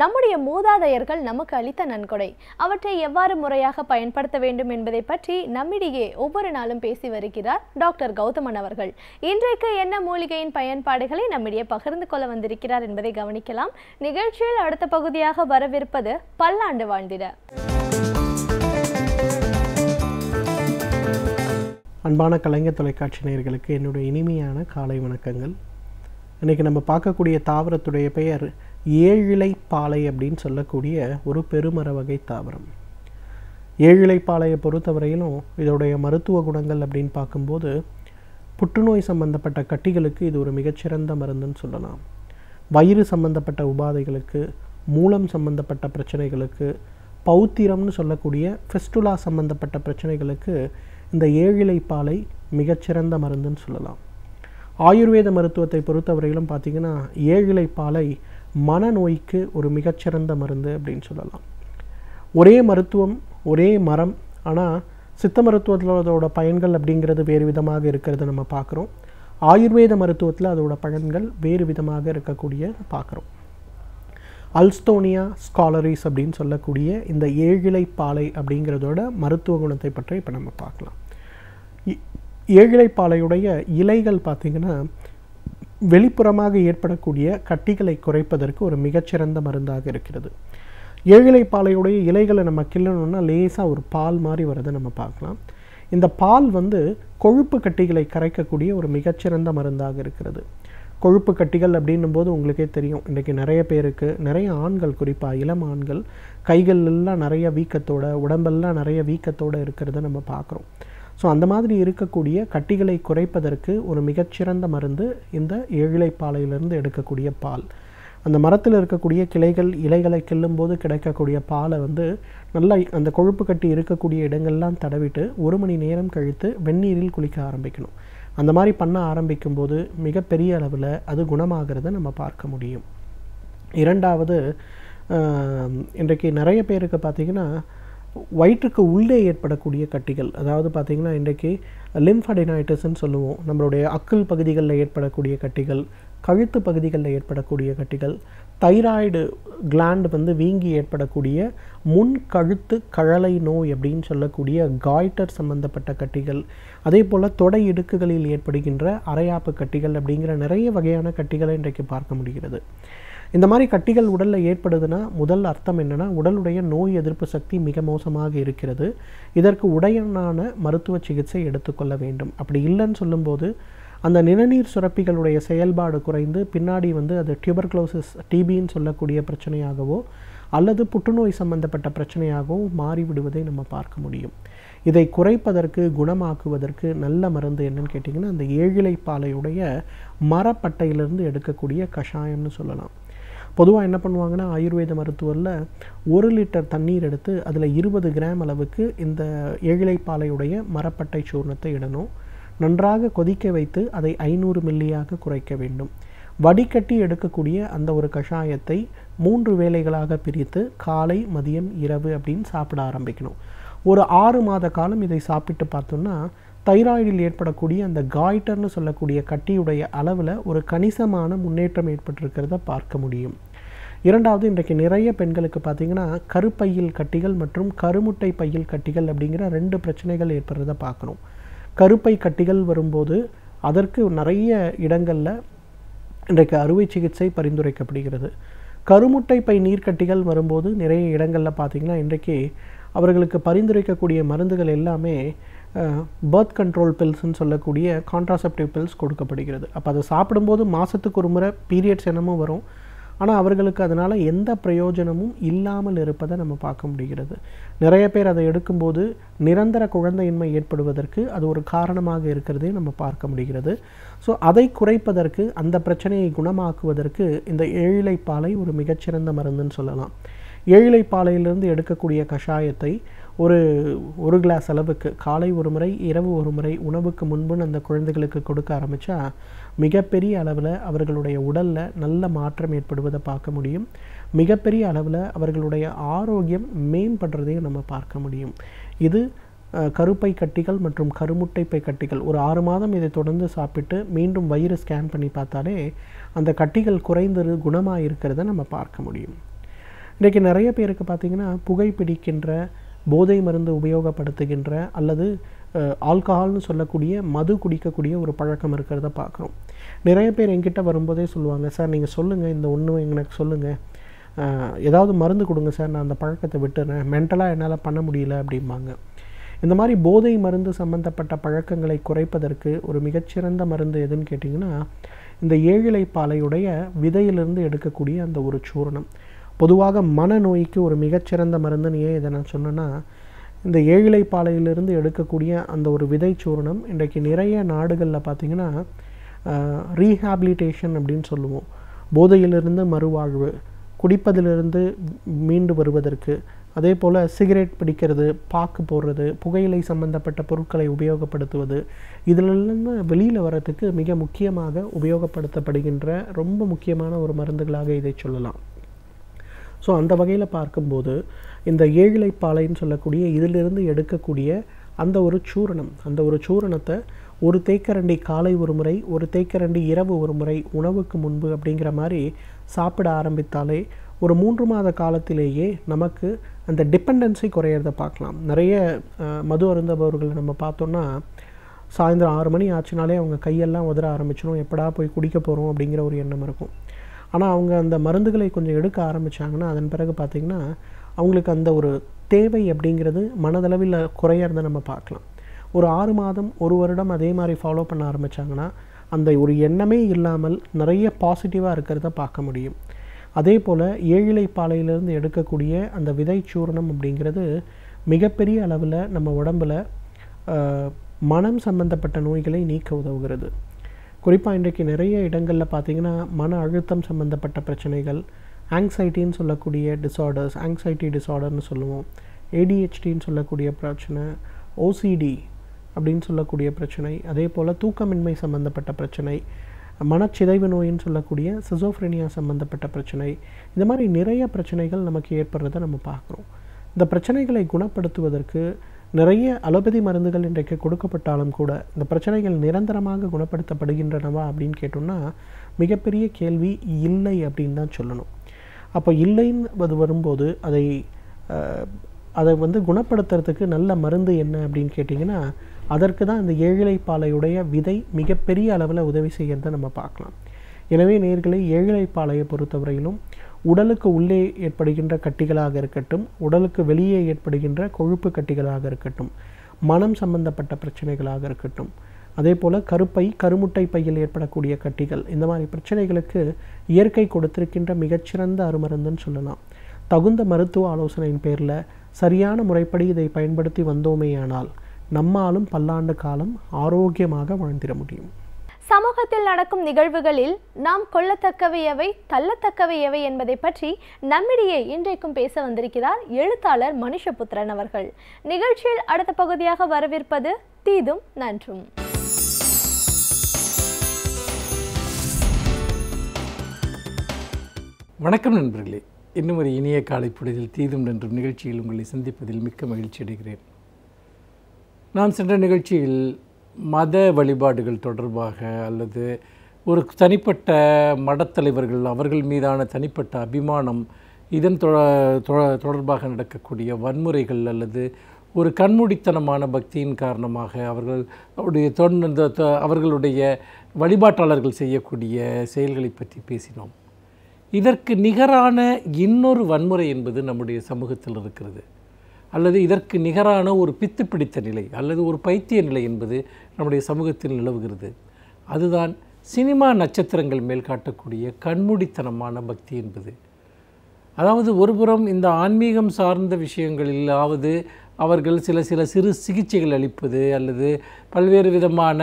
நம்முடைய மூதாதையர்கள் நமக்கு அளித்த நன்கொடை அவற்றை எவ்வாறு முறையாக பயன்படுத்த வேண்டும் என்பதை பற்றி நம்மிடையே ஒவ்வொரு நாளும் பேசி வருகிறார் டாக்டர் கௌதமன் அவர்கள் இன்றைக்கு என்ன மூலிகையின் பயன்பாடுகளை நம்மிடையே பகிர்ந்து கொள்ள வந்திருக்கிறார் என்பதை கவனிக்கலாம் நிகழ்ச்சியில் அடுத்த பகுதியாக வரவிருப்பது பல்லாண்டு வாழ்ந்திட அன்பான கலைஞர் தொலைக்காட்சி நேயர்களுக்கு என்னுடைய இனிமையான காலை வணக்கங்கள் இன்றைக்கி நம்ம பார்க்கக்கூடிய தாவரத்துடைய பெயர் ஏழிலை பாலை அப்படின்னு சொல்லக்கூடிய ஒரு பெருமர வகை தாவரம் ஏழிலைப்பாளையை பொறுத்தவரையிலும் இதோடைய மருத்துவ குணங்கள் அப்படின்னு பார்க்கும்போது புற்றுநோய் சம்பந்தப்பட்ட கட்டிகளுக்கு இது ஒரு மிகச்சிறந்த மருந்துன்னு சொல்லலாம் வயிறு சம்பந்தப்பட்ட உபாதைகளுக்கு மூலம் சம்பந்தப்பட்ட பிரச்சனைகளுக்கு பௌத்திரம்னு சொல்லக்கூடிய ஃபெஸ்டுலா சம்பந்தப்பட்ட பிரச்சனைகளுக்கு இந்த ஏழிலைப்பாலை மிகச்சிறந்த மருந்துன்னு சொல்லலாம் ஆயுர்வேத மருத்துவத்தை பொறுத்தவரையிலும் பார்த்திங்கன்னா ஏழிலைப்பாலை மனநோய்க்கு ஒரு மிகச்சிறந்த மருந்து அப்படின்னு சொல்லலாம் ஒரே மருத்துவம் ஒரே மரம் ஆனால் சித்த மருத்துவத்தில் அதோட பயன்கள் அப்படிங்கிறது வேறு விதமாக இருக்கிறத நம்ம பார்க்குறோம் ஆயுர்வேத மருத்துவத்தில் அதோட பயன்கள் வேறு விதமாக இருக்கக்கூடிய பார்க்குறோம் அல்ஸ்டோனியா ஸ்காலரிஸ் அப்படின்னு சொல்லக்கூடிய இந்த ஏழிலை பாலை அப்படிங்கிறதோட மருத்துவ குணத்தை பற்றி இப்போ நம்ம பார்க்கலாம் ஏழிலை பாலையுடைய இலைகள் பார்த்திங்கன்னா வெளிப்புறமாக ஏற்படக்கூடிய கட்டிகளை குறைப்பதற்கு ஒரு மிகச்சிறந்த மருந்தாக இருக்கிறது ஏழிலை பாலையுடைய இலைகளை நம்ம கிள்ளணும்னா லேசாக ஒரு பால் மாதிரி வரதை நம்ம பார்க்கலாம் இந்த பால் வந்து கொழுப்பு கட்டிகளை கரைக்கக்கூடிய ஒரு மிகச்சிறந்த மருந்தாக இருக்கிறது கொழுப்பு கட்டிகள் அப்படின்னும் போது உங்களுக்கே தெரியும் இன்றைக்கி நிறைய பேருக்கு நிறைய ஆண்கள் குறிப்பாக இளம் ஆண்கள் கைகள் எல்லாம் நிறைய வீக்கத்தோட உடம்பெல்லாம் நிறைய வீக்கத்தோடு இருக்கிறத நம்ம பார்க்குறோம் ஸோ அந்த மாதிரி இருக்கக்கூடிய கட்டிகளை குறைப்பதற்கு ஒரு மிகச்சிறந்த மருந்து இந்த ஏழிலை பாலையிலிருந்து எடுக்கக்கூடிய பால் அந்த மரத்தில் இருக்கக்கூடிய கிளைகள் இலைகளை கிள்ளும்போது கிடைக்கக்கூடிய பாலை வந்து நல்லா அந்த கொழுப்பு கட்டி இருக்கக்கூடிய இடங்கள்லாம் தடவிட்டு ஒரு மணி நேரம் கழித்து வெந்நீரில் குளிக்க ஆரம்பிக்கணும் அந்த மாதிரி பண்ண ஆரம்பிக்கும்போது மிகப்பெரிய அளவில் அது குணமாகிறத நம்ம பார்க்க முடியும் இரண்டாவது இன்றைக்கு நிறைய பேருக்கு பார்த்திங்கன்னா வயிற்றுக்கு உள்ளே ஏற்படக்கூடிய கட்டிகள் அதாவது பார்த்திங்கன்னா இன்றைக்கி லிம்ஃபடெனாய்டஸ்ன்னு சொல்லுவோம் நம்மளுடைய அக்கல் பகுதிகளில் ஏற்படக்கூடிய கட்டிகள் கழுத்து பகுதிகளில் ஏற்படக்கூடிய கட்டிகள் தைராய்டு கிளாண்ட் வந்து வீங்கி ஏற்படக்கூடிய முன் கழுத்து கழலை நோய் அப்படின்னு சொல்லக்கூடிய காய்டர் சம்மந்தப்பட்ட கட்டிகள் அதே போல் தொடை இடுக்குகளில் ஏற்படுகின்ற அரையாப்பு கட்டிகள் அப்படிங்கிற நிறைய வகையான கட்டிகளை இன்றைக்கு பார்க்க முடிகிறது இந்த மாதிரி கட்டிகள் உடலில் ஏற்படுதுன்னா முதல் அர்த்தம் என்னென்னா உடலுடைய நோய் எதிர்ப்பு சக்தி மிக மோசமாக இருக்கிறது இதற்கு உடையனான மருத்துவ சிகிச்சை எடுத்துக்கொள்ள வேண்டும் அப்படி இல்லைன்னு சொல்லும்போது அந்த நிணநீர் சுரப்பிகளுடைய செயல்பாடு குறைந்து பின்னாடி வந்து அது டியூபர்க்ளோசிஸ் டிபின்னு சொல்லக்கூடிய பிரச்சனையாகவோ அல்லது புற்றுநோய் சம்பந்தப்பட்ட பிரச்சனையாகவும் மாறிவிடுவதை நம்ம பார்க்க முடியும் இதை குறைப்பதற்கு குணமாக்குவதற்கு நல்ல மருந்து என்னன்னு கேட்டிங்கன்னா அந்த ஏழிலை பாலையுடைய மரப்பட்டையிலிருந்து எடுக்கக்கூடிய கஷாயம்னு சொல்லலாம் பொதுவாக என்ன பண்ணுவாங்கன்னா ஆயுர்வேத மருத்துவரில் ஒரு லிட்டர் தண்ணீர் எடுத்து அதில் இருபது கிராம் அளவுக்கு இந்த ஏழைப்பாலையுடைய மரப்பட்டை சூர்ணத்தை இடணும் நன்றாக கொதிக்க வைத்து அதை ஐநூறு மில்லியாக குறைக்க வேண்டும் வடிகட்டி எடுக்கக்கூடிய அந்த ஒரு கஷாயத்தை மூன்று வேலைகளாக பிரித்து காலை மதியம் இரவு அப்படின்னு சாப்பிட ஆரம்பிக்கணும் ஒரு ஆறு மாத காலம் இதை சாப்பிட்டு பார்த்தோம்னா தைராய்டில் ஏற்படக்கூடிய அந்த காய்டர்னு சொல்லக்கூடிய கட்டியுடைய அளவில் ஒரு கணிசமான முன்னேற்றம் ஏற்பட்டிருக்கிறத பார்க்க முடியும் இரண்டாவது இன்றைக்கு நிறைய பெண்களுக்கு பார்த்திங்கன்னா கருப்பையில் கட்டிகள் மற்றும் கருமுட்டை பையில் கட்டிகள் அப்படிங்கிற ரெண்டு பிரச்சனைகள் ஏற்படுறதை பார்க்குறோம் கருப்பை கட்டிகள் வரும்போது அதற்கு நிறைய இடங்களில் இன்றைக்கு அறுவை சிகிச்சை பரிந்துரைக்கப்படுகிறது கருமுட்டை பை நீர்க்கட்டிகள் வரும்போது நிறைய இடங்களில் பார்த்திங்கன்னா இன்றைக்கு அவர்களுக்கு பரிந்துரைக்கக்கூடிய மருந்துகள் எல்லாமே பர்த் கண்ட்ரோல் பில்ஸ்ன்னு சொல்லக்கூடிய கான்ட்ராசெப்டிவ் பில்ஸ் கொடுக்கப்படுகிறது அப்போ அதை சாப்பிடும்போது மாதத்துக்கு ஒரு முறை பீரியட்ஸ் என்னமோ வரும் ஆனால் அவர்களுக்கு அதனால் எந்த பிரயோஜனமும் இல்லாமல் இருப்பதை நம்ம பார்க்க முடிகிறது நிறைய பேர் அதை எடுக்கும்போது நிரந்தர குழந்தையின்மை ஏற்படுவதற்கு அது ஒரு காரணமாக இருக்கிறதே நம்ம பார்க்க முடிகிறது ஸோ அதை குறைப்பதற்கு அந்த பிரச்சனையை குணமாக்குவதற்கு இந்த ஏழிலைப்பாலை ஒரு மிகச்சிறந்த மருந்துன்னு சொல்லலாம் பாலையிலிருந்து எடுக்கக்கூடிய கஷாயத்தை ஒரு ஒரு கிளாஸ் அளவுக்கு காலை ஒரு முறை இரவு ஒரு முறை உணவுக்கு முன்புன்னு அந்த குழந்தைகளுக்கு கொடுக்க ஆரம்பித்தா மிகப்பெரிய அளவில் அவர்களுடைய உடலில் நல்ல மாற்றம் ஏற்படுவதை பார்க்க முடியும் மிகப்பெரிய அளவில் அவர்களுடைய ஆரோக்கியம் மேம்படுறதையும் நம்ம பார்க்க முடியும் இது கருப்பை கட்டிகள் மற்றும் கருமுட்டைப்பை கட்டிகள் ஒரு ஆறு மாதம் இதை தொடர்ந்து சாப்பிட்டு மீண்டும் வயிறு ஸ்கேன் பண்ணி பார்த்தாலே அந்த கட்டிகள் குறைந்தது குணமாக இருக்கிறத நம்ம பார்க்க முடியும் இன்றைக்கி நிறைய பேருக்கு பார்த்திங்கன்னா புகைப்பிடிக்கின்ற போதை மருந்து உபயோகப்படுத்துகின்ற அல்லது ஆல்கஹால்னு சொல்லக்கூடிய மது குடிக்கக்கூடிய ஒரு பழக்கம் இருக்கிறத பார்க்குறோம் நிறைய பேர் எங்கிட்ட வரும்போதே சொல்லுவாங்க சார் நீங்கள் சொல்லுங்கள் இந்த ஒன்று எனக்கு சொல்லுங்கள் ஏதாவது மருந்து கொடுங்க சார் நான் அந்த பழக்கத்தை விட்டுறேன் மென்டலாக என்னால் பண்ண முடியல அப்படிம்பாங்க இந்த மாதிரி போதை மருந்து சம்மந்தப்பட்ட பழக்கங்களை குறைப்பதற்கு ஒரு மிகச்சிறந்த மருந்து எதுன்னு கேட்டிங்கன்னா இந்த ஏழிலை பாலையுடைய விதையிலிருந்து எடுக்கக்கூடிய அந்த ஒரு சூரணம் பொதுவாக மனநோய்க்கு ஒரு மிகச்சிறந்த மருந்துன்னு ஏன் இதை நான் சொன்னேன்னா இந்த ஏழிலைப்பாலையிலிருந்து எடுக்கக்கூடிய அந்த ஒரு விதை சூர்ணம் இன்றைக்கு நிறைய நாடுகளில் பார்த்திங்கன்னா ரீஹாபிலிட்டேஷன் அப்படின்னு சொல்லுவோம் போதையிலிருந்து மறுவாழ்வு குடிப்பதிலிருந்து மீண்டு வருவதற்கு அதே போல் சிகரெட் பிடிக்கிறது பாக்கு போடுறது புகையிலை சம்பந்தப்பட்ட பொருட்களை உபயோகப்படுத்துவது இதிலிருந்து வெளியில் வர்றதுக்கு மிக முக்கியமாக உபயோகப்படுத்தப்படுகின்ற ரொம்ப முக்கியமான ஒரு மருந்துகளாக இதை சொல்லலாம் ஸோ அந்த வகையில் பார்க்கும்போது இந்த ஏழிலைப்பாலைன்னு சொல்லக்கூடிய இதிலிருந்து எடுக்கக்கூடிய அந்த ஒரு சூரணம் அந்த ஒரு சூரணத்தை ஒரு தேக்கரண்டி காலை ஒரு முறை ஒரு தேக்கரண்டி இரவு ஒரு முறை உணவுக்கு முன்பு அப்படிங்கிற மாதிரி சாப்பிட ஆரம்பித்தாலே ஒரு மூன்று மாத காலத்திலேயே நமக்கு அந்த டிபெண்டன்சி குறையிறத பார்க்கலாம் நிறைய மது அருந்தபவர்களை நம்ம பார்த்தோன்னா சாயந்தரம் ஆறு மணி ஆச்சுனாலே அவங்க கையெல்லாம் உதற ஆரம்பிச்சிடும் எப்படா போய் குடிக்க போகிறோம் அப்படிங்கிற ஒரு எண்ணம் இருக்கும் ஆனால் அவங்க அந்த மருந்துகளை கொஞ்சம் எடுக்க ஆரம்பித்தாங்கன்னா அதன் பிறகு பார்த்திங்கன்னா அவங்களுக்கு அந்த ஒரு தேவை அப்படிங்கிறது மனதளவில் குறையாக இருந்தால் நம்ம பார்க்கலாம் ஒரு ஆறு மாதம் ஒரு வருடம் அதே மாதிரி ஃபாலோ பண்ண ஆரம்பித்தாங்கன்னா அந்த ஒரு எண்ணமே இல்லாமல் நிறைய பாசிட்டிவாக இருக்கிறத பார்க்க முடியும் அதே போல் ஏழிலை பாலையிலேருந்து எடுக்கக்கூடிய அந்த விதை சூர்ணம் அப்படிங்கிறது மிகப்பெரிய அளவில் நம்ம உடம்பில் மனம் சம்பந்தப்பட்ட நோய்களை நீக்க உதவுகிறது குறிப்பாக இன்றைக்கு நிறைய இடங்களில் பார்த்திங்கன்னா மன அழுத்தம் சம்மந்தப்பட்ட பிரச்சனைகள் ஆங்ஸைட்டின்னு சொல்லக்கூடிய டிசார்டர்ஸ் ஆங்ஸைட்டி டிசார்டர்னு சொல்லுவோம் ஏடிஹெச்டின்னு சொல்லக்கூடிய பிரச்சனை ஓசிடி அப்படின்னு சொல்லக்கூடிய பிரச்சனை அதே போல் தூக்கமின்மை சம்மந்தப்பட்ட பிரச்சனை மனச்சிதைவு நோயின்னு சொல்லக்கூடிய சிசோஃப்ரெனியா சம்மந்தப்பட்ட பிரச்சனை இந்த மாதிரி நிறைய பிரச்சனைகள் நமக்கு ஏற்படுறத நம்ம பார்க்குறோம் இந்த பிரச்சனைகளை குணப்படுத்துவதற்கு நிறைய அலோபதி மருந்துகள் இன்றைக்கு கொடுக்கப்பட்டாலும் கூட இந்த பிரச்சனைகள் நிரந்தரமாக குணப்படுத்தப்படுகின்றனவா அப்படின்னு கேட்டோம்னா மிகப்பெரிய கேள்வி இல்லை அப்படின்னு தான் சொல்லணும் அப்போ இல்லைன்னு வரும்போது அதை அதை வந்து குணப்படுத்துறதுக்கு நல்ல மருந்து என்ன அப்படின்னு கேட்டிங்கன்னா அதற்கு தான் இந்த ஏழிலை பாலையுடைய விதை மிகப்பெரிய அளவில் உதவி செய்யறதை நம்ம பார்க்கலாம் எனவே நேர்களை ஏழிலை பாலையை பொறுத்தவரையிலும் உடலுக்கு உள்ளே ஏற்படுகின்ற கட்டிகளாக இருக்கட்டும் உடலுக்கு வெளியே ஏற்படுகின்ற கொழுப்பு கட்டிகளாக இருக்கட்டும் மனம் சம்பந்தப்பட்ட பிரச்சனைகளாக இருக்கட்டும் அதே போல் கருப்பை கருமுட்டை பையில் ஏற்படக்கூடிய கட்டிகள் இந்த மாதிரி பிரச்சனைகளுக்கு இயற்கை கொடுத்திருக்கின்ற மிகச்சிறந்த அருமருந்துன்னு சொல்லலாம் தகுந்த மருத்துவ ஆலோசனையின் பேரில் சரியான முறைப்படி இதை பயன்படுத்தி வந்தோமேயானால் நம்மாலும் பல்லாண்டு காலம் ஆரோக்கியமாக வாழ்ந்திட முடியும் சமூகத்தில் நடக்கும் நிகழ்வுகளில் நாம் கொள்ளத்தக்கவையவை தள்ளத்தக்கவையவை என்பதை பற்றி நம்மிடையே இன்றைக்கும் பேச வந்திருக்கிறார் எழுத்தாளர் மனுஷபுத்திரன் அவர்கள் நிகழ்ச்சியில் அடுத்த பகுதியாக வரவிருப்பது தீதும் நன்றும் வணக்கம் நண்பர்களே இன்னும் ஒரு இனிய காலை பொழுதில் தீதும் நின்றும் நிகழ்ச்சியில் உங்களை சந்திப்பதில் மிக்க மகிழ்ச்சி அடைகிறேன் நான் சென்ற நிகழ்ச்சியில் மத வழிபாடுகள் தொடர்பாக அல்லது ஒரு தனிப்பட்ட மடத்தலைவர்கள் அவர்கள் மீதான தனிப்பட்ட அபிமானம் இதன் தொடர்பாக நடக்கக்கூடிய வன்முறைகள் அல்லது ஒரு கண்மூடித்தனமான பக்தியின் காரணமாக அவர்கள் அவருடைய தொன் அவர்களுடைய வழிபாட்டாளர்கள் செய்யக்கூடிய செயல்களை பற்றி பேசினோம் இதற்கு நிகரான இன்னொரு வன்முறை என்பது நம்முடைய சமூகத்தில் இருக்கிறது அல்லது இதற்கு நிகரான ஒரு பித்து பிடித்த நிலை அல்லது ஒரு பைத்திய நிலை என்பது நம்முடைய சமூகத்தில் நிலவுகிறது அதுதான் சினிமா நட்சத்திரங்கள் மேல் காட்டக்கூடிய கண்மூடித்தனமான பக்தி என்பது அதாவது ஒருபுறம் இந்த ஆன்மீகம் சார்ந்த விஷயங்களிலாவது அவர்கள் சில சில சிறு சிகிச்சைகள் அளிப்பது அல்லது பல்வேறு விதமான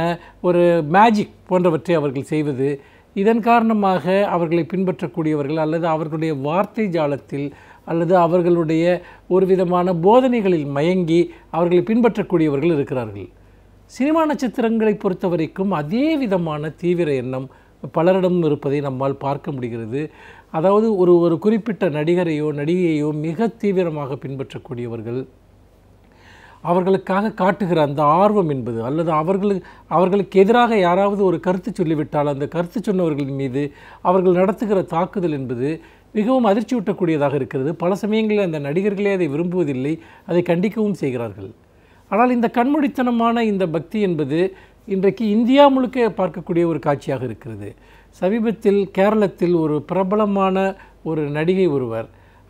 ஒரு மேஜிக் போன்றவற்றை அவர்கள் செய்வது இதன் காரணமாக அவர்களை பின்பற்றக்கூடியவர்கள் அல்லது அவர்களுடைய வார்த்தை ஜாலத்தில் அல்லது அவர்களுடைய ஒரு விதமான போதனைகளில் மயங்கி அவர்களை பின்பற்றக்கூடியவர்கள் இருக்கிறார்கள் சினிமா நட்சத்திரங்களை பொறுத்த வரைக்கும் அதே விதமான தீவிர எண்ணம் பலரிடம் இருப்பதை நம்மால் பார்க்க முடிகிறது அதாவது ஒரு ஒரு குறிப்பிட்ட நடிகரையோ நடிகையோ மிக தீவிரமாக பின்பற்றக்கூடியவர்கள் அவர்களுக்காக காட்டுகிற அந்த ஆர்வம் என்பது அல்லது அவர்களுக்கு அவர்களுக்கு எதிராக யாராவது ஒரு கருத்து சொல்லிவிட்டால் அந்த கருத்து சொன்னவர்கள் மீது அவர்கள் நடத்துகிற தாக்குதல் என்பது மிகவும் அதிர்ச்சியூட்டக்கூடியதாக இருக்கிறது பல சமயங்களில் அந்த நடிகர்களே அதை விரும்புவதில்லை அதை கண்டிக்கவும் செய்கிறார்கள் ஆனால் இந்த கண்மொழித்தனமான இந்த பக்தி என்பது இன்றைக்கு இந்தியா முழுக்க பார்க்கக்கூடிய ஒரு காட்சியாக இருக்கிறது சமீபத்தில் கேரளத்தில் ஒரு பிரபலமான ஒரு நடிகை ஒருவர்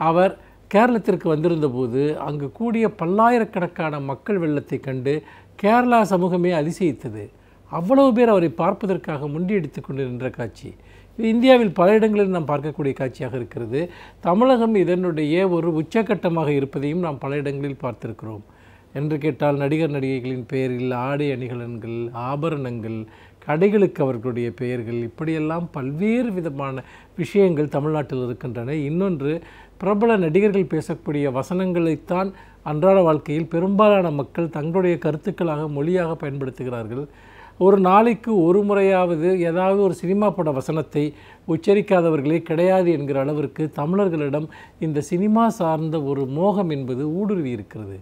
அவர் கேரளத்திற்கு வந்திருந்தபோது அங்கு கூடிய பல்லாயிரக்கணக்கான மக்கள் வெள்ளத்தை கண்டு கேரளா சமூகமே அதிசயித்தது அவ்வளவு பேர் அவரை பார்ப்பதற்காக முண்டியடித்து கொண்டு நின்ற காட்சி இது இந்தியாவில் பல இடங்களில் நாம் பார்க்கக்கூடிய காட்சியாக இருக்கிறது தமிழகம் இதனுடைய ஒரு உச்சக்கட்டமாக இருப்பதையும் நாம் பல இடங்களில் பார்த்திருக்கிறோம் என்று கேட்டால் நடிகர் நடிகைகளின் பெயரில் ஆடை அணிகலன்கள் ஆபரணங்கள் கடைகளுக்கு அவர்களுடைய பெயர்கள் இப்படியெல்லாம் பல்வேறு விதமான விஷயங்கள் தமிழ்நாட்டில் இருக்கின்றன இன்னொன்று பிரபல நடிகர்கள் பேசக்கூடிய வசனங்களைத்தான் அன்றாட வாழ்க்கையில் பெரும்பாலான மக்கள் தங்களுடைய கருத்துக்களாக மொழியாக பயன்படுத்துகிறார்கள் ஒரு நாளைக்கு ஒரு முறையாவது ஏதாவது ஒரு சினிமா பட வசனத்தை உச்சரிக்காதவர்களே கிடையாது என்கிற அளவிற்கு தமிழர்களிடம் இந்த சினிமா சார்ந்த ஒரு மோகம் என்பது ஊடுருவி இருக்கிறது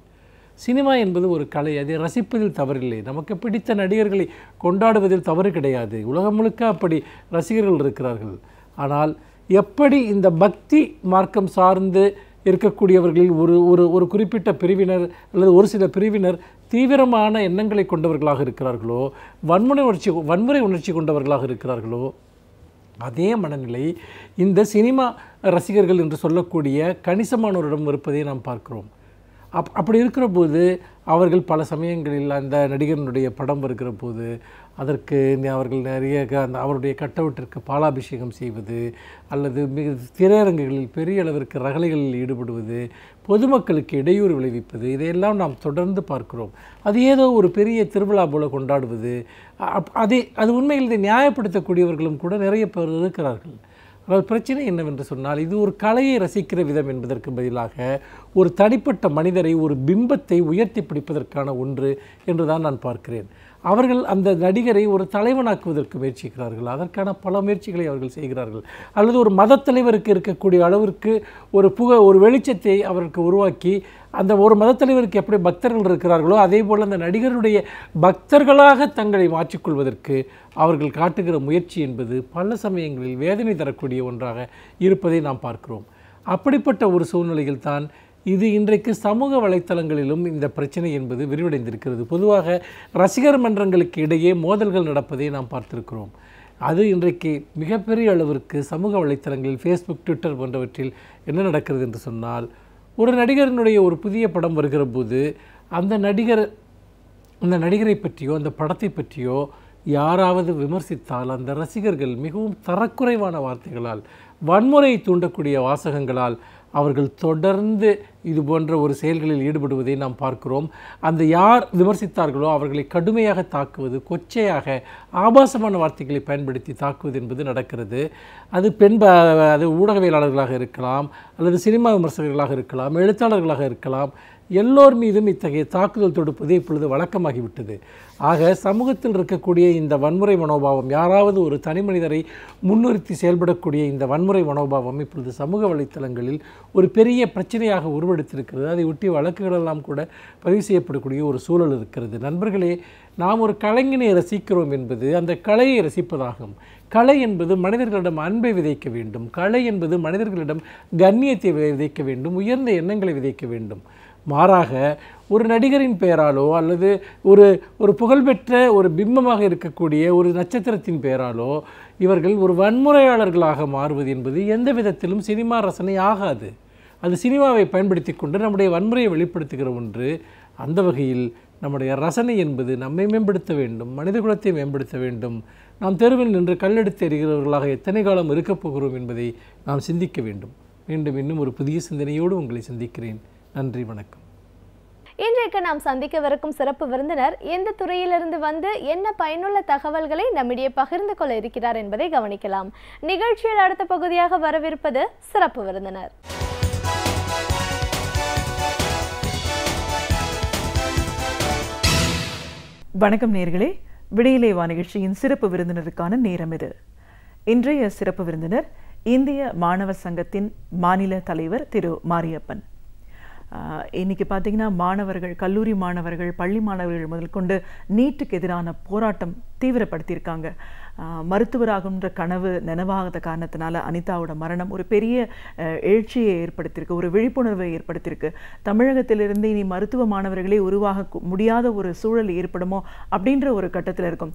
சினிமா என்பது ஒரு கலை அதை ரசிப்பதில் தவறில்லை நமக்கு பிடித்த நடிகர்களை கொண்டாடுவதில் தவறு கிடையாது உலகம் முழுக்க அப்படி ரசிகர்கள் இருக்கிறார்கள் ஆனால் எப்படி இந்த பக்தி மார்க்கம் சார்ந்து இருக்கக்கூடியவர்களில் ஒரு ஒரு ஒரு குறிப்பிட்ட பிரிவினர் அல்லது ஒரு சில பிரிவினர் தீவிரமான எண்ணங்களை கொண்டவர்களாக இருக்கிறார்களோ வன்முறை உணர்ச்சி வன்முறை உணர்ச்சி கொண்டவர்களாக இருக்கிறார்களோ அதே மனநிலை இந்த சினிமா ரசிகர்கள் என்று சொல்லக்கூடிய இடம் இருப்பதை நாம் பார்க்கிறோம் அப் அப்படி இருக்கிற போது அவர்கள் பல சமயங்களில் அந்த நடிகனுடைய படம் வருகிற போது அதற்கு அவர்கள் நிறைய அந்த அவருடைய கட்டவுட்டிற்கு பாலாபிஷேகம் செய்வது அல்லது மிக திரையரங்குகளில் பெரிய அளவிற்கு ரகலைகளில் ஈடுபடுவது பொதுமக்களுக்கு இடையூறு விளைவிப்பது இதையெல்லாம் நாம் தொடர்ந்து பார்க்கிறோம் அது ஏதோ ஒரு பெரிய திருவிழா போல கொண்டாடுவது அதே அது உண்மையில் இதை நியாயப்படுத்தக்கூடியவர்களும் கூட நிறைய பேர் இருக்கிறார்கள் ஆனால் பிரச்சனை என்னவென்று சொன்னால் இது ஒரு கலையை ரசிக்கிற விதம் என்பதற்கு பதிலாக ஒரு தனிப்பட்ட மனிதரை ஒரு பிம்பத்தை உயர்த்தி பிடிப்பதற்கான ஒன்று என்று தான் நான் பார்க்கிறேன் அவர்கள் அந்த நடிகரை ஒரு தலைவனாக்குவதற்கு முயற்சிக்கிறார்கள் அதற்கான பல முயற்சிகளை அவர்கள் செய்கிறார்கள் அல்லது ஒரு மத தலைவருக்கு இருக்கக்கூடிய அளவிற்கு ஒரு புக ஒரு வெளிச்சத்தை அவருக்கு உருவாக்கி அந்த ஒரு மதத்தலைவருக்கு எப்படி பக்தர்கள் இருக்கிறார்களோ அதே போல் அந்த நடிகருடைய பக்தர்களாக தங்களை மாற்றிக்கொள்வதற்கு அவர்கள் காட்டுகிற முயற்சி என்பது பல சமயங்களில் வேதனை தரக்கூடிய ஒன்றாக இருப்பதை நாம் பார்க்கிறோம் அப்படிப்பட்ட ஒரு சூழ்நிலையில் தான் இது இன்றைக்கு சமூக வலைத்தளங்களிலும் இந்த பிரச்சனை என்பது விரிவடைந்திருக்கிறது பொதுவாக ரசிகர் மன்றங்களுக்கு இடையே மோதல்கள் நடப்பதை நாம் பார்த்திருக்கிறோம் அது இன்றைக்கு மிகப்பெரிய அளவிற்கு சமூக வலைத்தளங்களில் ஃபேஸ்புக் ட்விட்டர் போன்றவற்றில் என்ன நடக்கிறது என்று சொன்னால் ஒரு நடிகரனுடைய ஒரு புதிய படம் வருகிற போது அந்த நடிகர் அந்த நடிகரை பற்றியோ அந்த படத்தை பற்றியோ யாராவது விமர்சித்தால் அந்த ரசிகர்கள் மிகவும் தரக்குறைவான வார்த்தைகளால் வன்முறையை தூண்டக்கூடிய வாசகங்களால் அவர்கள் தொடர்ந்து இது போன்ற ஒரு செயல்களில் ஈடுபடுவதை நாம் பார்க்கிறோம் அந்த யார் விமர்சித்தார்களோ அவர்களை கடுமையாக தாக்குவது கொச்சையாக ஆபாசமான வார்த்தைகளை பயன்படுத்தி தாக்குவது என்பது நடக்கிறது அது பெண் அது ஊடகவியலாளர்களாக இருக்கலாம் அல்லது சினிமா விமர்சகர்களாக இருக்கலாம் எழுத்தாளர்களாக இருக்கலாம் எல்லோர் மீதும் இத்தகைய தாக்குதல் தொடுப்பது இப்பொழுது வழக்கமாகிவிட்டது ஆக சமூகத்தில் இருக்கக்கூடிய இந்த வன்முறை மனோபாவம் யாராவது ஒரு தனி மனிதரை முன்னிறுத்தி செயல்படக்கூடிய இந்த வன்முறை மனோபாவம் இப்பொழுது சமூக வலைத்தளங்களில் ஒரு பெரிய பிரச்சனையாக உருவெடுத்திருக்கிறது அதை ஒட்டி வழக்குகளெல்லாம் கூட பதிவு செய்யப்படக்கூடிய ஒரு சூழல் இருக்கிறது நண்பர்களே நாம் ஒரு கலைஞனை ரசிக்கிறோம் என்பது அந்த கலையை ரசிப்பதாகும் கலை என்பது மனிதர்களிடம் அன்பை விதைக்க வேண்டும் கலை என்பது மனிதர்களிடம் கண்ணியத்தை விதைக்க வேண்டும் உயர்ந்த எண்ணங்களை விதைக்க வேண்டும் மாறாக ஒரு நடிகரின் பெயராலோ அல்லது ஒரு ஒரு புகழ்பெற்ற ஒரு பிம்பமாக இருக்கக்கூடிய ஒரு நட்சத்திரத்தின் பெயராலோ இவர்கள் ஒரு வன்முறையாளர்களாக மாறுவது என்பது எந்த விதத்திலும் சினிமா ரசனை ஆகாது அது சினிமாவை பயன்படுத்தி கொண்டு நம்முடைய வன்முறையை வெளிப்படுத்துகிற ஒன்று அந்த வகையில் நம்முடைய ரசனை என்பது நம்மை மேம்படுத்த வேண்டும் மனித குலத்தை மேம்படுத்த வேண்டும் நாம் தெருவில் நின்று கல்லெடுத்து எறிகிறவர்களாக எத்தனை காலம் இருக்கப் போகிறோம் என்பதை நாம் சிந்திக்க வேண்டும் மீண்டும் இன்னும் ஒரு புதிய சிந்தனையோடு உங்களை சந்திக்கிறேன் நன்றி வணக்கம் இன்றைக்கு நாம் சந்திக்கவிருக்கும் சிறப்பு விருந்தினர் எந்த துறையிலிருந்து வந்து என்ன பயனுள்ள தகவல்களை நம்மிடையே பகிர்ந்து கொள்ள இருக்கிறார் என்பதை கவனிக்கலாம் நிகழ்ச்சியில் அடுத்த பகுதியாக வரவிருப்பது சிறப்பு விருந்தினர் வணக்கம் நேர்களே வா நிகழ்ச்சியின் சிறப்பு விருந்தினருக்கான நேரம் இது இன்றைய சிறப்பு விருந்தினர் இந்திய மாணவர் சங்கத்தின் மாநில தலைவர் திரு மாரியப்பன் இன்றைக்கி பார்த்திங்கன்னா மாணவர்கள் கல்லூரி மாணவர்கள் பள்ளி மாணவர்கள் முதல் கொண்டு நீட்டுக்கு எதிரான போராட்டம் தீவிரப்படுத்தியிருக்காங்க மருத்துவராகுன்ற கனவு நினைவாகாத காரணத்தினால அனிதாவோட மரணம் ஒரு பெரிய எழுச்சியை ஏற்படுத்தியிருக்கு ஒரு விழிப்புணர்வை ஏற்படுத்தியிருக்கு தமிழகத்திலிருந்து இனி மருத்துவ மாணவர்களே உருவாக முடியாத ஒரு சூழல் ஏற்படுமோ அப்படின்ற ஒரு கட்டத்தில் இருக்கும்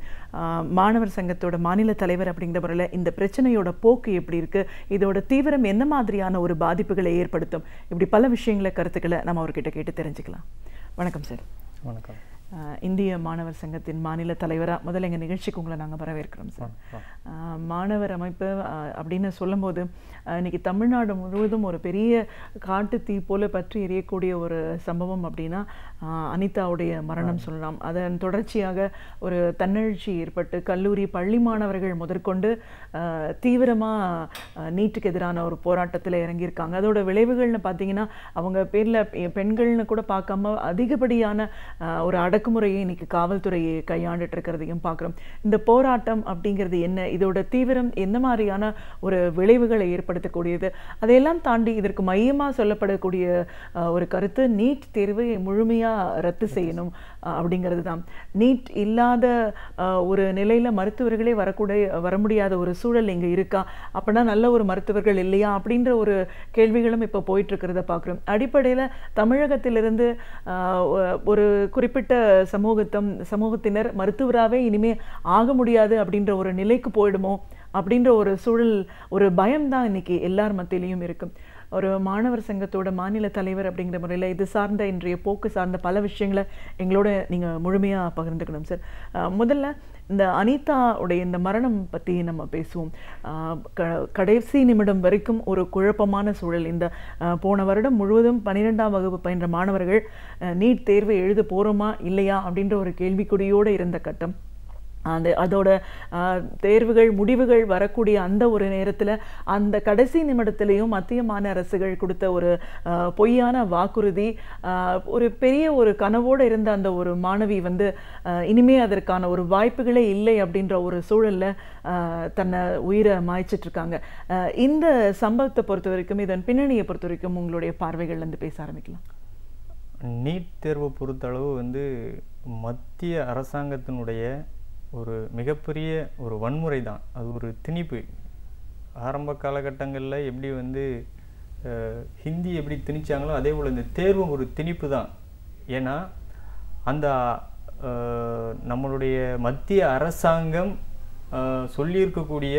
மாணவர் சங்கத்தோட மாநில தலைவர் அப்படிங்கிற முறையில் இந்த பிரச்சனையோட போக்கு எப்படி இருக்குது இதோட தீவிரம் என்ன மாதிரியான ஒரு பாதிப்புகளை ஏற்படுத்தும் இப்படி பல விஷயங்களை கருத்துக்களை நம்ம அவர்கிட்ட கேட்டு தெரிஞ்சுக்கலாம் வணக்கம் சார் வணக்கம் இந்திய மாணவர் சங்கத்தின் மாநில தலைவராக முதல்ல எங்கள் நிகழ்ச்சிக்கு உங்களை நாங்கள் வரவேற்கிறோம் சார் மாணவர் அமைப்பு அப்படின்னு சொல்லும்போது இன்னைக்கு தமிழ்நாடு முழுவதும் ஒரு பெரிய காட்டு தீ போல பற்றி எரியக்கூடிய ஒரு சம்பவம் அப்படின்னா அனிதாவுடைய மரணம் சொல்லலாம் அதன் தொடர்ச்சியாக ஒரு தன்னெழுச்சி ஏற்பட்டு கல்லூரி பள்ளி மாணவர்கள் முதற்கொண்டு தீவிரமாக நீட்டுக்கு எதிரான ஒரு போராட்டத்தில் இறங்கியிருக்காங்க அதோட விளைவுகள்னு பார்த்தீங்கன்னா அவங்க பேரில் பெண்கள்னு கூட பார்க்காம அதிகப்படியான ஒரு அட அடக்குமுறையை இன்னைக்கு காவல்துறையை கையாண்டுட்டு இருக்கிறதையும் பார்க்குறோம் இந்த போராட்டம் அப்படிங்கிறது என்ன இதோட தீவிரம் எந்த மாதிரியான ஒரு விளைவுகளை ஏற்படுத்தக்கூடியது அதையெல்லாம் தாண்டி இதற்கு மையமாக சொல்லப்படக்கூடிய ஒரு கருத்து நீட் தேர்வை முழுமையாக ரத்து செய்யணும் அப்படிங்கிறது தான் நீட் இல்லாத ஒரு நிலையில் மருத்துவர்களே வரக்கூடிய வர முடியாத ஒரு சூழல் இங்கே இருக்கா அப்படின்னா நல்ல ஒரு மருத்துவர்கள் இல்லையா அப்படின்ற ஒரு கேள்விகளும் இப்போ போயிட்டு இருக்கிறத பார்க்குறோம் அடிப்படையில் தமிழகத்திலிருந்து ஒரு குறிப்பிட்ட சமூகத்தம் சமூகத்தினர் மருத்துவராகவே இனிமே ஆக முடியாது அப்படின்ற ஒரு நிலைக்கு போயிடுமோ அப்படின்ற ஒரு சூழல் ஒரு பயம்தான் இன்னைக்கு எல்லார் மத்தியிலையும் இருக்கும் ஒரு மாணவர் சங்கத்தோட மாநில தலைவர் அப்படிங்கிற முறையில் இது சார்ந்த இன்றைய போக்கு சார்ந்த பல விஷயங்களை எங்களோட நீங்கள் முழுமையாக பகிர்ந்துக்கணும் சார் முதல்ல இந்த அனிதா உடைய இந்த மரணம் பற்றி நம்ம பேசுவோம் கடைசி நிமிடம் வரைக்கும் ஒரு குழப்பமான சூழல் இந்த போன வருடம் முழுவதும் பன்னிரெண்டாம் வகுப்பு பயின்ற மாணவர்கள் நீட் தேர்வை எழுத போகிறோமா இல்லையா அப்படின்ற ஒரு கேள்விக்குடியோடு இருந்த கட்டம் அந்த அதோட தேர்வுகள் முடிவுகள் வரக்கூடிய அந்த ஒரு நேரத்தில் அந்த கடைசி நிமிடத்திலையும் மத்திய மாநில அரசுகள் கொடுத்த ஒரு பொய்யான வாக்குறுதி ஒரு பெரிய ஒரு கனவோடு இருந்த அந்த ஒரு மாணவி வந்து இனிமே அதற்கான ஒரு வாய்ப்புகளே இல்லை அப்படின்ற ஒரு சூழலில் தன்னை உயிரை மாய்ச்சிட்ருக்காங்க இந்த சம்பவத்தை பொறுத்த வரைக்கும் இதன் பின்னணியை பொறுத்த வரைக்கும் உங்களுடைய பார்வைகள்லேருந்து பேச ஆரம்பிக்கலாம் நீட் தேர்வை பொறுத்தளவு வந்து மத்திய அரசாங்கத்தினுடைய ஒரு மிகப்பெரிய ஒரு வன்முறை தான் அது ஒரு திணிப்பு ஆரம்ப காலகட்டங்களில் எப்படி வந்து ஹிந்தி எப்படி திணிச்சாங்களோ அதே போல் இந்த தேர்வும் ஒரு திணிப்பு தான் ஏன்னா அந்த நம்மளுடைய மத்திய அரசாங்கம் சொல்லியிருக்கக்கூடிய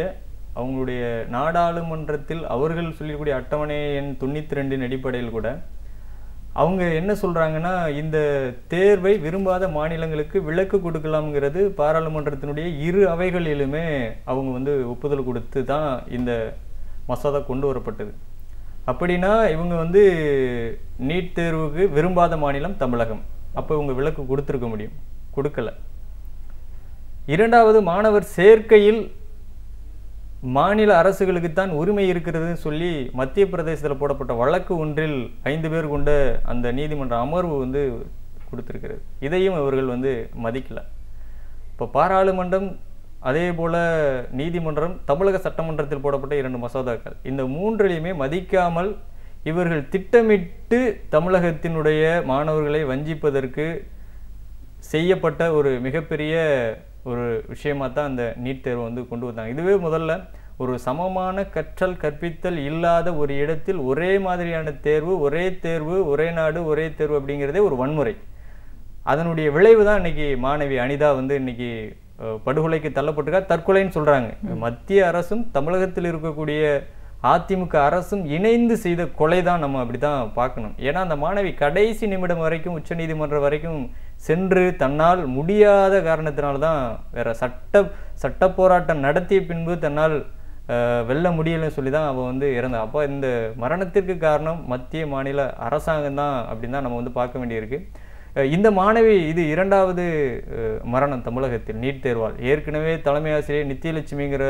அவங்களுடைய நாடாளுமன்றத்தில் அவர்கள் சொல்லியிருக்கக்கூடிய அட்டவணை எண் தொண்ணூற்றி ரெண்டின் அடிப்படையில் கூட அவங்க என்ன சொல்கிறாங்கன்னா இந்த தேர்வை விரும்பாத மாநிலங்களுக்கு விலக்கு கொடுக்கலாம்ங்கிறது பாராளுமன்றத்தினுடைய இரு அவைகளிலுமே அவங்க வந்து ஒப்புதல் கொடுத்து தான் இந்த மசோதா கொண்டு வரப்பட்டது அப்படின்னா இவங்க வந்து நீட் தேர்வுக்கு விரும்பாத மாநிலம் தமிழகம் அப்போ இவங்க விலக்கு கொடுத்துருக்க முடியும் கொடுக்கல இரண்டாவது மாணவர் சேர்க்கையில் மாநில அரசுகளுக்கு தான் உரிமை இருக்கிறதுன்னு சொல்லி மத்திய பிரதேசத்தில் போடப்பட்ட வழக்கு ஒன்றில் ஐந்து பேர் கொண்ட அந்த நீதிமன்ற அமர்வு வந்து கொடுத்துருக்கிறது இதையும் இவர்கள் வந்து மதிக்கலை இப்போ பாராளுமன்றம் அதே போல் நீதிமன்றம் தமிழக சட்டமன்றத்தில் போடப்பட்ட இரண்டு மசோதாக்கள் இந்த மூன்றிலையுமே மதிக்காமல் இவர்கள் திட்டமிட்டு தமிழகத்தினுடைய மாணவர்களை வஞ்சிப்பதற்கு செய்யப்பட்ட ஒரு மிகப்பெரிய ஒரு விஷயமாக தான் அந்த நீட் தேர்வு வந்து கொண்டு வந்தாங்க இதுவே முதல்ல ஒரு சமமான கற்றல் கற்பித்தல் இல்லாத ஒரு இடத்தில் ஒரே மாதிரியான தேர்வு ஒரே தேர்வு ஒரே நாடு ஒரே தேர்வு அப்படிங்கிறதே ஒரு வன்முறை அதனுடைய விளைவு தான் இன்னைக்கு மாணவி அனிதா வந்து இன்னைக்கு படுகொலைக்கு தள்ளப்பட்டுக்கா தற்கொலைன்னு சொல்கிறாங்க மத்திய அரசும் தமிழகத்தில் இருக்கக்கூடிய அதிமுக அரசும் இணைந்து செய்த கொலை தான் நம்ம அப்படி தான் பார்க்கணும் ஏன்னா அந்த மாணவி கடைசி நிமிடம் வரைக்கும் உச்சநீதிமன்றம் வரைக்கும் சென்று தன்னால் முடியாத காரணத்தினால்தான் வேறு சட்ட சட்ட போராட்டம் நடத்திய பின்பு தன்னால் வெல்ல முடியலன்னு சொல்லி தான் அவள் வந்து இறந்தாள் அப்போ இந்த மரணத்திற்கு காரணம் மத்திய மாநில அரசாங்கம் தான் அப்படின்னு தான் நம்ம வந்து பார்க்க வேண்டியிருக்கு இந்த மாணவி இது இரண்டாவது மரணம் தமிழகத்தில் நீட் தேர்வால் ஏற்கனவே தலைமை ஆசிரியர் நித்தியலட்சுமிங்கிற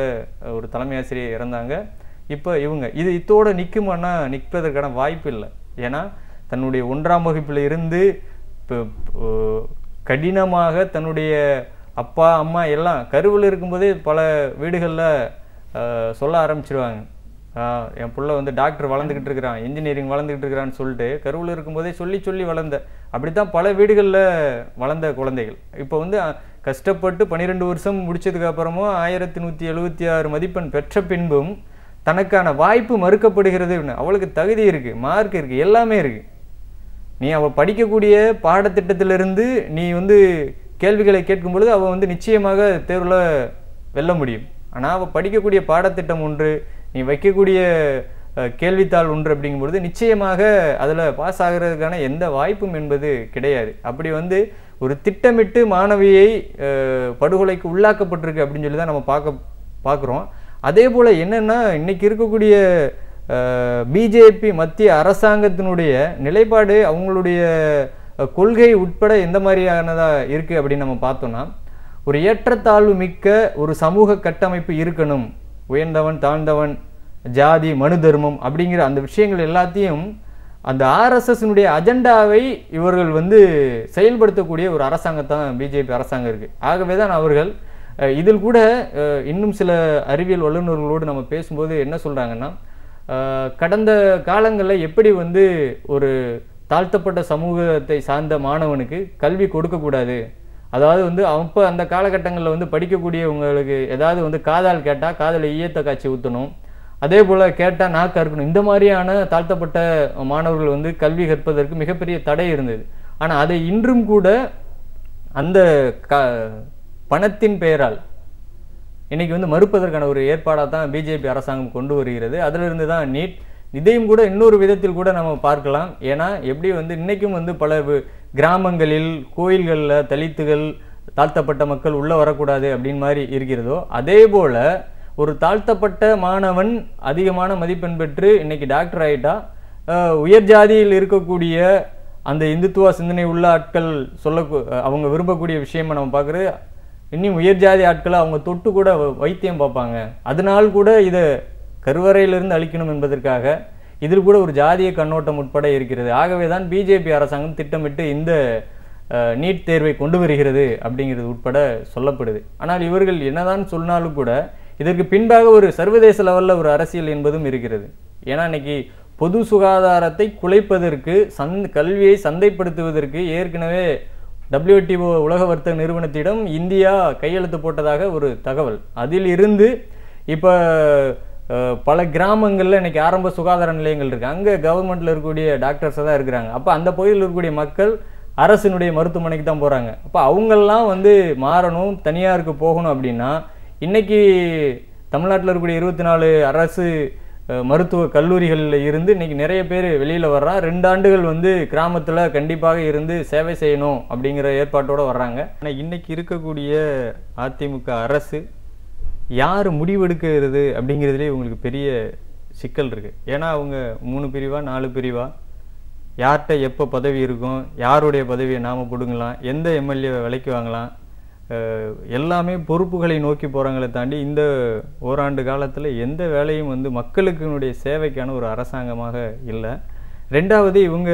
ஒரு தலைமை ஆசிரியர் இறந்தாங்க இப்போ இவங்க இது இத்தோடு நிற்குமானா நிற்பதற்கான வாய்ப்பு இல்லை ஏன்னா தன்னுடைய ஒன்றாம் வகுப்பில் இருந்து கடினமாக தன்னுடைய அப்பா அம்மா எல்லாம் கருவில் இருக்கும்போதே பல வீடுகளில் சொல்ல ஆரம்பிச்சிருவாங்க என் பிள்ளை வந்து டாக்டர் வளர்ந்துக்கிட்டு இருக்கிறான் இன்ஜினியரிங் வளர்ந்துக்கிட்டு இருக்கிறான்னு சொல்லிட்டு கருவில் இருக்கும்போதே சொல்லி சொல்லி வளர்ந்த அப்படி தான் பல வீடுகளில் வளர்ந்த குழந்தைகள் இப்போ வந்து கஷ்டப்பட்டு பன்னிரெண்டு வருஷம் முடித்ததுக்கு அப்புறமும் ஆயிரத்தி நூற்றி எழுபத்தி ஆறு மதிப்பெண் பெற்ற பின்பும் தனக்கான வாய்ப்பு மறுக்கப்படுகிறது அவளுக்கு தகுதி இருக்குது மார்க் இருக்குது எல்லாமே இருக்குது நீ அவள் படிக்கக்கூடிய பாடத்திட்டத்திலிருந்து நீ வந்து கேள்விகளை கேட்கும் பொழுது அவள் வந்து நிச்சயமாக தேர்வில் வெல்ல முடியும் ஆனால் அவள் படிக்கக்கூடிய பாடத்திட்டம் ஒன்று நீ வைக்கக்கூடிய கேள்வித்தாள் ஒன்று அப்படிங்கும் பொழுது நிச்சயமாக அதில் பாஸ் ஆகிறதுக்கான எந்த வாய்ப்பும் என்பது கிடையாது அப்படி வந்து ஒரு திட்டமிட்டு மாணவியை படுகொலைக்கு உள்ளாக்கப்பட்டிருக்கு அப்படின்னு சொல்லி தான் நம்ம பார்க்க பார்க்குறோம் அதே போல் என்னென்னா இன்றைக்கி இருக்கக்கூடிய பிஜேபி மத்திய அரசாங்கத்தினுடைய நிலைப்பாடு அவங்களுடைய கொள்கை உட்பட எந்த மாதிரியானதாக இருக்குது அப்படின்னு நம்ம பார்த்தோன்னா ஒரு ஏற்றத்தாழ்வு மிக்க ஒரு சமூக கட்டமைப்பு இருக்கணும் உயர்ந்தவன் தாழ்ந்தவன் ஜாதி மனு தர்மம் அப்படிங்கிற அந்த விஷயங்கள் எல்லாத்தையும் அந்த ஆர்எஸ்எஸ்னுடைய அஜெண்டாவை இவர்கள் வந்து செயல்படுத்தக்கூடிய ஒரு அரசாங்கத்தான் பிஜேபி அரசாங்கம் இருக்குது ஆகவே தான் அவர்கள் இதில் கூட இன்னும் சில அறிவியல் வல்லுநர்களோடு நம்ம பேசும்போது என்ன சொல்கிறாங்கன்னா கடந்த காலங்களில் எப்படி வந்து ஒரு தாழ்த்தப்பட்ட சமூகத்தை சார்ந்த மாணவனுக்கு கல்வி கொடுக்கக்கூடாது அதாவது வந்து அப்போ அந்த காலகட்டங்களில் வந்து படிக்கக்கூடியவங்களுக்கு ஏதாவது வந்து காதால் கேட்டால் காதலை ஈயத்த காட்சி ஊற்றணும் அதே போல் கேட்டால் நாக்கு அறுக்கணும் இந்த மாதிரியான தாழ்த்தப்பட்ட மாணவர்கள் வந்து கல்வி கற்பதற்கு மிகப்பெரிய தடை இருந்தது ஆனால் அதை இன்றும் கூட அந்த க பணத்தின் பெயரால் இன்றைக்கி வந்து மறுப்பதற்கான ஒரு ஏற்பாடாக தான் பிஜேபி அரசாங்கம் கொண்டு வருகிறது அதிலிருந்து தான் நீட் இதையும் கூட இன்னொரு விதத்தில் கூட நம்ம பார்க்கலாம் ஏன்னா எப்படி வந்து இன்றைக்கும் வந்து பல கிராமங்களில் கோயில்களில் தலித்துகள் தாழ்த்தப்பட்ட மக்கள் உள்ளே வரக்கூடாது அப்படின்னு மாதிரி இருக்கிறதோ அதே போல் ஒரு தாழ்த்தப்பட்ட மாணவன் அதிகமான மதிப்பெண் பெற்று இன்றைக்கி டாக்டர் ஆகிட்டா உயர் ஜாதியில் இருக்கக்கூடிய அந்த இந்துத்துவ சிந்தனை உள்ள ஆட்கள் சொல்ல அவங்க விரும்பக்கூடிய விஷயமா நம்ம பார்க்குறது இன்னும் உயர் ஜாதி ஆட்களை அவங்க தொட்டு கூட வைத்தியம் பார்ப்பாங்க அதனால் கூட இதை கருவறையிலிருந்து அழிக்கணும் என்பதற்காக இதில் கூட ஒரு ஜாதிய கண்ணோட்டம் உட்பட இருக்கிறது ஆகவே தான் பிஜேபி அரசாங்கம் திட்டமிட்டு இந்த நீட் தேர்வை கொண்டு வருகிறது அப்படிங்கிறது உட்பட சொல்லப்படுது ஆனால் இவர்கள் என்னதான் சொன்னாலும் கூட இதற்கு பின்பாக ஒரு சர்வதேச லெவலில் ஒரு அரசியல் என்பதும் இருக்கிறது ஏன்னா இன்னைக்கு பொது சுகாதாரத்தை குலைப்பதற்கு சந்த் கல்வியை சந்தைப்படுத்துவதற்கு ஏற்கனவே டபிள்யூடிஓ உலக வர்த்தக நிறுவனத்திடம் இந்தியா கையெழுத்து போட்டதாக ஒரு தகவல் அதில் இருந்து இப்போ பல கிராமங்களில் இன்றைக்கி ஆரம்ப சுகாதார நிலையங்கள் இருக்குது அங்கே கவர்மெண்டில் இருக்கக்கூடிய டாக்டர்ஸை தான் இருக்கிறாங்க அப்போ அந்த பகுதியில் இருக்கக்கூடிய மக்கள் அரசினுடைய மருத்துவமனைக்கு தான் போகிறாங்க அப்போ அவங்கெல்லாம் வந்து மாறணும் தனியாருக்கு போகணும் அப்படின்னா இன்றைக்கி தமிழ்நாட்டில் இருக்கக்கூடிய இருபத்தி நாலு அரசு மருத்துவ கல்லூரிகளில் இருந்து இன்றைக்கி நிறைய பேர் வெளியில் வர்றா ரெண்டு ஆண்டுகள் வந்து கிராமத்தில் கண்டிப்பாக இருந்து சேவை செய்யணும் அப்படிங்கிற ஏற்பாட்டோடு வர்றாங்க ஆனால் இன்றைக்கி இருக்கக்கூடிய அதிமுக அரசு யார் முடிவெடுக்கிறது அப்படிங்கிறதுலே உங்களுக்கு பெரிய சிக்கல் இருக்குது ஏன்னா அவங்க மூணு பிரிவாக நாலு பிரிவாக யார்கிட்ட எப்போ பதவி இருக்கும் யாருடைய பதவியை நாம் கொடுங்கலாம் எந்த எம்எல்ஏவை விலைக்கு வாங்கலாம் எல்லாமே பொறுப்புகளை நோக்கி போகிறாங்களே தாண்டி இந்த ஓராண்டு காலத்தில் எந்த வேலையும் வந்து மக்களுக்குனுடைய சேவைக்கான ஒரு அரசாங்கமாக இல்லை ரெண்டாவது இவங்க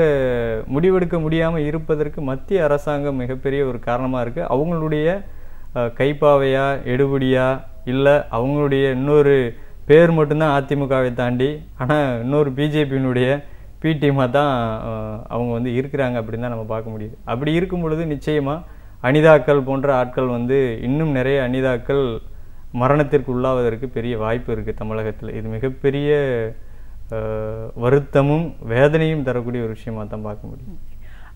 முடிவெடுக்க முடியாமல் இருப்பதற்கு மத்திய அரசாங்கம் மிகப்பெரிய ஒரு காரணமாக இருக்குது அவங்களுடைய கைப்பாவையா எடுபடியா இல்லை அவங்களுடைய இன்னொரு பேர் மட்டும்தான் அதிமுகவை தாண்டி ஆனால் இன்னொரு பிஜேபியினுடைய பிடிமாக தான் அவங்க வந்து இருக்கிறாங்க அப்படின்னு தான் நம்ம பார்க்க முடியுது அப்படி இருக்கும் பொழுது நிச்சயமாக அனிதாக்கள் போன்ற ஆட்கள் வந்து இன்னும் நிறைய அனிதாக்கள் மரணத்திற்கு உள்ளாவதற்கு பெரிய வாய்ப்பு இருக்குது தமிழகத்தில் இது மிகப்பெரிய வருத்தமும் வேதனையும் தரக்கூடிய ஒரு விஷயமாக தான் பார்க்க முடியும்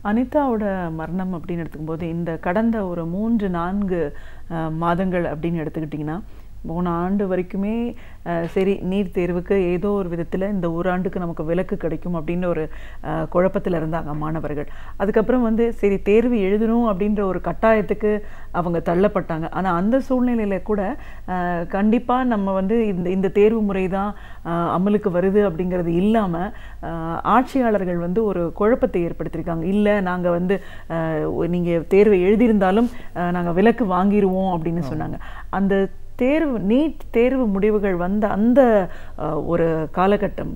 அனிதாவோட மரணம் அப்படின்னு எடுத்துக்கும்போது இந்த கடந்த ஒரு மூன்று நான்கு மாதங்கள் அப்படின்னு எடுத்துக்கிட்டிங்கன்னா போன ஆண்டு வரைக்குமே சரி நீட் தேர்வுக்கு ஏதோ ஒரு விதத்தில் இந்த ஓராண்டுக்கு நமக்கு விலக்கு கிடைக்கும் அப்படின்ற ஒரு குழப்பத்தில் இருந்தாங்க மாணவர்கள் அதுக்கப்புறம் வந்து சரி தேர்வு எழுதணும் அப்படின்ற ஒரு கட்டாயத்துக்கு அவங்க தள்ளப்பட்டாங்க ஆனால் அந்த சூழ்நிலையில் கூட கண்டிப்பாக நம்ம வந்து இந்த இந்த தேர்வு முறை தான் அமலுக்கு வருது அப்படிங்கிறது இல்லாமல் ஆட்சியாளர்கள் வந்து ஒரு குழப்பத்தை ஏற்படுத்தியிருக்காங்க இல்லை நாங்கள் வந்து நீங்கள் தேர்வை எழுதியிருந்தாலும் நாங்கள் விலக்கு வாங்கிடுவோம் அப்படின்னு சொன்னாங்க அந்த தேர்வு நீட் தேர்வு முடிவுகள் வந்த அந்த ஒரு காலகட்டம்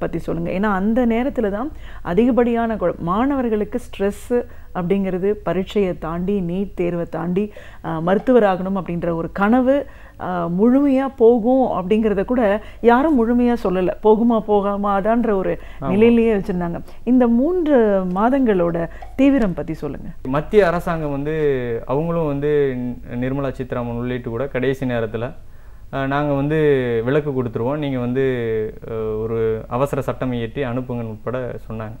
பற்றி சொல்லுங்கள் ஏன்னா அந்த நேரத்தில் தான் அதிகப்படியான மாணவர்களுக்கு ஸ்ட்ரெஸ்ஸு அப்படிங்கிறது பரீட்சையை தாண்டி நீட் தேர்வை தாண்டி மருத்துவராகணும் அப்படின்ற ஒரு கனவு முழுமையாக போகும் அப்படிங்கிறத கூட யாரும் முழுமையாக சொல்லலை போகுமா போகாமா அதான்ற ஒரு நிலையிலேயே வச்சுருந்தாங்க இந்த மூன்று மாதங்களோட தீவிரம் பற்றி சொல்லுங்கள் மத்திய அரசாங்கம் வந்து அவங்களும் வந்து நிர்மலா சீத்தாராமன் உள்ளிட்டு கூட கடைசி நேரத்தில் நாங்கள் வந்து விளக்கு கொடுத்துருவோம் நீங்கள் வந்து ஒரு அவசர சட்டம் இயற்றி அனுப்புங்க உட்பட சொன்னாங்க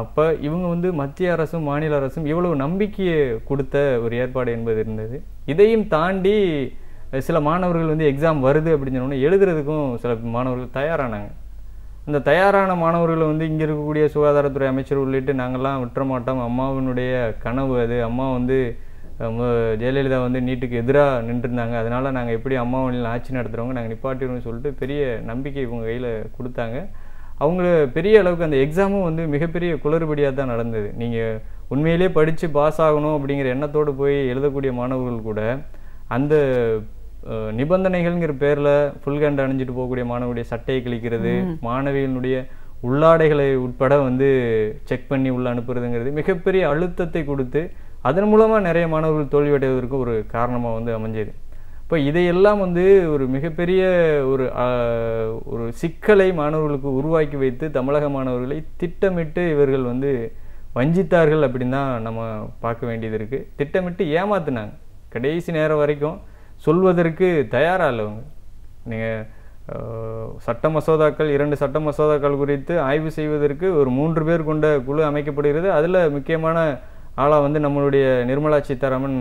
அப்போ இவங்க வந்து மத்திய அரசும் மாநில அரசும் இவ்வளவு நம்பிக்கையை கொடுத்த ஒரு ஏற்பாடு என்பது இருந்தது இதையும் தாண்டி சில மாணவர்கள் வந்து எக்ஸாம் வருது அப்படின்னு சொன்னோன்னே எழுதுறதுக்கும் சில மாணவர்கள் தயாரானாங்க அந்த தயாரான மாணவர்களை வந்து இங்கே இருக்கக்கூடிய சுகாதாரத்துறை அமைச்சர் உள்ளிட்டு நாங்கள்லாம் விட்டுற மாட்டோம் அம்மாவினுடைய கனவு அது அம்மா வந்து ஜெயலலிதா வந்து நீட்டுக்கு எதிராக நின்றுருந்தாங்க அதனால் நாங்கள் எப்படி அம்மாவனில் ஆட்சி நடத்துகிறவங்க நாங்கள் நிப்பாட்டிடுவோம்னு சொல்லிட்டு பெரிய நம்பிக்கை இவங்க கையில் கொடுத்தாங்க அவங்கள பெரிய அளவுக்கு அந்த எக்ஸாமும் வந்து மிகப்பெரிய குளறுபடியாக தான் நடந்தது நீங்கள் உண்மையிலே படித்து பாஸ் ஆகணும் அப்படிங்கிற எண்ணத்தோடு போய் எழுதக்கூடிய மாணவர்கள் கூட அந்த நிபந்தனைகள்ங்கிற பேரில் ஃபுல் ஹேண்ட் அணிஞ்சிட்டு போகக்கூடிய மாணவியுடைய சட்டையை கிழிக்கிறது மாணவியினுடைய உள்ளாடைகளை உட்பட வந்து செக் பண்ணி உள்ள அனுப்புறதுங்கிறது மிகப்பெரிய அழுத்தத்தை கொடுத்து அதன் மூலமாக நிறைய மாணவர்கள் தோல்வி அடைவதற்கு ஒரு காரணமாக வந்து அமைஞ்சது இப்போ இதையெல்லாம் வந்து ஒரு மிகப்பெரிய ஒரு ஒரு சிக்கலை மாணவர்களுக்கு உருவாக்கி வைத்து தமிழக மாணவர்களை திட்டமிட்டு இவர்கள் வந்து வஞ்சித்தார்கள் அப்படின்னு தான் நம்ம பார்க்க வேண்டியது இருக்குது திட்டமிட்டு ஏமாத்தினாங்க கடைசி நேரம் வரைக்கும் சொல்வதற்கு தயாராக இல்லைவங்க நீங்கள் சட்ட மசோதாக்கள் இரண்டு சட்ட மசோதாக்கள் குறித்து ஆய்வு செய்வதற்கு ஒரு மூன்று பேர் கொண்ட குழு அமைக்கப்படுகிறது அதில் முக்கியமான ஆளாக வந்து நம்மளுடைய நிர்மலா சீதாராமன்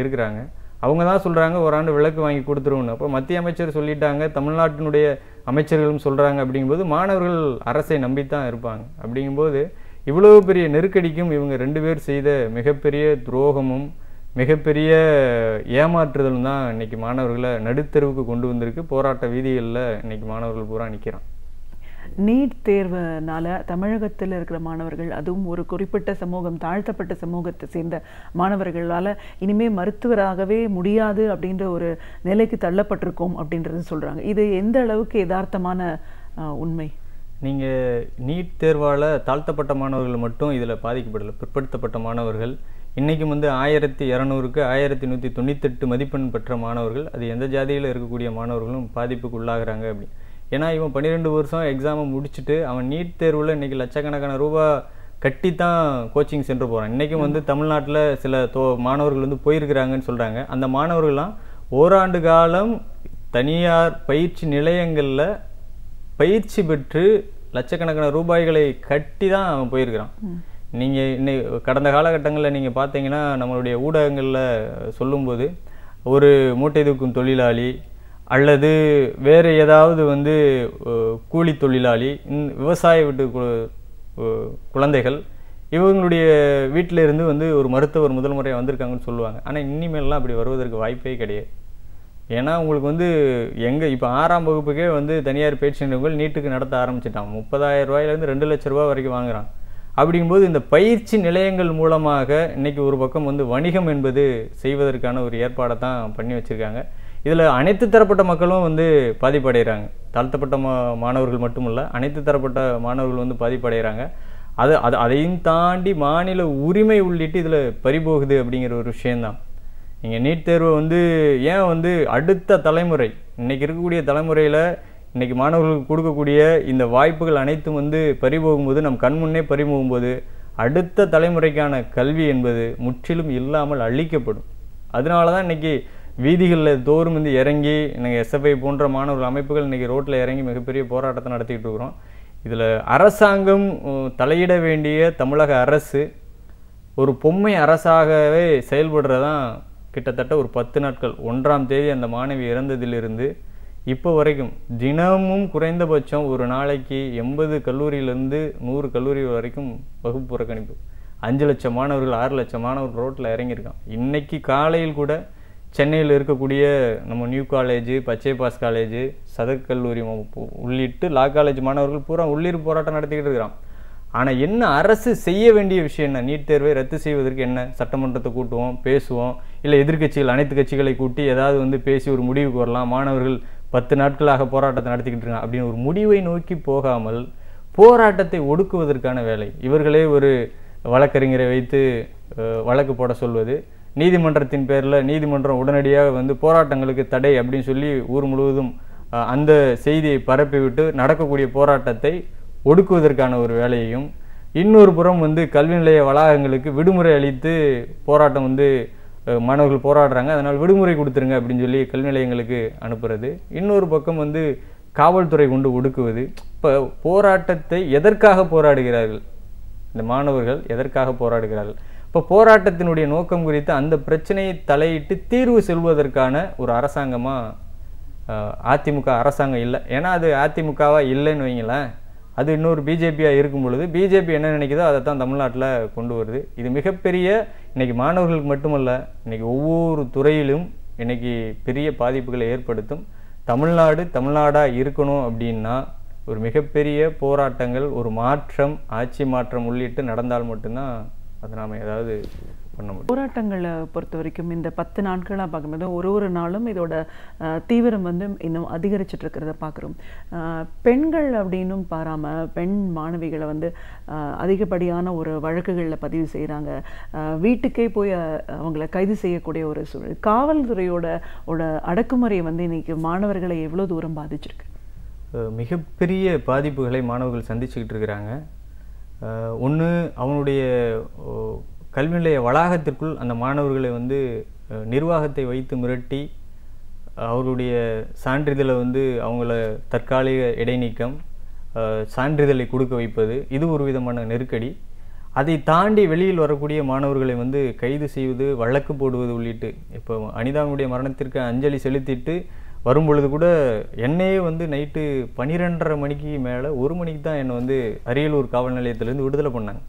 இருக்கிறாங்க அவங்க தான் சொல்கிறாங்க ஒரு ஆண்டு விளக்கு வாங்கி கொடுத்துருவோம்னு அப்போ மத்திய அமைச்சர் சொல்லிட்டாங்க தமிழ்நாட்டினுடைய அமைச்சர்களும் சொல்கிறாங்க அப்படிங்கும்போது மாணவர்கள் அரசை நம்பித்தான் இருப்பாங்க அப்படிங்கும்போது இவ்வளவு பெரிய நெருக்கடிக்கும் இவங்க ரெண்டு பேர் செய்த மிகப்பெரிய துரோகமும் மிகப்பெரிய ஏமாற்றுதல் தான் இன்னைக்கு மாணவர்களை நடுத்தெருவுக்கு கொண்டு வந்திருக்கு போராட்ட வீதிகளில் இன்னைக்கு மாணவர்கள் பூரா நிற்கிறான் நீட் தேர்வுனால தமிழகத்தில் இருக்கிற மாணவர்கள் அதுவும் ஒரு குறிப்பிட்ட சமூகம் தாழ்த்தப்பட்ட சமூகத்தை சேர்ந்த மாணவர்களால் இனிமேல் மருத்துவராகவே முடியாது அப்படின்ற ஒரு நிலைக்கு தள்ளப்பட்டிருக்கோம் அப்படின்றது சொல்கிறாங்க இது எந்த அளவுக்கு யதார்த்தமான உண்மை நீங்கள் நீட் தேர்வால் தாழ்த்தப்பட்ட மாணவர்கள் மட்டும் இதில் பாதிக்கப்படலை பிற்படுத்தப்பட்ட மாணவர்கள் இன்றைக்கும் வந்து ஆயிரத்தி இரநூறுக்கு ஆயிரத்தி நூற்றி தொண்ணூத்தெட்டு மதிப்பெண் பெற்ற மாணவர்கள் அது எந்த ஜாதியில் இருக்கக்கூடிய மாணவர்களும் பாதிப்புக்கு உள்ளாகிறாங்க அப்படி ஏன்னா இவன் பன்னிரெண்டு வருஷம் எக்ஸாமை முடிச்சுட்டு அவன் நீட் தேர்வில் இன்றைக்கி லட்சக்கணக்கான ரூபா கட்டி தான் கோச்சிங் சென்று போகிறான் இன்றைக்கும் வந்து தமிழ்நாட்டில் சில தோ மாணவர்கள் வந்து போயிருக்கிறாங்கன்னு சொல்கிறாங்க அந்த மாணவர்கள்லாம் ஓராண்டு காலம் தனியார் பயிற்சி நிலையங்களில் பயிற்சி பெற்று லட்சக்கணக்கான ரூபாய்களை கட்டி தான் அவன் போயிருக்கிறான் நீங்கள் இன்னைக்கு கடந்த காலகட்டங்களில் நீங்கள் பார்த்தீங்கன்னா நம்மளுடைய ஊடகங்களில் சொல்லும்போது ஒரு மூட்டை தூக்கும் தொழிலாளி அல்லது வேறு ஏதாவது வந்து கூலி தொழிலாளி விவசாய வீட்டு குழந்தைகள் இவங்களுடைய வீட்டிலேருந்து வந்து ஒரு மருத்துவர் முதல் முறையாக வந்திருக்காங்கன்னு சொல்லுவாங்க ஆனால் இனிமேல்லாம் அப்படி வருவதற்கு வாய்ப்பே கிடையாது ஏன்னா உங்களுக்கு வந்து எங்கே இப்போ ஆறாம் வகுப்புக்கே வந்து தனியார் பயிற்சி நிறுவனங்கள் நீட்டுக்கு நடத்த ஆரம்பிச்சிட்டான் முப்பதாயிரம் ரூபாயிலேருந்து ரெண்டு லட்ச ரூபா வரைக்கும் வாங்குகிறான் அப்படிங்கும்போது இந்த பயிற்சி நிலையங்கள் மூலமாக இன்றைக்கி ஒரு பக்கம் வந்து வணிகம் என்பது செய்வதற்கான ஒரு ஏற்பாடை தான் பண்ணி வச்சுருக்காங்க இதில் அனைத்து தரப்பட்ட மக்களும் வந்து பாதிப்படைகிறாங்க தாழ்த்தப்பட்ட மா மாணவர்கள் மட்டுமல்ல அனைத்து தரப்பட்ட மாணவர்கள் வந்து பாதிப்படைகிறாங்க அது அது அதையும் தாண்டி மாநில உரிமை உள்ளிட்டு இதில் பறிபோகுது அப்படிங்கிற ஒரு விஷயந்தான் நீங்கள் நீட் தேர்வை வந்து ஏன் வந்து அடுத்த தலைமுறை இன்றைக்கி இருக்கக்கூடிய தலைமுறையில் இன்றைக்கி மாணவர்களுக்கு கொடுக்கக்கூடிய இந்த வாய்ப்புகள் அனைத்தும் வந்து பறிபோகும்போது நம் கண்முன்னே பறிபோகும்போது அடுத்த தலைமுறைக்கான கல்வி என்பது முற்றிலும் இல்லாமல் அழிக்கப்படும் அதனால தான் இன்றைக்கி வீதிகளில் தோறும் வந்து இறங்கி இன்றைக்கி எஸ்எஃப்ஐ போன்ற மாணவர்கள் அமைப்புகள் இன்றைக்கி ரோட்டில் இறங்கி மிகப்பெரிய போராட்டத்தை நடத்திக்கிட்டு இருக்கிறோம் இதில் அரசாங்கம் தலையிட வேண்டிய தமிழக அரசு ஒரு பொம்மை அரசாகவே செயல்படுறதான் கிட்டத்தட்ட ஒரு பத்து நாட்கள் ஒன்றாம் தேதி அந்த மாணவி இறந்ததிலிருந்து இப்போ வரைக்கும் தினமும் குறைந்தபட்சம் ஒரு நாளைக்கு எண்பது கல்லூரியிலேருந்து நூறு கல்லூரி வரைக்கும் வகுப்பு புறக்கணிப்பு அஞ்சு லட்சம் மாணவர்கள் ஆறு லட்சம் மாணவர்கள் ரோட்டில் இறங்கியிருக்கான் இன்றைக்கி காலையில் கூட சென்னையில் இருக்கக்கூடிய நம்ம new college Pachaiyappa's college Sathak கல்லூரி உள்ளிட்டு லா காலேஜ் மாணவர்கள் பூரா உள்ளிரு போராட்டம் நடத்திக்கிட்டு இருக்கிறான் ஆனால் என்ன அரசு செய்ய வேண்டிய விஷயம் என்ன நீட் தேர்வை ரத்து செய்வதற்கு என்ன சட்டமன்றத்தை கூட்டுவோம் பேசுவோம் இல்லை எதிர்கட்சிகள் அனைத்து கட்சிகளை கூட்டி ஏதாவது வந்து பேசி ஒரு முடிவுக்கு வரலாம் மாணவர்கள் பத்து நாட்களாக போராட்டத்தை நடத்திக்கிட்டு இருக்காங்க அப்படின்னு ஒரு முடிவை நோக்கி போகாமல் போராட்டத்தை ஒடுக்குவதற்கான வேலை இவர்களே ஒரு வழக்கறிஞரை வைத்து வழக்கு போட சொல்வது நீதிமன்றத்தின் பேரில் நீதிமன்றம் உடனடியாக வந்து போராட்டங்களுக்கு தடை அப்படின்னு சொல்லி ஊர் முழுவதும் அந்த செய்தியை பரப்பிவிட்டு நடக்கக்கூடிய போராட்டத்தை ஒடுக்குவதற்கான ஒரு வேலையையும் இன்னொரு புறம் வந்து கல்வி நிலைய வளாகங்களுக்கு விடுமுறை அளித்து போராட்டம் வந்து மாணவர்கள் போராடுறாங்க அதனால் விடுமுறை கொடுத்துருங்க அப்படின்னு சொல்லி கல்வி நிலையங்களுக்கு அனுப்புறது இன்னொரு பக்கம் வந்து காவல்துறை கொண்டு ஒடுக்குவது இப்போ போராட்டத்தை எதற்காக போராடுகிறார்கள் இந்த மாணவர்கள் எதற்காக போராடுகிறார்கள் இப்போ போராட்டத்தினுடைய நோக்கம் குறித்து அந்த பிரச்சனையை தலையிட்டு தீர்வு செல்வதற்கான ஒரு அரசாங்கமாக அதிமுக அரசாங்கம் இல்லை ஏன்னா அது அதிமுகவாக இல்லைன்னு வைங்களேன் அது இன்னொரு பிஜேபியாக இருக்கும் பொழுது பிஜேபி என்ன நினைக்குதோ அதை தான் தமிழ்நாட்டில் கொண்டு வருது இது மிகப்பெரிய இன்றைக்கி மாணவர்களுக்கு மட்டுமல்ல இன்றைக்கி ஒவ்வொரு துறையிலும் இன்றைக்கி பெரிய பாதிப்புகளை ஏற்படுத்தும் தமிழ்நாடு தமிழ்நாடாக இருக்கணும் அப்படின்னா ஒரு மிகப்பெரிய போராட்டங்கள் ஒரு மாற்றம் ஆட்சி மாற்றம் உள்ளிட்டு நடந்தால் மட்டும்தான் அது நாம் ஏதாவது பண்ண முடியும் போராட்டங்களை பொறுத்த வரைக்கும் இந்த பத்து நாட்களாக பார்க்கும்போது ஒரு ஒரு நாளும் இதோட தீவிரம் வந்து இன்னும் அதிகரிச்சுட்டு இருக்கிறத பார்க்குறோம் பெண்கள் அப்படின்னும் பாராமல் பெண் மாணவிகளை வந்து அதிகப்படியான ஒரு வழக்குகளில் பதிவு செய்கிறாங்க வீட்டுக்கே போய் அவங்கள கைது செய்யக்கூடிய ஒரு சூழல் காவல்துறையோட அடக்குமுறையை வந்து இன்றைக்கி மாணவர்களை எவ்வளோ தூரம் பாதிச்சிருக்கு மிகப்பெரிய பாதிப்புகளை மாணவர்கள் சந்திச்சுக்கிட்டு இருக்கிறாங்க ஒன்று அவனுடைய கல்வி நிலைய வளாகத்திற்குள் அந்த மாணவர்களை வந்து நிர்வாகத்தை வைத்து மிரட்டி அவருடைய சான்றிதழை வந்து அவங்கள தற்காலிக இடைநீக்கம் சான்றிதழை கொடுக்க வைப்பது இது ஒரு விதமான நெருக்கடி அதை தாண்டி வெளியில் வரக்கூடிய மாணவர்களை வந்து கைது செய்வது வழக்கு போடுவது உள்ளிட்டு இப்போ அனிதாவுடைய மரணத்திற்கு அஞ்சலி செலுத்திட்டு வரும்பொழுது கூட என்னையே வந்து நைட்டு பன்னிரெண்டரை மணிக்கு மேலே ஒரு மணிக்கு தான் என்னை வந்து அரியலூர் காவல் நிலையத்திலேருந்து விடுதலை பண்ணாங்க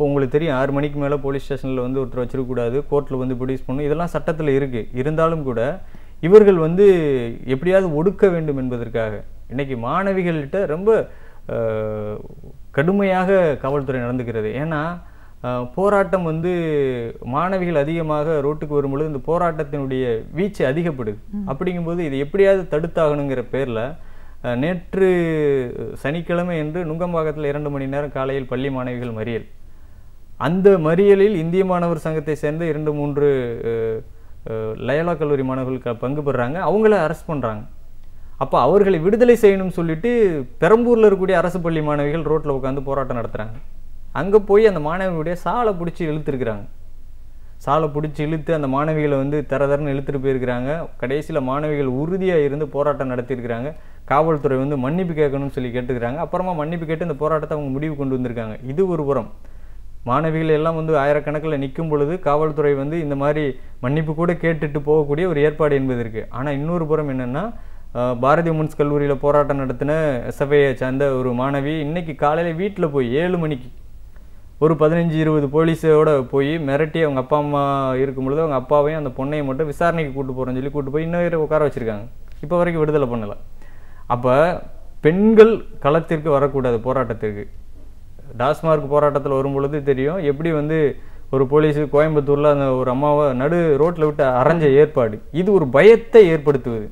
இப்போ உங்களுக்கு தெரியும் ஆறு மணிக்கு மேலே போலீஸ் ஸ்டேஷனில் வந்து ஒருத்தர் வச்சிருக்கக்கூடாது கோர்ட்டில் வந்து ப்ரொடியூஸ் பண்ணணும் இதெல்லாம் சட்டத்தில் இருக்குது இருந்தாலும் கூட இவர்கள் வந்து எப்படியாவது ஒடுக்க வேண்டும் என்பதற்காக இன்றைக்கி மாணவிகள்கிட்ட ரொம்ப கடுமையாக காவல்துறை நடந்துக்கிறது ஏன்னா போராட்டம் வந்து மாணவிகள் அதிகமாக ரோட்டுக்கு வரும்பொழுது இந்த போராட்டத்தினுடைய வீச்சு அதிகப்படுது அப்படிங்கும்போது இது எப்படியாவது தடுத்தாகணுங்கிற பேரில் நேற்று சனிக்கிழமை என்று நுங்கம்பாக்கத்தில் இரண்டு மணி நேரம் காலையில் பள்ளி மாணவிகள் மறியல் அந்த மறியலில் இந்திய மாணவர் சங்கத்தை சேர்ந்த இரண்டு மூன்று லயலா கல்லூரி மாணவர்கள் பங்கு பெறாங்க அவங்கள அரெஸ்ட் பண்ணுறாங்க அப்போ அவர்களை விடுதலை செய்யணும்னு சொல்லிட்டு பெரம்பூரில் இருக்கக்கூடிய அரசு பள்ளி மாணவிகள் ரோட்டில் உட்காந்து போராட்டம் நடத்துகிறாங்க அங்கே போய் அந்த மாணவியுடைய சாலை பிடிச்சி இழுத்துருக்குறாங்க சாலை பிடிச்சி இழுத்து அந்த மாணவிகளை வந்து தர தரன்னு இழுத்துட்டு போயிருக்கிறாங்க கடைசியில் மாணவிகள் உறுதியாக இருந்து போராட்டம் நடத்தியிருக்கிறாங்க காவல்துறை வந்து மன்னிப்பு கேட்கணும்னு சொல்லி கேட்டுக்கிறாங்க அப்புறமா மன்னிப்பு கேட்டு இந்த போராட்டத்தை அவங்க முடிவு கொண்டு வந்திருக்காங்க இது ஒரு புறம் மாணவிகள் எல்லாம் வந்து ஆயிரக்கணக்கில் நிற்கும் பொழுது காவல்துறை வந்து இந்த மாதிரி மன்னிப்பு கூட கேட்டுட்டு போகக்கூடிய ஒரு ஏற்பாடு என்பது இருக்குது ஆனால் இன்னொரு புறம் என்னென்னா பாரதி உமன்ஸ் கல்லூரியில் போராட்டம் நடத்தின எஸ்எஃப்ஐயை சேர்ந்த ஒரு மாணவி இன்றைக்கி காலையில் வீட்டில் போய் ஏழு மணிக்கு ஒரு பதினஞ்சு இருபது போலீஸோடு போய் மிரட்டி அவங்க அப்பா அம்மா இருக்கும் பொழுது அவங்க அப்பாவையும் அந்த பொண்ணையும் மட்டும் விசாரணைக்கு கூட்டு போகிறோன்னு சொல்லி கூட்டு போய் இன்னும் வரை உட்கார வச்சுருக்காங்க இப்போ வரைக்கும் விடுதலை பண்ணலை அப்போ பெண்கள் களத்திற்கு வரக்கூடாது போராட்டத்திற்கு டாஸ்மார்க் போராட்டத்தில் வரும்பொழுது தெரியும் எப்படி வந்து ஒரு போலீஸு கோயம்புத்தூரில் அந்த ஒரு அம்மாவை நடு ரோட்டில் விட்டு அரைஞ்ச ஏற்பாடு இது ஒரு பயத்தை ஏற்படுத்துவது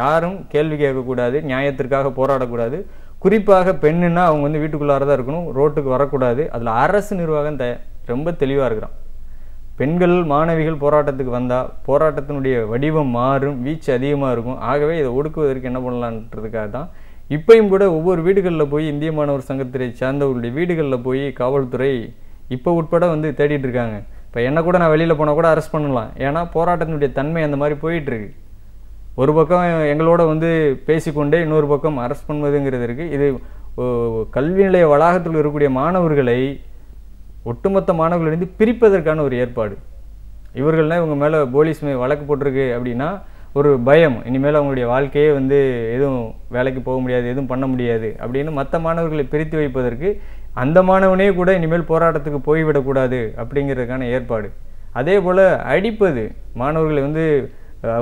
யாரும் கேள்வி கேட்கக்கூடாது நியாயத்திற்காக போராடக்கூடாது குறிப்பாக பெண்ணுன்னா அவங்க வந்து வீட்டுக்குள்ளார தான் இருக்கணும் ரோட்டுக்கு வரக்கூடாது அதில் அரசு நிர்வாகம் த ரொம்ப தெளிவாக இருக்கிறான் பெண்கள் மாணவிகள் போராட்டத்துக்கு வந்தால் போராட்டத்தினுடைய வடிவம் மாறும் வீச்சு அதிகமாக இருக்கும் ஆகவே இதை ஒடுக்குவதற்கு என்ன பண்ணலான்றதுக்காக தான் இப்பையும் கூட ஒவ்வொரு வீடுகளில் போய் இந்திய மாணவர் சங்கத்தை சார்ந்தவர்களுடைய வீடுகளில் போய் காவல்துறை இப்போ உட்பட வந்து தேடிட்டு இருக்காங்க இப்போ என்ன கூட நான் வெளியில் போனால் கூட அரெஸ்ட் பண்ணலாம் ஏன்னா போராட்டத்தினுடைய தன்மை அந்த மாதிரி போயிட்டுருக்கு ஒரு பக்கம் எங்களோட வந்து பேசிக்கொண்டே இன்னொரு பக்கம் அரெஸ்ட் பண்ணுவதுங்கிறது இருக்குது இது கல்வி நிலைய வளாகத்தில் இருக்கக்கூடிய மாணவர்களை ஒட்டுமொத்த மாணவர்களிருந்து பிரிப்பதற்கான ஒரு ஏற்பாடு இவர்கள்லாம் இவங்க மேலே போலீஸ் வழக்கு போட்டிருக்கு அப்படின்னா ஒரு பயம் இனிமேல் அவங்களுடைய வாழ்க்கையே வந்து எதுவும் வேலைக்கு போக முடியாது எதுவும் பண்ண முடியாது அப்படின்னு மற்ற மாணவர்களை பிரித்து வைப்பதற்கு அந்த மாணவனே கூட இனிமேல் போராட்டத்துக்கு போய்விடக்கூடாது அப்படிங்கிறதுக்கான ஏற்பாடு அதே போல் அடிப்பது மாணவர்களை வந்து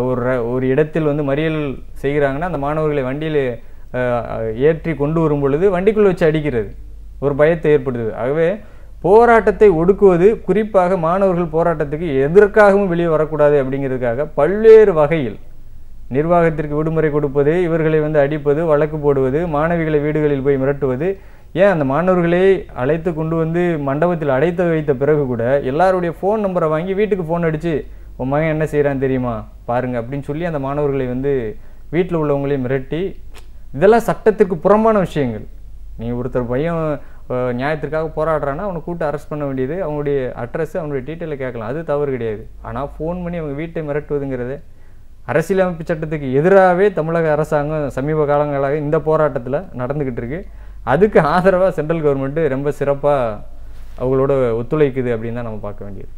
ஒரு ஒரு இடத்தில் வந்து மறியல் செய்கிறாங்கன்னா அந்த மாணவர்களை வண்டியில் ஏற்றி கொண்டு வரும் பொழுது வண்டிக்குள்ளே வச்சு அடிக்கிறது ஒரு பயத்தை ஏற்படுத்துது ஆகவே போராட்டத்தை ஒடுக்குவது குறிப்பாக மாணவர்கள் போராட்டத்துக்கு எதற்காகவும் வெளியே வரக்கூடாது அப்படிங்கிறதுக்காக பல்வேறு வகையில் நிர்வாகத்திற்கு விடுமுறை கொடுப்பது இவர்களை வந்து அடிப்பது வழக்கு போடுவது மாணவிகளை வீடுகளில் போய் மிரட்டுவது ஏன் அந்த மாணவர்களை அழைத்து கொண்டு வந்து மண்டபத்தில் அடைத்து வைத்த பிறகு கூட எல்லாருடைய ஃபோன் நம்பரை வாங்கி வீட்டுக்கு ஃபோன் அடித்து உன் மகன் என்ன செய்கிறான் தெரியுமா பாருங்கள் அப்படின்னு சொல்லி அந்த மாணவர்களை வந்து வீட்டில் உள்ளவங்களையும் மிரட்டி இதெல்லாம் சட்டத்துக்கு புறம்பான விஷயங்கள் நீ ஒருத்தர் பையன் நியாயத்திற்காக போராடுறான்னா அவனை கூட்டு அரெஸ்ட் பண்ண வேண்டியது அவனுடைய அட்ரஸ் அவனுடைய டீட்டெயிலை கேட்கலாம் அது தவறு கிடையாது ஆனால் ஃபோன் பண்ணி அவங்க வீட்டை மிரட்டுவதுங்கிறது அரசியலமைப்பு சட்டத்துக்கு எதிராகவே தமிழக அரசாங்கம் சமீப காலங்களாக இந்த போராட்டத்தில் நடந்துக்கிட்டு இருக்கு அதுக்கு ஆதரவாக சென்ட்ரல் கவர்மெண்ட்டு ரொம்ப சிறப்பாக அவங்களோட ஒத்துழைக்குது அப்படின்னு தான் நம்ம பார்க்க வேண்டியது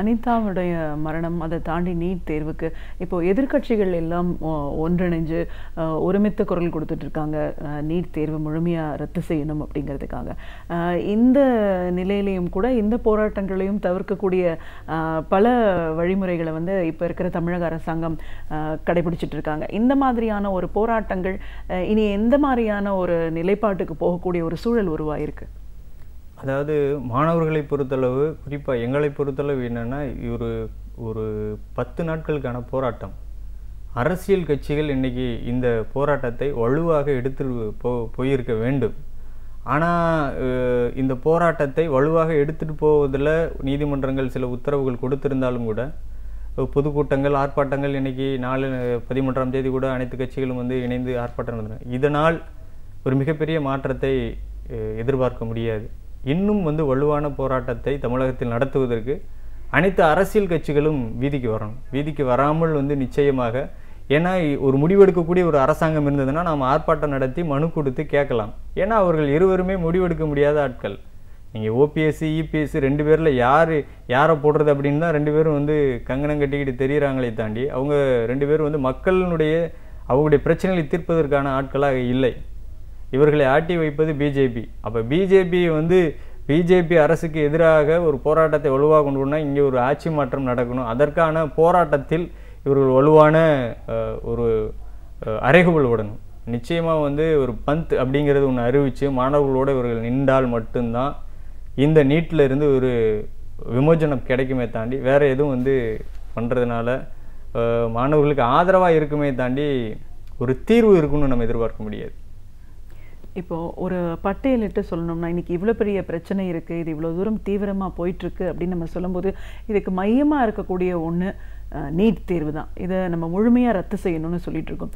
அனிதாவுடைய மரணம் அதை தாண்டி நீட் தேர்வுக்கு இப்போது எதிர்கட்சிகள் எல்லாம் ஒன்றிணைஞ்சு ஒருமித்த குரல் கொடுத்துட்ருக்காங்க நீட் தேர்வு முழுமையாக ரத்து செய்யணும் அப்படிங்கிறதுக்காக இந்த நிலையிலையும் கூட இந்த போராட்டங்களையும் தவிர்க்கக்கூடிய பல வழிமுறைகளை வந்து இப்போ இருக்கிற தமிழக அரசாங்கம் கடைபிடிச்சிட்டு இருக்காங்க இந்த மாதிரியான ஒரு போராட்டங்கள் இனி எந்த மாதிரியான ஒரு நிலைப்பாட்டுக்கு போகக்கூடிய ஒரு சூழல் உருவாயிருக்கு அதாவது மாணவர்களை பொறுத்தளவு குறிப்பாக எங்களை பொறுத்தளவு என்னென்னா ஒரு ஒரு பத்து நாட்களுக்கான போராட்டம் அரசியல் கட்சிகள் இன்றைக்கி இந்த போராட்டத்தை வலுவாக எடுத்து போ போயிருக்க வேண்டும் ஆனால் இந்த போராட்டத்தை வலுவாக எடுத்துகிட்டு போவதில் நீதிமன்றங்கள் சில உத்தரவுகள் கொடுத்திருந்தாலும் கூட பொதுக்கூட்டங்கள் ஆர்ப்பாட்டங்கள் இன்றைக்கி நாலு பதிமூன்றாம் தேதி கூட அனைத்து கட்சிகளும் வந்து இணைந்து ஆர்ப்பாட்டம் நடந்தன இதனால் ஒரு மிகப்பெரிய மாற்றத்தை எதிர்பார்க்க முடியாது இன்னும் வந்து வலுவான போராட்டத்தை தமிழகத்தில் நடத்துவதற்கு அனைத்து அரசியல் கட்சிகளும் வீதிக்கு வரணும் வீதிக்கு வராமல் வந்து நிச்சயமாக ஏன்னா ஒரு முடிவெடுக்கக்கூடிய ஒரு அரசாங்கம் இருந்ததுன்னா நாம் ஆர்ப்பாட்டம் நடத்தி மனு கொடுத்து கேட்கலாம் ஏன்னா அவர்கள் இருவருமே முடிவெடுக்க முடியாத ஆட்கள் நீங்கள் ஓபிஎஸ்சி இபிஎஸ்சி e ரெண்டு பேரில் யார் யாரை போடுறது அப்படின்னு தான் ரெண்டு பேரும் வந்து கங்கணம் கட்டிக்கிட்டு தெரிகிறாங்களே தாண்டி அவங்க ரெண்டு பேரும் வந்து மக்களினுடைய அவங்களுடைய பிரச்சனைகளை தீர்ப்பதற்கான ஆட்களாக இல்லை இவர்களை ஆட்டி வைப்பது பிஜேபி அப்போ பிஜேபி வந்து பிஜேபி அரசுக்கு எதிராக ஒரு போராட்டத்தை வலுவாக கொண்டு வந்தால் இங்கே ஒரு ஆட்சி மாற்றம் நடக்கணும் அதற்கான போராட்டத்தில் இவர்கள் வலுவான ஒரு அறைகுவல் விடணும் நிச்சயமாக வந்து ஒரு பந்த் அப்படிங்கிறது ஒன்று அறிவித்து மாணவர்களோடு இவர்கள் நின்றால் மட்டும்தான் இந்த நீட்டில் இருந்து ஒரு விமோச்சனம் கிடைக்குமே தாண்டி வேறு எதுவும் வந்து பண்ணுறதுனால மாணவர்களுக்கு ஆதரவாக இருக்குமே தாண்டி ஒரு தீர்வு இருக்குன்னு நம்ம எதிர்பார்க்க முடியாது இப்போது ஒரு பட்டியலிட்டு சொல்லணும்னா இன்றைக்கி இவ்வளோ பெரிய பிரச்சனை இருக்குது இது இவ்வளோ தூரம் தீவிரமாக போயிட்டுருக்கு அப்படின்னு நம்ம சொல்லும்போது இதுக்கு மையமாக இருக்கக்கூடிய ஒன்று நீட் தேர்வு தான் இதை நம்ம முழுமையாக ரத்து செய்யணும்னு சொல்லிட்டு இருக்கோம்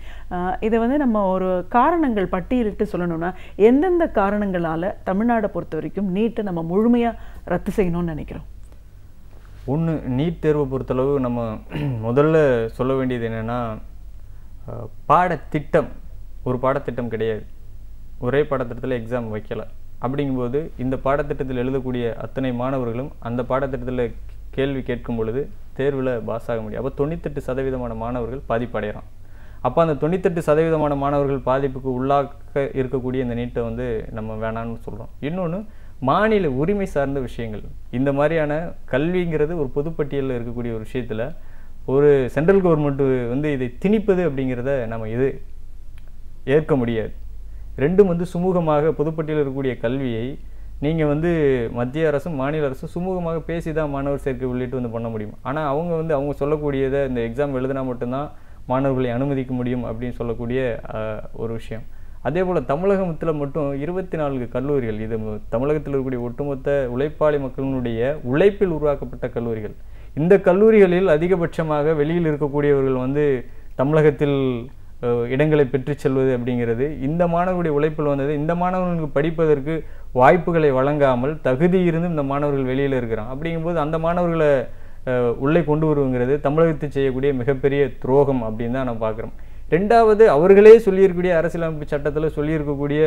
இதை வந்து நம்ம ஒரு காரணங்கள் பட்டியலிட்டு சொல்லணும்னா எந்தெந்த காரணங்களால் தமிழ்நாடை பொறுத்த வரைக்கும் நீட்டை நம்ம முழுமையாக ரத்து செய்யணும்னு நினைக்கிறோம் ஒன்று நீட் தேர்வை பொறுத்தளவு நம்ம முதல்ல சொல்ல வேண்டியது என்னென்னா பாடத்திட்டம் ஒரு பாடத்திட்டம் கிடையாது ஒரே பாடத்திட்டத்தில் எக்ஸாம் வைக்கலை அப்படிங்கும்போது இந்த பாடத்திட்டத்தில் எழுதக்கூடிய அத்தனை மாணவர்களும் அந்த பாடத்திட்டத்தில் கேள்வி கேட்கும் பொழுது தேர்வில் பாஸ் ஆக முடியும் அப்போ தொண்ணூத்தெட்டு சதவீதமான மாணவர்கள் பாதிப்படைகிறான் அப்போ அந்த தொண்ணூத்தெட்டு சதவீதமான மாணவர்கள் பாதிப்புக்கு உள்ளாக்க இருக்கக்கூடிய இந்த நீட்டை வந்து நம்ம வேணாம்னு சொல்கிறோம் இன்னொன்று மாநில உரிமை சார்ந்த விஷயங்கள் இந்த மாதிரியான கல்விங்கிறது ஒரு பொதுப்பட்டியலில் இருக்கக்கூடிய ஒரு விஷயத்தில் ஒரு சென்ட்ரல் கவர்மெண்ட்டு வந்து இதை திணிப்பது அப்படிங்கிறத நம்ம இது ஏற்க முடியாது ரெண்டும் வந்து சுமூகமாக பொதுப்பட்டியில் இருக்கக்கூடிய கல்வியை நீங்கள் வந்து மத்திய அரசும் மாநில அரசும் சுமூகமாக பேசி தான் மாணவர் சேர்க்கை உள்ளிட்டு வந்து பண்ண முடியும் ஆனால் அவங்க வந்து அவங்க சொல்லக்கூடியதை இந்த எக்ஸாம் எழுதினா மட்டும்தான் மாணவர்களை அனுமதிக்க முடியும் அப்படின்னு சொல்லக்கூடிய ஒரு விஷயம் அதே போல் தமிழகத்தில் மட்டும் இருபத்தி நான்கு கல்லூரிகள் இது தமிழகத்தில் இருக்கக்கூடிய ஒட்டுமொத்த உழைப்பாளி மக்களினுடைய உழைப்பில் உருவாக்கப்பட்ட கல்லூரிகள் இந்த கல்லூரிகளில் அதிகபட்சமாக வெளியில் இருக்கக்கூடியவர்கள் வந்து தமிழகத்தில் இடங்களை பெற்று செல்வது அப்படிங்கிறது இந்த மாணவர்களுடைய உழைப்பில் வந்தது இந்த மாணவர்களுக்கு படிப்பதற்கு வாய்ப்புகளை வழங்காமல் தகுதி இருந்து இந்த மாணவர்கள் வெளியில் இருக்கிறான் அப்படிங்கும்போது அந்த மாணவர்களை உள்ளே கொண்டு வருவங்கிறது தமிழகத்தை செய்யக்கூடிய மிகப்பெரிய துரோகம் அப்படின்னு தான் நான் பார்க்குறோம் ரெண்டாவது அவர்களே சொல்லியிருக்கக்கூடிய அரசியலமைப்பு சட்டத்தில் சொல்லியிருக்கக்கூடிய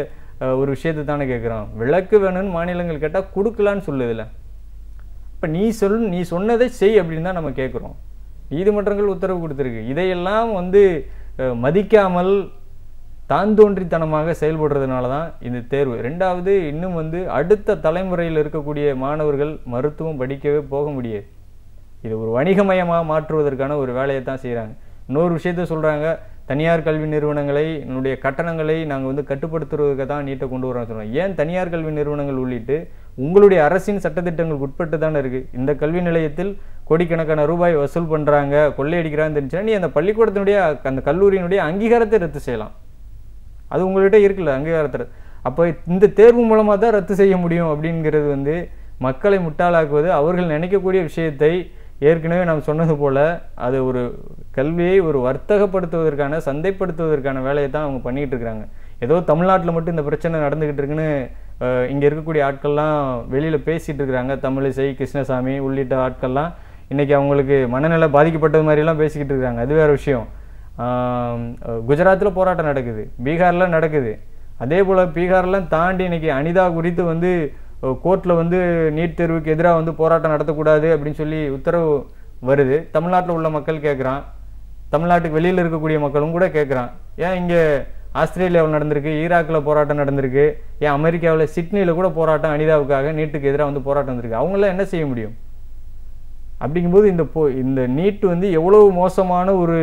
ஒரு விஷயத்தை தானே கேட்குறோம் விளக்கு வேணும்னு மாநிலங்கள் கேட்டால் கொடுக்கலான்னு சொல்லுதில்ல இப்போ நீ சொல் நீ சொன்னதை செய் அப்படின்னு தான் நம்ம கேட்குறோம் நீதிமன்றங்கள் உத்தரவு கொடுத்துருக்கு இதையெல்லாம் வந்து மதிக்காமல் தான் தோன்றித்தனமாக செயல்படுறதுனால தான் இந்த தேர்வு ரெண்டாவது இன்னும் வந்து அடுத்த தலைமுறையில் இருக்கக்கூடிய மாணவர்கள் மருத்துவம் படிக்கவே போக முடியாது இது ஒரு வணிகமயமாக மாற்றுவதற்கான ஒரு வேலையை தான் செய்கிறாங்க இன்னொரு விஷயத்த சொல்கிறாங்க தனியார் கல்வி நிறுவனங்களை என்னுடைய கட்டணங்களை நாங்கள் வந்து கட்டுப்படுத்துறதுக்கு தான் நீட்டை கொண்டு வரோம்னு சொல்கிறோம் ஏன் தனியார் கல்வி நிறுவனங்கள் உள்ளிட்டு உங்களுடைய அரசின் சட்டத்திட்டங்களுக்கு உட்பட்டு தானே இருக்குது இந்த கல்வி நிலையத்தில் கோடிக்கணக்கான ரூபாய் வசூல் பண்ணுறாங்க கொள்ளையடிக்கிறான்னு தெரிஞ்சுன்னா நீ அந்த பள்ளிக்கூடத்தினுடைய அந்த கல்லூரியினுடைய அங்கீகாரத்தை ரத்து செய்யலாம் அது உங்கள்கிட்ட இருக்குல்ல அங்கீகாரத்தை அப்போ இந்த தேர்வு மூலமாக தான் ரத்து செய்ய முடியும் அப்படிங்கிறது வந்து மக்களை முட்டாளாக்குவது அவர்கள் நினைக்கக்கூடிய விஷயத்தை ஏற்கனவே நாம் சொன்னது போல் அது ஒரு கல்வியை ஒரு வர்த்தகப்படுத்துவதற்கான சந்தைப்படுத்துவதற்கான வேலையை தான் அவங்க பண்ணிகிட்டு இருக்கிறாங்க ஏதோ தமிழ்நாட்டில் மட்டும் இந்த பிரச்சனை நடந்துக்கிட்டு இருக்குன்னு இங்கே இருக்கக்கூடிய ஆட்கள்லாம் வெளியில் பேசிகிட்டு இருக்கிறாங்க தமிழிசை கிருஷ்ணசாமி உள்ளிட்ட ஆட்கள்லாம் இன்றைக்கி அவங்களுக்கு மனநிலை பாதிக்கப்பட்டது மாதிரிலாம் பேசிக்கிட்டு இருக்காங்க அது வேறு விஷயம் குஜராத்தில் போராட்டம் நடக்குது பீகாரில் நடக்குது அதே போல் பீகார்லாம் தாண்டி இன்றைக்கி அனிதா குறித்து வந்து கோர்ட்டில் வந்து நீட் தேர்வுக்கு எதிராக வந்து போராட்டம் நடத்தக்கூடாது அப்படின்னு சொல்லி உத்தரவு வருது தமிழ்நாட்டில் உள்ள மக்கள் கேட்குறான் தமிழ்நாட்டுக்கு வெளியில் இருக்கக்கூடிய மக்களும் கூட கேட்குறான் ஏன் இங்கே ஆஸ்திரேலியாவில் நடந்திருக்கு ஈராக்கில் போராட்டம் நடந்திருக்கு ஏன் அமெரிக்காவில் சிட்னியில் கூட போராட்டம் அனிதாவுக்காக நீட்டுக்கு எதிராக வந்து போராட்டம் வந்திருக்கு அவங்களாம் என்ன செய்ய முடியும் அப்படிங்கும்போது இந்த போ இந்த நீட்டு வந்து எவ்வளவு மோசமான ஒரு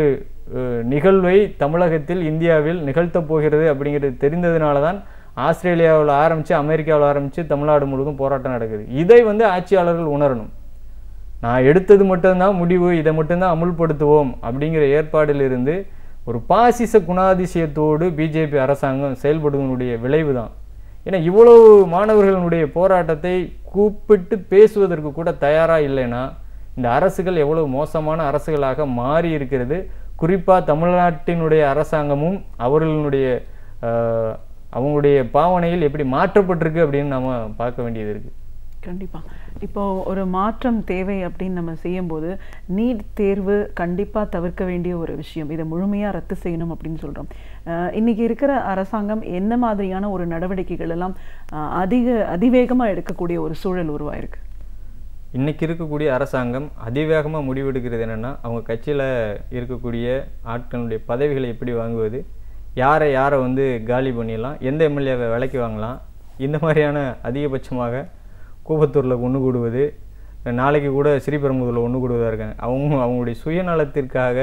நிகழ்வை தமிழகத்தில் இந்தியாவில் நிகழ்த்தப் போகிறது அப்படிங்கிறது தெரிந்ததுனால தான் ஆஸ்திரேலியாவில் ஆரம்பித்து அமெரிக்காவில் ஆரம்பித்து தமிழ்நாடு முழுவதும் போராட்டம் நடக்குது இதை வந்து ஆட்சியாளர்கள் உணரணும் நான் எடுத்தது மட்டும்தான் முடிவு இதை மட்டும்தான் அமுல்படுத்துவோம் அப்படிங்கிற ஏற்பாடிலிருந்து ஒரு பாசிச குணாதிசயத்தோடு பிஜேபி அரசாங்கம் செயல்படுவதனுடைய விளைவு தான் ஏன்னா இவ்வளவு மாணவர்களுடைய போராட்டத்தை கூப்பிட்டு பேசுவதற்கு கூட தயாராக இல்லைன்னா இந்த அரசுகள் எவ்வளவு மோசமான அரசுகளாக மாறி இருக்கிறது குறிப்பாக தமிழ்நாட்டினுடைய அரசாங்கமும் அவர்களுடைய அவங்களுடைய பாவனையில் எப்படி மாற்றப்பட்டிருக்கு அப்படின்னு நம்ம பார்க்க வேண்டியது இருக்குது கண்டிப்பாக இப்போ ஒரு மாற்றம் தேவை அப்படின்னு நம்ம செய்யும்போது நீட் தேர்வு கண்டிப்பாக தவிர்க்க வேண்டிய ஒரு விஷயம் இதை முழுமையாக ரத்து செய்யணும் அப்படின்னு சொல்கிறோம் இன்றைக்கி இருக்கிற அரசாங்கம் என்ன மாதிரியான ஒரு நடவடிக்கைகள் எல்லாம் அதிக அதிவேகமாக எடுக்கக்கூடிய ஒரு சூழல் உருவாயிருக்கு இன்றைக்கி இருக்கக்கூடிய அரசாங்கம் அதிவேகமாக முடிவெடுக்கிறது என்னென்னா அவங்க கட்சியில் இருக்கக்கூடிய ஆட்களுடைய பதவிகளை எப்படி வாங்குவது யாரை யாரை வந்து காலி பண்ணிடலாம் எந்த எம்எல்ஏவை விலைக்கு வாங்கலாம் இந்த மாதிரியான அதிகபட்சமாக கூபத்தூரில் ஒன்று கூடுவது நாளைக்கு கூட ஸ்ரீபெரும்புதூரில் ஒன்று கூடுவதாக இருக்காங்க அவங்க அவங்களுடைய சுயநலத்திற்காக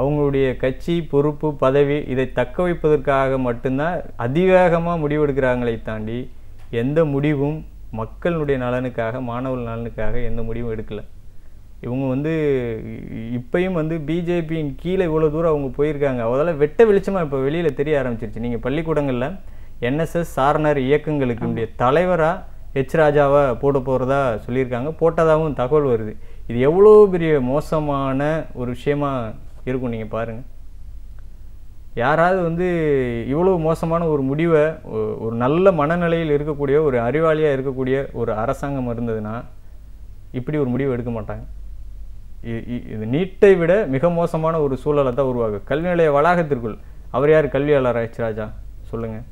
அவங்களுடைய கட்சி பொறுப்பு பதவி இதை தக்க வைப்பதற்காக மட்டும்தான் அதிவேகமாக முடிவெடுக்கிறாங்களை தாண்டி எந்த முடிவும் மக்களுடைய நலனுக்காக மாணவர் நலனுக்காக எந்த முடிவும் எடுக்கலை இவங்க வந்து இப்பையும் வந்து பிஜேபியின் கீழே இவ்வளோ தூரம் அவங்க போயிருக்காங்க அதெல்லாம் வெட்ட வெளிச்சமாக இப்போ வெளியில் தெரிய ஆரம்பிச்சிருச்சு நீங்கள் பள்ளிக்கூடங்களில் என்எஸ்எஸ் சாரணர் இயக்கங்களுக்குடைய தலைவராக ஹெச் ராஜாவை போட போகிறதா சொல்லியிருக்காங்க போட்டதாகவும் தகவல் வருது இது எவ்வளோ பெரிய மோசமான ஒரு விஷயமாக இருக்கும் நீங்கள் பாருங்கள் யாராவது வந்து இவ்வளோ மோசமான ஒரு முடிவை ஒரு நல்ல மனநிலையில் இருக்கக்கூடிய ஒரு அறிவாளியாக இருக்கக்கூடிய ஒரு அரசாங்கம் இருந்ததுன்னா இப்படி ஒரு முடிவு எடுக்க மாட்டாங்க இது நீட்டை விட மிக மோசமான ஒரு சூழலை தான் உருவாகும் கல்வி நிலைய வளாகத்திற்குள் அவர் யார் கல்வியாளர் ஆச்சு ராஜா சொல்லுங்கள்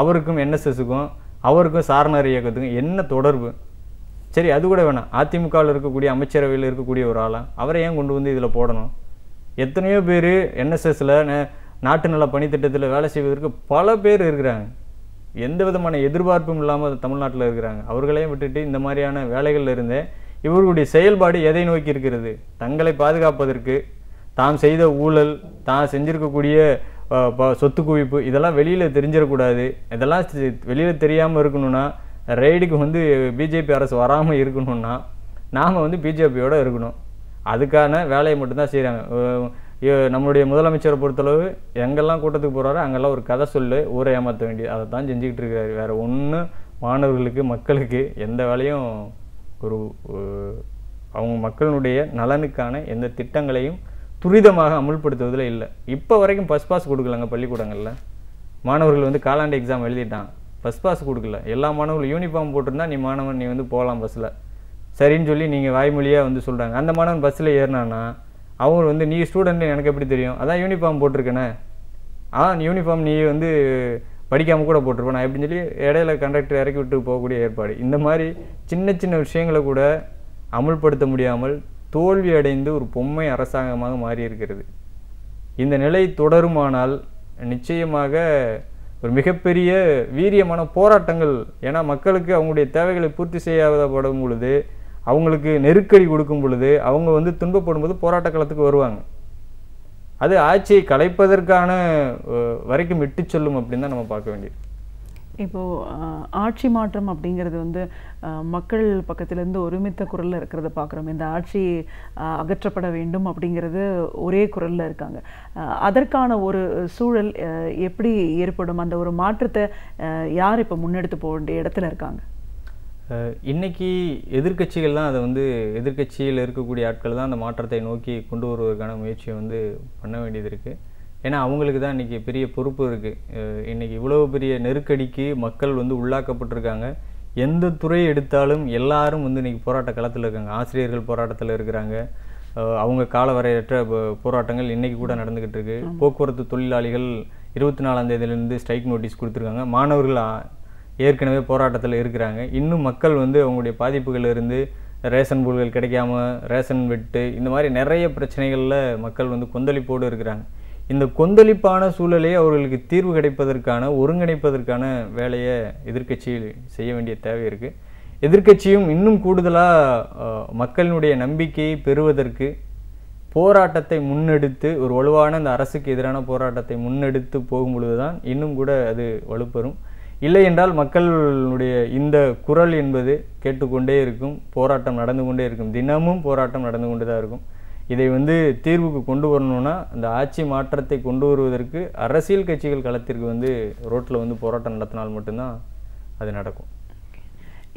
அவருக்கும் என்எஸ்எஸுக்கும் அவருக்கும் சாரணர் இயக்கத்துக்கும் என்ன தொடர்பு சரி அது கூட வேணாம் அதிமுகவில் இருக்கக்கூடிய அமைச்சரவையில் இருக்கக்கூடிய ஒரு ஆளாக அவரை ஏன் கொண்டு வந்து இதில் போடணும் எத்தனையோ பேர் என்எஸ்எஸில் நாட்டு நல பணித்திட்டத்தில் வேலை செய்வதற்கு பல பேர் இருக்கிறாங்க எந்த விதமான எதிர்பார்ப்பும் இல்லாமல் தமிழ்நாட்டில் இருக்கிறாங்க அவர்களையும் விட்டுட்டு இந்த மாதிரியான வேலைகளில் இருந்தே இவர்களுடைய செயல்பாடு எதை நோக்கி இருக்கிறது தங்களை பாதுகாப்பதற்கு தாம் செய்த ஊழல் தான் செஞ்சிருக்கக்கூடிய சொத்து குவிப்பு இதெல்லாம் வெளியில் தெரிஞ்சிடக்கூடாது இதெல்லாம் வெளியில் தெரியாமல் இருக்கணும்னா ரெய்டுக்கு வந்து பிஜேபி அரசு வராமல் இருக்கணும்னா நாம் வந்து பிஜேபியோடு இருக்கணும் அதுக்கான வேலையை மட்டும்தான் செய்கிறாங்க நம்மளுடைய முதலமைச்சரை பொறுத்தளவு எங்கெல்லாம் கூட்டத்துக்கு போகிறாரோ அங்கெல்லாம் ஒரு கதை சொல்லு ஊரை ஏமாற்ற வேண்டியது அதை தான் செஞ்சுக்கிட்டு இருக்கிறாரு வேறு ஒன்று மாணவர்களுக்கு மக்களுக்கு எந்த வேலையும் ஒரு அவங்க மக்களுடைய நலனுக்கான எந்த திட்டங்களையும் துரிதமாக அமுல்படுத்துவதில் இல்லை இப்போ வரைக்கும் ஃபஸ்ட் பாஸ் கொடுக்கலங்க பள்ளிக்கூடங்களில் மாணவர்கள் வந்து காலாண்டு எக்ஸாம் எழுதிட்டான் ஃபஸ்ட் பாஸ் கொடுக்கல எல்லா மாணவர்களும் யூனிஃபார்ம் போட்டிருந்தா நீ மாணவன் நீ வந்து போகலாம் பஸ்ஸில் சரின்னு சொல்லி நீங்கள் வாய்மொழியாக வந்து சொல்கிறாங்க அந்த மாணவன் பஸ்ஸில் ஏறினான்னா அவங்க வந்து நீ ஸ்டூடெண்ட் எனக்கு எப்படி தெரியும் அதான் யூனிஃபார்ம் போட்டிருக்கேனே ஆ யூனிஃபார்ம் நீ வந்து படிக்காமல் கூட போட்டிருப்போம் நான் எப்படின்னு சொல்லி இடையில கண்டக்டர் இறக்கி விட்டு போகக்கூடிய ஏற்பாடு இந்த மாதிரி சின்ன சின்ன விஷயங்களை கூட அமுல்படுத்த முடியாமல் தோல்வி அடைந்து ஒரு பொம்மை அரசாங்கமாக மாறி இருக்கிறது இந்த நிலை தொடருமானால் நிச்சயமாக ஒரு மிகப்பெரிய வீரியமான போராட்டங்கள் ஏன்னா மக்களுக்கு அவங்களுடைய தேவைகளை பூர்த்தி செய்யாதப்படும் பொழுது அவங்களுக்கு நெருக்கடி கொடுக்கும் பொழுது அவங்க வந்து துன்பப்படும்போது போராட்ட களத்துக்கு வருவாங்க அது ஆட்சியை கலைப்பதற்கான வரைக்கும் விட்டு சொல்லும் அப்படின்னு தான் நம்ம பார்க்க வேண்டியது இப்போது ஆட்சி மாற்றம் அப்படிங்கிறது வந்து மக்கள் பக்கத்திலேருந்து ஒருமித்த குரலில் இருக்கிறத பார்க்குறோம் இந்த ஆட்சி அகற்றப்பட வேண்டும் அப்படிங்கிறது ஒரே குரலில் இருக்காங்க அதற்கான ஒரு சூழல் எப்படி ஏற்படும் அந்த ஒரு மாற்றத்தை யார் இப்போ முன்னெடுத்து போக வேண்டிய இடத்துல இருக்காங்க இன்றைக்கி எதிர்கட்சிகள்லாம் அதை வந்து எதிர்கட்சியில் இருக்கக்கூடிய ஆட்கள் தான் அந்த மாற்றத்தை நோக்கி கொண்டு வருவதற்கான முயற்சியை வந்து பண்ண வேண்டியது இருக்குது ஏன்னா அவங்களுக்கு தான் இன்றைக்கி பெரிய பொறுப்பு இருக்குது இன்றைக்கி இவ்வளோ பெரிய நெருக்கடிக்கு மக்கள் வந்து உள்ளாக்கப்பட்டிருக்காங்க எந்த துறை எடுத்தாலும் எல்லாரும் வந்து இன்றைக்கி போராட்ட களத்தில் இருக்காங்க ஆசிரியர்கள் போராட்டத்தில் இருக்கிறாங்க அவங்க காலவரையற்ற போராட்டங்கள் இன்றைக்கி கூட நடந்துக்கிட்டு இருக்குது போக்குவரத்து தொழிலாளிகள் இருபத்தி நாலாம் தேதியிலேருந்து ஸ்ட்ரைக் நோட்டீஸ் கொடுத்துருக்காங்க மாணவர்கள் ஏற்கனவே போராட்டத்தில் இருக்கிறாங்க இன்னும் மக்கள் வந்து அவங்களுடைய பாதிப்புகளிலிருந்து ரேஷன் பொருட்கள் கிடைக்காம ரேஷன் வெட்டு இந்த மாதிரி நிறைய பிரச்சனைகளில் மக்கள் வந்து கொந்தளிப்போடு இருக்கிறாங்க இந்த கொந்தளிப்பான சூழலே அவர்களுக்கு தீர்வு கிடைப்பதற்கான ஒருங்கிணைப்பதற்கான வேலையை எதிர்கட்சியில் செய்ய வேண்டிய தேவை இருக்குது எதிர்கட்சியும் இன்னும் கூடுதலாக மக்களினுடைய நம்பிக்கையை பெறுவதற்கு போராட்டத்தை முன்னெடுத்து ஒரு வலுவான அந்த அரசுக்கு எதிரான போராட்டத்தை முன்னெடுத்து போகும் பொழுது தான் இன்னும் கூட அது வலுப்பெறும் இல்லை என்றால் மக்களுடைய இந்த குரல் என்பது கேட்டுக்கொண்டே இருக்கும் போராட்டம் நடந்து கொண்டே இருக்கும் தினமும் போராட்டம் நடந்து கொண்டு தான் இருக்கும் இதை வந்து தீர்வுக்கு கொண்டு வரணும்னா அந்த ஆட்சி மாற்றத்தை கொண்டு வருவதற்கு அரசியல் கட்சிகள் களத்திற்கு வந்து ரோட்டில் வந்து போராட்டம் நடத்தினால் மட்டும்தான் அது நடக்கும்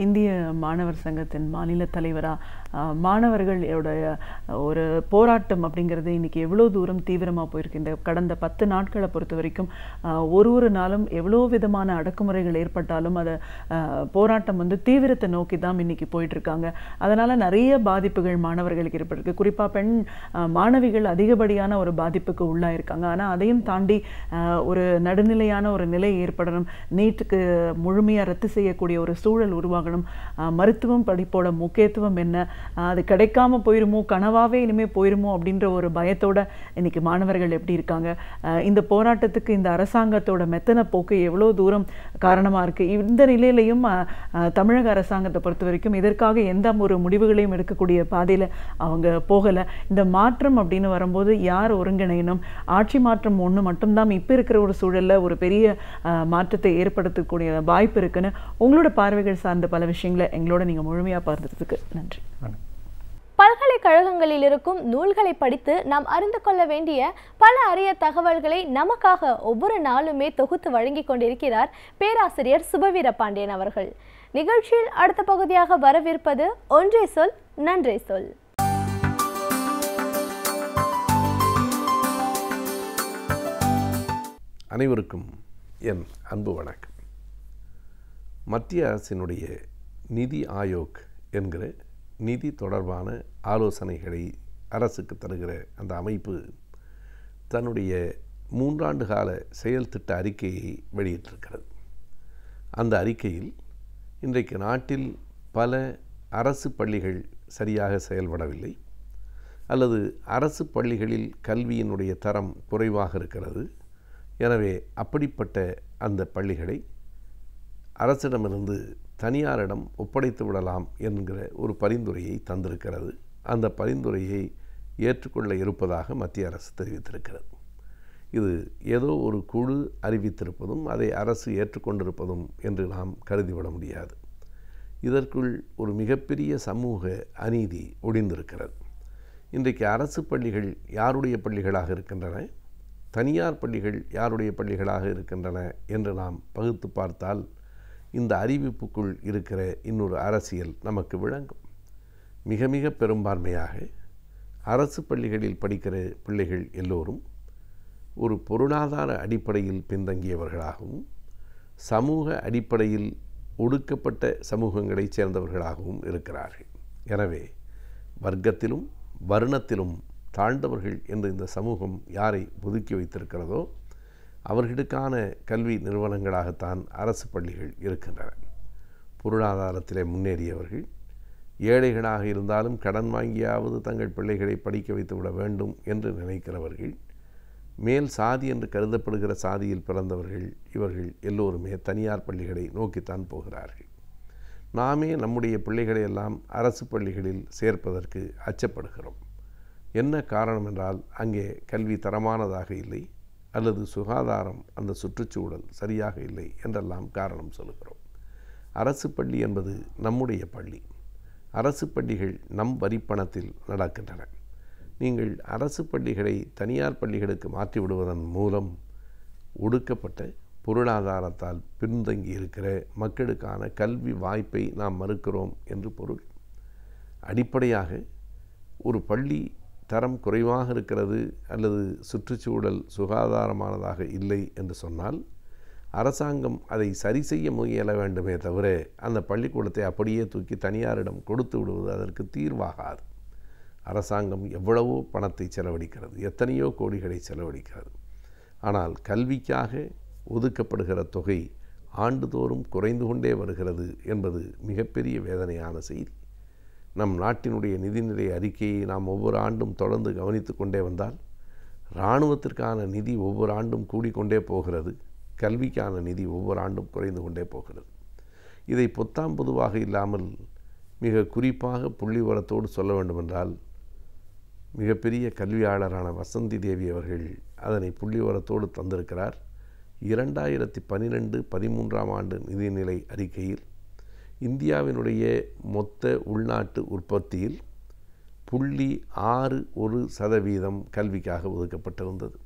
இந்திய மாணவர் சங்கத்தின் மாநில தலைவராக மாணவர்களுடைய ஒரு போராட்டம் அப்படிங்கிறது இன்றைக்கி எவ்வளோ தூரம் தீவிரமாக போயிருக்கு இந்த கடந்த பத்து நாட்களை பொறுத்த வரைக்கும் ஒரு ஒரு நாளும் எவ்வளோ விதமான அடக்குமுறைகள் ஏற்பட்டாலும் அதை போராட்டம் வந்து தீவிரத்தை நோக்கி தான் இன்றைக்கி போயிட்டுருக்காங்க அதனால் நிறைய பாதிப்புகள் மாணவர்களுக்கு ஏற்பட்டிருக்கு குறிப்பாக பெண் மாணவிகள் அதிகப்படியான ஒரு பாதிப்புக்கு உள்ளாயிருக்காங்க ஆனால் அதையும் தாண்டி ஒரு நடுநிலையான ஒரு நிலை ஏற்படணும் நீட்டுக்கு முழுமையாக ரத்து செய்யக்கூடிய ஒரு சூழல் உருவாகணும் மருத்துவம் படிப்போட முக்கியத்துவம் என்ன அது கிடைக்காம போயிருமோ கனவாவே இனிமேல் போயிருமோ அப்படின்ற ஒரு பயத்தோட இன்னைக்கு மாணவர்கள் எப்படி இருக்காங்க இந்த போராட்டத்துக்கு இந்த அரசாங்கத்தோட மெத்தனை போக்கு எவ்வளோ தூரம் காரணமாக இருக்குது இந்த நிலையிலையும் தமிழக அரசாங்கத்தை பொறுத்த வரைக்கும் இதற்காக எந்த ஒரு முடிவுகளையும் எடுக்கக்கூடிய பாதையில் அவங்க போகலை இந்த மாற்றம் அப்படின்னு வரும்போது யார் ஒருங்கிணையணும் ஆட்சி மாற்றம் ஒன்று மட்டும்தான் இப்போ இருக்கிற ஒரு சூழலில் ஒரு பெரிய மாற்றத்தை ஏற்படுத்தக்கூடிய வாய்ப்பு இருக்குன்னு உங்களோட பார்வைகள் சார்ந்த பல விஷயங்களை எங்களோட நீங்கள் முழுமையாக பார்த்துறதுக்கு நன்றி பல்கலைக்கழகங்களில் இருக்கும் நூல்களை படித்து நாம் அறிந்து கொள்ள வேண்டிய பல அரிய தகவல்களை நமக்காக ஒவ்வொரு நாளுமே தொகுத்து வழங்கி கொண்டிருக்கிறார் பேராசிரியர் சுபவீர பாண்டியன் அவர்கள் நிகழ்ச்சியில் அடுத்த பகுதியாக வரவிருப்பது ஒன்றே சொல் நன்றே சொல் அனைவருக்கும் என் அன்பு வணக்கம் மத்திய அரசினுடைய நிதி ஆயோக் என்கிற நிதி தொடர்பான ஆலோசனைகளை அரசுக்கு தருகிற அந்த அமைப்பு தன்னுடைய மூன்றாண்டு கால செயல் திட்ட அறிக்கையை வெளியிட்டிருக்கிறது அந்த அறிக்கையில் இன்றைக்கு நாட்டில் பல அரசு பள்ளிகள் சரியாக செயல்படவில்லை அல்லது அரசு பள்ளிகளில் கல்வியினுடைய தரம் குறைவாக இருக்கிறது எனவே அப்படிப்பட்ட அந்த பள்ளிகளை அரசிடமிருந்து தனியாரிடம் ஒப்படைத்து விடலாம் என்கிற ஒரு பரிந்துரையை தந்திருக்கிறது அந்த பரிந்துரையை ஏற்றுக்கொள்ள இருப்பதாக மத்திய அரசு தெரிவித்திருக்கிறது இது ஏதோ ஒரு குழு அறிவித்திருப்பதும் அதை அரசு ஏற்றுக்கொண்டிருப்பதும் என்று நாம் கருதிவிட முடியாது இதற்குள் ஒரு மிகப்பெரிய சமூக அநீதி ஒடிந்திருக்கிறது இன்றைக்கு அரசு பள்ளிகள் யாருடைய பள்ளிகளாக இருக்கின்றன தனியார் பள்ளிகள் யாருடைய பள்ளிகளாக இருக்கின்றன என்று நாம் பகுத்து பார்த்தால் இந்த அறிவிப்புக்குள் இருக்கிற இன்னொரு அரசியல் நமக்கு விளங்கும் மிக மிக பெரும்பான்மையாக அரசு பள்ளிகளில் படிக்கிற பிள்ளைகள் எல்லோரும் ஒரு பொருளாதார அடிப்படையில் பின்தங்கியவர்களாகவும் சமூக அடிப்படையில் ஒடுக்கப்பட்ட சமூகங்களைச் சேர்ந்தவர்களாகவும் இருக்கிறார்கள் எனவே வர்க்கத்திலும் வருணத்திலும் தாழ்ந்தவர்கள் என்று இந்த சமூகம் யாரை ஒதுக்கி வைத்திருக்கிறதோ அவர்களுக்கான கல்வி நிறுவனங்களாகத்தான் அரசு பள்ளிகள் இருக்கின்றன பொருளாதாரத்திலே முன்னேறியவர்கள் ஏழைகளாக இருந்தாலும் கடன் வாங்கியாவது தங்கள் பிள்ளைகளை படிக்க வைத்துவிட வேண்டும் என்று நினைக்கிறவர்கள் மேல் சாதி என்று கருதப்படுகிற சாதியில் பிறந்தவர்கள் இவர்கள் எல்லோருமே தனியார் பள்ளிகளை நோக்கித்தான் போகிறார்கள் நாமே நம்முடைய பிள்ளைகளை எல்லாம் அரசு பள்ளிகளில் சேர்ப்பதற்கு அச்சப்படுகிறோம் என்ன காரணம் என்றால் அங்கே கல்வி தரமானதாக இல்லை அல்லது சுகாதாரம் அந்த சுற்றுச்சூழல் சரியாக இல்லை என்றெல்லாம் காரணம் சொல்லுகிறோம் அரசு பள்ளி என்பது நம்முடைய பள்ளி அரசு பள்ளிகள் நம் வரிப்பணத்தில் நடக்கின்றன நீங்கள் அரசு பள்ளிகளை தனியார் பள்ளிகளுக்கு மாற்றிவிடுவதன் மூலம் ஒடுக்கப்பட்ட பொருளாதாரத்தால் பின்தங்கி இருக்கிற மக்களுக்கான கல்வி வாய்ப்பை நாம் மறுக்கிறோம் என்று பொருள் அடிப்படையாக ஒரு பள்ளி தரம் குறைவாக இருக்கிறது அல்லது சுற்றுச்சூழல் சுகாதாரமானதாக இல்லை என்று சொன்னால் அரசாங்கம் அதை சரி செய்ய முயல வேண்டுமே தவிர அந்த பள்ளிக்கூடத்தை அப்படியே தூக்கி தனியாரிடம் கொடுத்து விடுவது அதற்கு தீர்வாகாது அரசாங்கம் எவ்வளவோ பணத்தை செலவழிக்கிறது எத்தனையோ கோடிகளை செலவழிக்கிறது ஆனால் கல்விக்காக ஒதுக்கப்படுகிற தொகை ஆண்டுதோறும் குறைந்து கொண்டே வருகிறது என்பது மிகப்பெரிய வேதனையான செய்தி நம் நாட்டினுடைய நிதிநிலை அறிக்கையை நாம் ஒவ்வொரு ஆண்டும் தொடர்ந்து கவனித்து கொண்டே வந்தால் இராணுவத்திற்கான நிதி ஒவ்வொரு ஆண்டும் கூடிக்கொண்டே போகிறது கல்விக்கான நிதி ஒவ்வொரு ஆண்டும் குறைந்து கொண்டே போகிறது இதை பொத்தாம் பொதுவாக இல்லாமல் மிக குறிப்பாக புள்ளிவரத்தோடு சொல்ல வேண்டுமென்றால் மிகப்பெரிய கல்வியாளரான வசந்தி தேவி அவர்கள் அதனை புள்ளிவரத்தோடு தந்திருக்கிறார் இரண்டாயிரத்தி பன்னிரெண்டு பதிமூன்றாம் ஆண்டு நிதிநிலை அறிக்கையில் இந்தியாவினுடைய மொத்த உள்நாட்டு உற்பத்தியில் புள்ளி ஆறு ஒரு சதவீதம் கல்விக்காக ஒதுக்கப்பட்டிருந்தது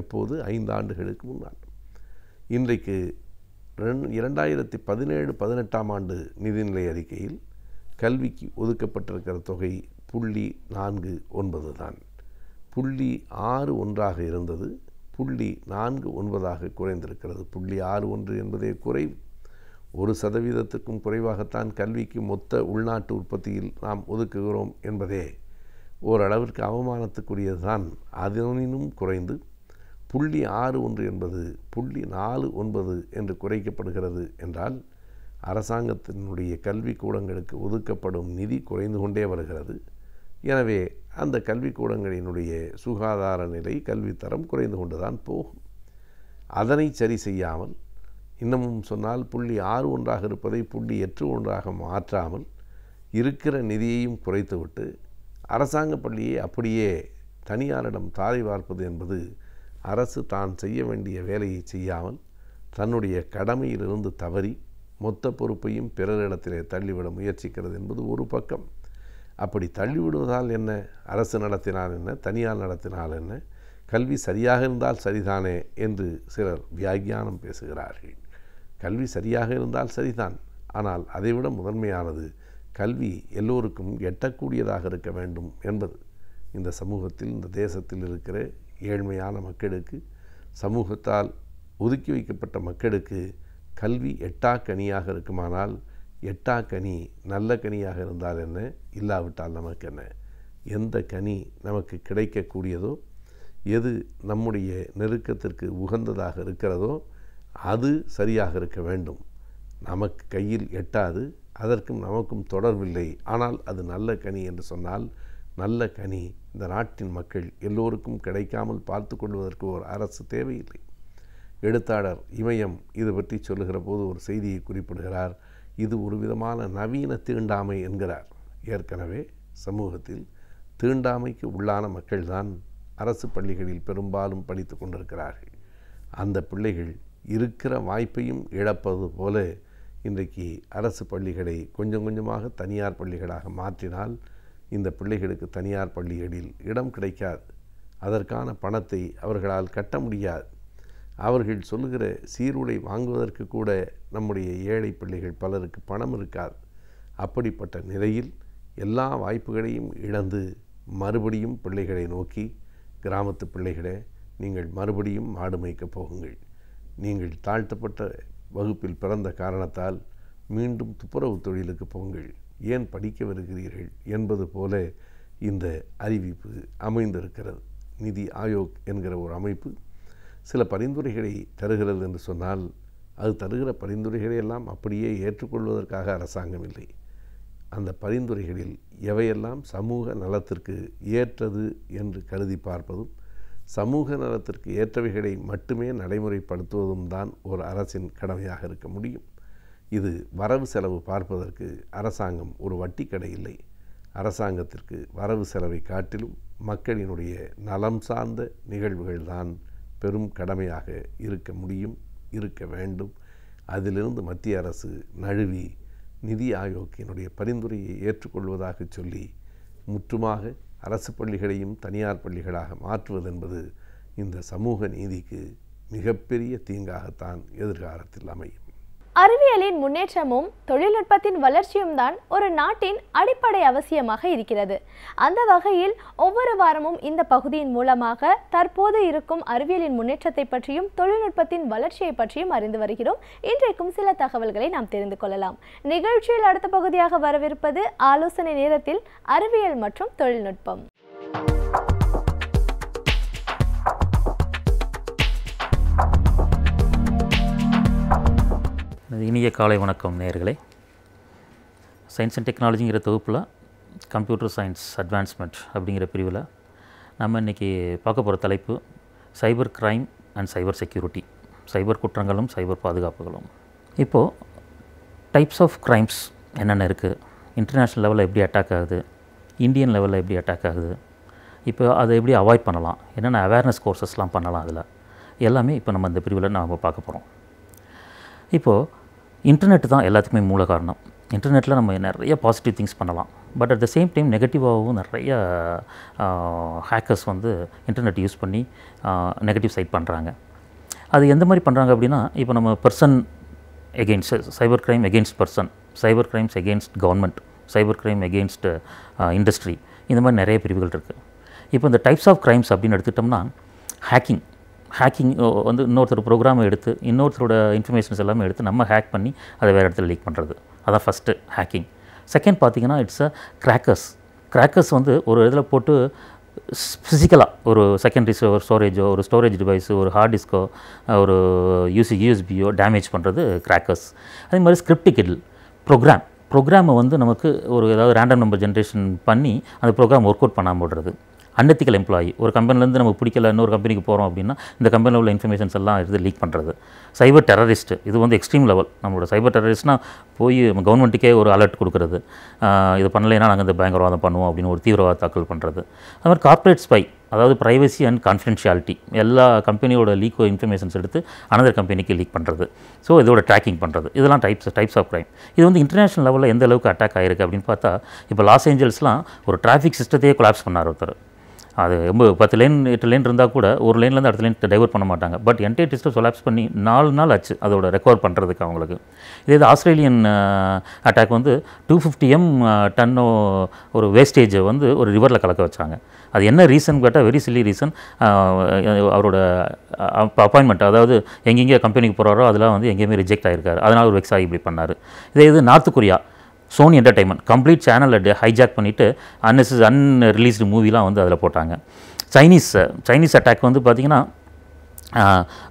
எப்போது ஐந்து ஆண்டுகளுக்கு முன்னால் இன்றைக்கு ரெண்டு இரண்டாயிரத்தி பதினேழு பதினெட்டாம் ஆண்டு நிதிநிலை அறிக்கையில் கல்விக்கு ஒதுக்கப்பட்டிருக்கிற தொகை புள்ளி நான்கு ஒன்பது தான் புள்ளி ஆறு ஒன்றாக இருந்தது புள்ளி நான்கு ஒன்பதாக குறைந்திருக்கிறது புள்ளி ஆறு ஒன்று என்பதே குறைவு ஒரு சதவீதத்துக்கும் குறைவாகத்தான் கல்விக்கு மொத்த உள்நாட்டு உற்பத்தியில் நாம் ஒதுக்குகிறோம் என்பதே ஓரளவிற்கு அவமானத்துக்குரியதுதான் அதனினும் குறைந்து புள்ளி ஆறு ஒன்று என்பது புள்ளி நாலு ஒன்பது என்று குறைக்கப்படுகிறது என்றால் அரசாங்கத்தினுடைய கல்விக்கூடங்களுக்கு ஒதுக்கப்படும் நிதி குறைந்து கொண்டே வருகிறது எனவே அந்த கல்விக்கூடங்களினுடைய சுகாதார நிலை கல்வித்தரம் குறைந்து கொண்டுதான் போகும் அதனை சரி செய்யாமல் இன்னமும் சொன்னால் புள்ளி ஆறு ஒன்றாக இருப்பதை புள்ளி எட்டு ஒன்றாக மாற்றாமல் இருக்கிற நிதியையும் குறைத்துவிட்டு அரசாங்க பள்ளியை அப்படியே தனியாரிடம் தாரை பார்ப்பது என்பது அரசு தான் செய்ய வேண்டிய வேலையை செய்யாமல் தன்னுடைய கடமையிலிருந்து தவறி மொத்த பொறுப்பையும் பிறரிடத்திலே தள்ளிவிட முயற்சிக்கிறது என்பது ஒரு பக்கம் அப்படி தள்ளிவிடுவதால் என்ன அரசு நடத்தினால் என்ன தனியார் நடத்தினால் என்ன கல்வி சரியாக இருந்தால் சரிதானே என்று சிலர் வியாக்கியானம் பேசுகிறார்கள் கல்வி சரியாக இருந்தால் சரிதான் ஆனால் அதைவிட முதன்மையானது கல்வி எல்லோருக்கும் எட்டக்கூடியதாக இருக்க வேண்டும் என்பது இந்த சமூகத்தில் இந்த தேசத்தில் இருக்கிற ஏழ்மையான மக்களுக்கு சமூகத்தால் ஒதுக்கி வைக்கப்பட்ட மக்களுக்கு கல்வி எட்டா கனியாக இருக்குமானால் எட்டா கனி நல்ல கனியாக இருந்தால் என்ன இல்லாவிட்டால் நமக்கு என்ன எந்த கனி நமக்கு கிடைக்கக்கூடியதோ எது நம்முடைய நெருக்கத்திற்கு உகந்ததாக இருக்கிறதோ அது சரியாக இருக்க வேண்டும் நமக்கு கையில் எட்டாது அதற்கும் நமக்கும் தொடர்பில்லை ஆனால் அது நல்ல கனி என்று சொன்னால் நல்ல கனி இந்த நாட்டின் மக்கள் எல்லோருக்கும் கிடைக்காமல் பார்த்து கொள்வதற்கு ஒரு அரசு தேவையில்லை எழுத்தாளர் இமயம் இது பற்றி சொல்லுகிற போது ஒரு செய்தியை குறிப்பிடுகிறார் இது ஒரு விதமான நவீன தீண்டாமை என்கிறார் ஏற்கனவே சமூகத்தில் தீண்டாமைக்கு உள்ளான மக்கள்தான் அரசு பள்ளிகளில் பெரும்பாலும் படித்து கொண்டிருக்கிறார்கள் அந்த பிள்ளைகள் இருக்கிற வாய்ப்பையும் இழப்பது போல இன்றைக்கு அரசு பள்ளிகளை கொஞ்சம் கொஞ்சமாக தனியார் பள்ளிகளாக மாற்றினால் இந்த பிள்ளைகளுக்கு தனியார் பள்ளிகளில் இடம் கிடைக்காது அதற்கான பணத்தை அவர்களால் கட்ட முடியாது அவர்கள் சொல்லுகிற சீருடை வாங்குவதற்கு கூட நம்முடைய ஏழை பிள்ளைகள் பலருக்கு பணம் இருக்காது அப்படிப்பட்ட நிலையில் எல்லா வாய்ப்புகளையும் இழந்து மறுபடியும் பிள்ளைகளை நோக்கி கிராமத்து பிள்ளைகளை நீங்கள் மறுபடியும் மாடு மேய்க்கப் போகுங்கள் நீங்கள் தாழ்த்தப்பட்ட வகுப்பில் பிறந்த காரணத்தால் மீண்டும் துப்புரவு தொழிலுக்கு போங்கள் ஏன் படிக்க வருகிறீர்கள் என்பது போல இந்த அறிவிப்பு அமைந்திருக்கிறது நிதி ஆயோக் என்கிற ஒரு அமைப்பு சில பரிந்துரைகளை தருகிறது என்று சொன்னால் அது தருகிற பரிந்துரைகளை எல்லாம் அப்படியே ஏற்றுக்கொள்வதற்காக அரசாங்கம் இல்லை அந்த பரிந்துரைகளில் எவையெல்லாம் சமூக நலத்திற்கு ஏற்றது என்று கருதி பார்ப்பதும் சமூக நலத்திற்கு ஏற்றவைகளை மட்டுமே நடைமுறைப்படுத்துவதும் தான் ஒரு அரசின் கடமையாக இருக்க முடியும் இது வரவு செலவு பார்ப்பதற்கு அரசாங்கம் ஒரு கடை இல்லை அரசாங்கத்திற்கு வரவு செலவை காட்டிலும் மக்களினுடைய நலம் சார்ந்த நிகழ்வுகள்தான் பெரும் கடமையாக இருக்க முடியும் இருக்க வேண்டும் அதிலிருந்து மத்திய அரசு நழுவி நிதி ஆயோக்கினுடைய பரிந்துரையை ஏற்றுக்கொள்வதாக சொல்லி முற்றுமாக அரசு பள்ளிகளையும் தனியார் பள்ளிகளாக மாற்றுவது என்பது இந்த சமூக நீதிக்கு மிகப்பெரிய தீங்காகத்தான் எதிர்காலத்தில் அமையும் அறிவியலின் முன்னேற்றமும் தொழில்நுட்பத்தின் வளர்ச்சியும் தான் ஒரு நாட்டின் அடிப்படை அவசியமாக இருக்கிறது அந்த வகையில் ஒவ்வொரு வாரமும் இந்த பகுதியின் மூலமாக தற்போது இருக்கும் அறிவியலின் முன்னேற்றத்தை பற்றியும் தொழில்நுட்பத்தின் வளர்ச்சியை பற்றியும் அறிந்து வருகிறோம் இன்றைக்கும் சில தகவல்களை நாம் தெரிந்து கொள்ளலாம் நிகழ்ச்சியில் அடுத்த பகுதியாக வரவிருப்பது ஆலோசனை நேரத்தில் அறிவியல் மற்றும் தொழில்நுட்பம் இனிய காலை வணக்கம் நேர்களே சயின்ஸ் அண்ட் டெக்னாலஜிங்கிற தொகுப்பில் கம்ப்யூட்டர் சயின்ஸ் அட்வான்ஸ்மெண்ட் அப்படிங்கிற பிரிவில் நம்ம இன்றைக்கி பார்க்க போகிற தலைப்பு cyber crime and cyber security cyber குற்றங்களும் சைபர் பாதுகாப்புகளும் இப்போது டைப்ஸ் ஆஃப் க்ரைம்ஸ் என்னென்ன இருக்குது இன்டர்நேஷ்னல் லெவலில் எப்படி அட்டாக் ஆகுது இந்தியன் லெவலில் எப்படி அட்டாக் ஆகுது இப்போ அதை எப்படி அவாய்ட் பண்ணலாம் என்னென்ன அவேர்னஸ் கோர்சஸ்லாம் பண்ணலாம் அதில் எல்லாமே இப்போ நம்ம இந்த பிரிவில் நாம் பார்க்க போகிறோம் இப்போது இன்டர்நெட் தான் எல்லாத்துக்குமே மூல காரணம் இன்டர்நெட்டில் நம்ம நிறைய பாசிட்டிவ் திங்ஸ் பண்ணலாம் but at the same time நெகட்டிவாகவும் நிறைய ஹேக்கர்ஸ் வந்து இன்டர்நெட் யூஸ் பண்ணி நெகட்டிவ் சைட் பண்ணுறாங்க அது எந்த மாதிரி பண்ணுறாங்க அப்படின்னா இப்போ நம்ம person against cyber crime against person cyber crimes against government cyber crime against industry இந்த மாதிரி நிறைய பிரிவுகள் இருக்குது இப்போ இந்த டைப்ஸ் ஆஃப் க்ரைம்ஸ் அப்படின்னு எடுத்துகிட்டோம்னா ஹேக்கிங் ஹேக்கிங் வந்து இன்னொருத்தர் ப்ரோக்ராம் எடுத்து இன்னொருத்தரோட இன்ஃபர்மேஷன்ஸ் எல்லாமே எடுத்து நம்ம ஹேக் பண்ணி அதை வேறு இடத்துல லீக் பண்ணுறது அதான் ஃபஸ்ட்டு ஹேக்கிங் செகண்ட் பார்த்திங்கன்னா இட்ஸ் அ கிராக்கர்ஸ் கிராக்கர்ஸ் வந்து ஒரு இதில் போட்டு ஃபிசிக்கலாக ஒரு செகண்டரி ஒரு ஸ்டோரேஜோ ஒரு ஸ்டோரேஜ் டிவைஸோ ஒரு ஹார்ட் டிஸ்கோ ஒரு யூசி யூஎஸ்பியோ டேமேஜ் பண்ணுறது கிராக்கர்ஸ் அதே மாதிரி ஸ்கிரிப்டிக் ப்ரோக்ராம் ப்ரோக்ராமை வந்து நமக்கு ஒரு ஏதாவது ரேண்டம் நம்பர் ஜென்ரேஷன் பண்ணி அந்த ப்ரோக்ராம் ஒர்க் அவுட் பண்ணாமல் விடுறது அன்னத்திக்கல் எம்ப்ளாயி ஒரு கம்பெனிலேருந்து நம்ம பிடிக்கல இன்னொரு கம்பெனிக்கு போகிறோம் அப்படின்னா இந்த கம்பெனியில் உள்ள இன்ஃபர்மேஷன்ஸ் எல்லாம் இது லீக் பண்ணுறது சைபர் டெரரிஸ்ட் இது வந்து எக்ஸ்ட்ரீம் லெவல் நம்மளோட சைபர் டெரரிஸ்ட்னால் போய் கவர்மெண்ட்டுக்கே ஒரு அலர்ட் கொடுக்குறது இது பண்ணலைன்னா நாங்கள் இந்த பயங்கரவாதம் பண்ணுவோம் அப்படின்னு ஒரு தீவிரவாத தாக்கல் பண்ணுறது அது மாதிரி கார்ப்பரேட் ஸ்பை அதாவது ப்ரைவசி அண்ட் கான்ஃபிடென்ஷியாலிட்டி எல்லா கம்பெனியோட லீக் இன்ஃபர்மேஷன்ஸ் எடுத்து அனதர் கம்பெனிக்கு லீக் பண்ணுறது ஸோ இதோட ட்ராக்கிங் பண்ணுறது இதெல்லாம் டைப்ஸ் டைப்ஸ் ஆஃப் க்ரைம் இது வந்து இன்டர்நேஷனல் லெவலில் எந்த அளவுக்கு அட்டாக் ஆகிருக்கு அப்படின்னு பார்த்தா இப்போ லாஸ் ஏஞ்சல்ஸ்லாம் ஒரு டிராஃபிக் சிஸ்டத்தையே கொலாப்ஸ் பண்ணார் ஒருத்தர் அது ரொம்ப பத்து லைன் எட்டு லைன் இருந்தால் கூட ஒரு லைன்லேருந்து அடுத்த லைன் டைவர்ட் பண்ண மாட்டாங்க பட் என்டையர் டிஸ்டர் சொலாப்ஸ் பண்ணி நாலு நாள் ஆச்சு அதோட ரெக்கவர் பண்ணுறதுக்கு அவங்களுக்கு இதே இது ஆஸ்திரேலியன் அட்டாக் வந்து டூ ஃபிஃப்டி எம் டன்னோ ஒரு வேஸ்டேஜை வந்து ஒரு ரிவரில் கலக்க வச்சாங்க அது என்ன ரீசன் கேட்டால் வெரி சில்லி ரீசன் அவரோட அப்பாயின்மெண்ட் அதாவது எங்கெங்கே கம்பெனிக்கு போகிறாரோ அதெல்லாம் வந்து எங்கேயுமே ரிஜெக்ட் ஆகிருக்காரு அதனால் ஒரு ஆகி இப்படி பண்ணார் இதே இது North Korea Sony entertainment complete சேனலை ஹைஜாக் பண்ணிவிட்டு அன்நெசஸ் அன் ரிலீஸ்டு மூவிலாம் வந்து அதில் போட்டாங்க சைனீஸ் சைனீஸ் அட்டாக் வந்து பார்த்திங்கன்னா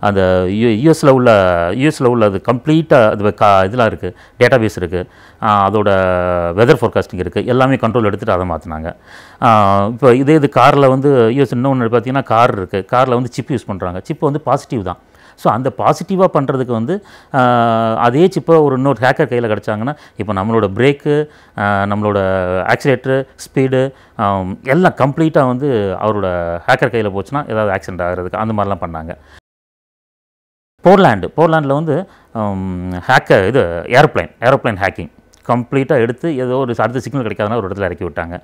அந்த யூ யூஎஸில் உள்ள யூஎஸில் உள்ள அது கம்ப்ளீட்டாக அது கா இதெல்லாம் இருக்குது டேட்டா பேஸ் இருக்குது அதோட வெதர் ஃபோர்காஸ்டிங் இருக்குது எல்லாமே கண்ட்ரோல் எடுத்துகிட்டு அதை மாற்றினாங்க இப்போ இதே இது காரில் வந்து யூஎஸ் இன்னொன்று பார்த்திங்கன்னா கார் இருக்குது காரில் வந்து சிப் யூஸ் பண்ணுறாங்க சிப் வந்து பாசிட்டிவ் தான் ஸோ அந்த பாசிட்டிவாக பண்ணுறதுக்கு வந்து அதே சிப்பை ஒரு இன்னொரு ஹேக்கர் கையில் கிடச்சாங்கன்னா இப்போ நம்மளோட பிரேக்கு நம்மளோட ஆக்சிலேட்டரு ஸ்பீடு எல்லாம் கம்ப்ளீட்டாக வந்து அவரோட ஹேக்கர் கையில் போச்சுன்னா ஏதாவது ஆக்சிடென்ட் ஆகிறதுக்கு அந்த மாதிரிலாம் பண்ணாங்க போர்லாண்டு போர்லாண்டில் வந்து ஹேக்கர் இது ஏரோப்ளைன் ஏரோப்ளைன் ஹேக்கிங் கம்ப்ளீட்டாக எடுத்து ஏதோ ஒரு அடுத்த சிக்னல் கிடைக்காதனால ஒரு இடத்துல இறக்கி விட்டாங்க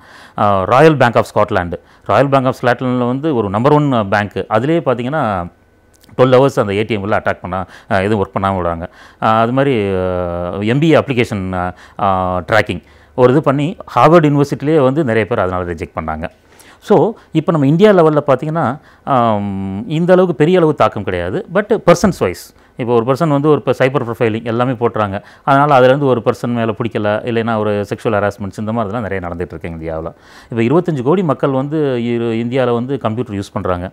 Royal Bank of Scotland Royal Bank of ஸ்காட்லாண்டில் வந்து ஒரு நம்பர் ஒன் பேங்க்கு அதுலேயே பார்த்தீங்கன்னா டுவெல் ஹவர்ஸ் அந்த ஏடிஎம் உள்ள அட்டாக் பண்ணால் எதுவும் ஒர்க் பண்ணாமல் விடுறாங்க அது மாதிரி எம்பிஏ அப்ளிகேஷன் ட்ராக்கிங் ஒரு இது பண்ணி ஹார்வர்ட் யூனிவர்சிட்டிலேயே வந்து நிறைய பேர் அதனால் ரிஜெக்ட் பண்ணாங்க ஸோ இப்போ நம்ம இந்தியா லெவலில் பார்த்திங்கன்னா இந்த அளவுக்கு பெரிய அளவு தாக்கம் கிடையாது பட் பர்சன்ஸ் வைஸ் இப்போ ஒரு பர்சன் வந்து ஒரு இப்போ சைபர் ப்ரொஃபைலிங் எல்லாமே போட்டுறாங்க அதனால் அதுலேருந்து ஒரு பர்சன் மேலே பிடிக்கல இல்லைன்னா ஒரு செக்ஷுவல் ஹராஸ்மெண்ட்ஸ் இந்த மாதிரி தான் நிறைய நடந்துகிட்டு இருக்குங்க இந்தியாவில் இப்போ இருபத்தஞ்சு கோடி மக்கள் வந்து இந்தியாவில் வந்து கம்ப்யூட்டர் யூஸ் பண்ணுறாங்க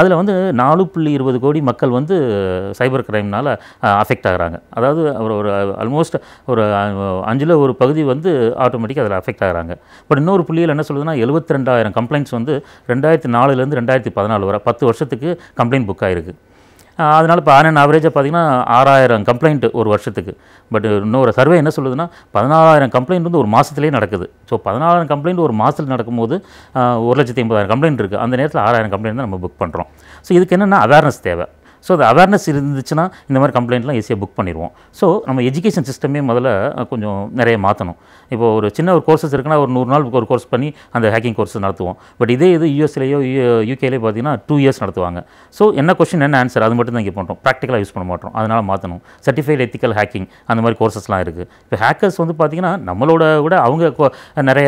அதில் வந்து நாலு புள்ளி இருபது கோடி மக்கள் வந்து சைபர் கிரைம்னால் அஃபெக்ட் ஆகிறாங்க அதாவது ஒரு ஒரு ஆல்மோஸ்ட் ஒரு அஞ்சில் ஒரு பகுதி வந்து ஆட்டோமேட்டிக்காக அதில் அஃபெக்ட் ஆகிறாங்க பட் இன்னொரு புள்ளியில் என்ன சொல்லுதுன்னா எழுபத்தி ரெண்டாயிரம் கம்ப்ளைண்ட்ஸ் வந்து ரெண்டாயிரத்தி நாலுலேருந்து ரெண்டாயிரத்தி பதினாலு வரை பத்து வருஷத்துக்கு கம்ப்ளைண்ட் புக் ஆகிருக்கு அதனால் இப்போ ஆன் அண்ட் ஆவரேஜாக பார்த்திங்கன்னா ஆறாயிரம் கம்ப்ளைண்ட் ஒரு வருஷத்துக்கு பட் இன்னொரு சர்வே என்ன சொல்லுதுன்னா பதினாலாயிரம் கம்ப்ளைண்ட் வந்து ஒரு மாதத்துலேயே நடக்குது ஸோ பதினாலாயிரம் கம்ப்ளைண்ட் ஒரு மாதத்தில் நடக்கும்போது ஒரு லட்சத்தி ஐம்பதாயிரம் கம்ப்ளைண்ட் இருக்குது அந்த நேரத்தில் ஆறாயிரம் கம்ப்ளைண்ட் தான் நம்ம புக் பண்ணுறோம் ஸோ இதுக்கு என்னென்னா அவேர்னஸ் தேவை ஸோ அது அவேர்னஸ் இருந்துச்சுன்னா இந்த மாதிரி கம்ப்ளைண்ட்லாம் ஈஸியாக புக் பண்ணிடுவோம் ஸோ நம்ம எஜுகேஷன் சிஸ்டமே முதல்ல கொஞ்சம் நிறைய மாற்றணும் இப்போ ஒரு சின்ன ஒரு கோர்சஸ் இருக்குன்னா ஒரு நூறு நாள் ஒரு கோர்ஸ் பண்ணி அந்த ஹேக்கிங் கோர்ஸ் நடத்துவோம் பட் இதே இது யூஎஸ்லேயோ யூகேலேயோ பார்த்தீங்கன்னா டூ இயர்ஸ் நடத்துவாங்க ஸோ என்ன கொஸ்டின் என்ன ஆன்சர் அது மட்டும் தான் இங்கே பண்ணுறோம் ப்ராக்டிக்கலாக யூஸ் பண்ண மாட்டோம் அதனால் மாற்றணும் சர்டிஃபைட் எத்திக்கல் ஹேக்கிங் அந்த மாதிரி கோர்சஸ்லாம் இருக்குது இப்போ ஹேக்கர்ஸ் வந்து பார்த்திங்கன்னா நம்மளோட விட அவங்க நிறைய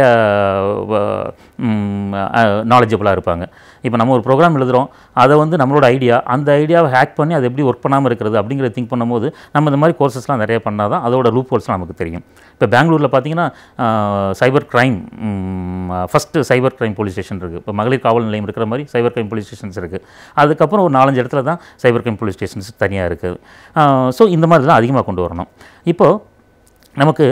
நாலேஜபிளாக இருப்பாங்க இப்போ நம்ம ஒரு ப்ரோக்ராம் எழுதுகிறோம் அதை வந்து நம்மளோட ஐடியா அந்த ஐடியாவை ஹேக் பண்ணி அதை எப்படி ஒர்க் பண்ணாமல் இருக்கிறது அப்படிங்கிறத திங்க் பண்ணும்போது நம்ம இந்த மாதிரி கோர்சஸ்லாம் நிறைய பண்ணால் தான் அதோட லூப் ஹோல்ஸ்லாம் நமக்கு தெரியும் இப்போ பெங்களூரில் பார்த்தீங்கன்னா cyber crime first cyber crime police station இருக்குது இப்போ மகளிர் காவல் நிலையம் இருக்கிற மாதிரி சைபர் க்ரைம் போலீஸ் ஸ்டேஷன்ஸ் இருக்குது அதுக்கப்புறம் ஒரு நாலஞ்சு இடத்துல தான் சைபர் க்ரைம் போலீஸ் ஸ்டேஷன்ஸ் தனியாக இருக்குது ஸோ இந்த மாதிரிலாம் அதிகமாக கொண்டு வரணும் இப்போது நமக்கு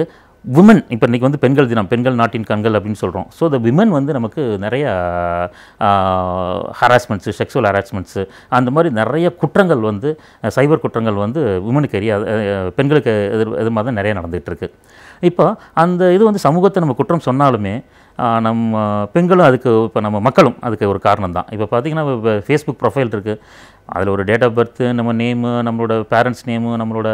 விமன் இப்போ இன்றைக்கி வந்து பெண்கள் தினம் பெண்கள் நாட்டின் கண்கள் அப்படின்னு சொல்கிறோம் ஸோ த விமன் வந்து நமக்கு நிறைய ஹராஸ்மெண்ட்ஸு செக்ஸுவல் ஹராஸ்மெண்ட்ஸு அந்த மாதிரி நிறைய குற்றங்கள் வந்து சைபர் குற்றங்கள் வந்து விமனுக்கு எரியாத பெண்களுக்கு எதிர் எதிர்மாக தான் நிறைய நடந்துகிட்ருக்கு இப்போ அந்த இது வந்து சமூகத்தை நம்ம குற்றம் சொன்னாலுமே நம்ம பெண்களும் அதுக்கு இப்போ நம்ம மக்களும் அதுக்கு ஒரு காரணம் தான் இப்போ பார்த்திங்கன்னா இப்போ ஃபேஸ்புக் ப்ரொஃபைல் இருக்குது அதில் ஒரு டேட் ஆஃப் பர்த்து நம்ம நேமு நம்மளோட பேரண்ட்ஸ் நேமு நம்மளோட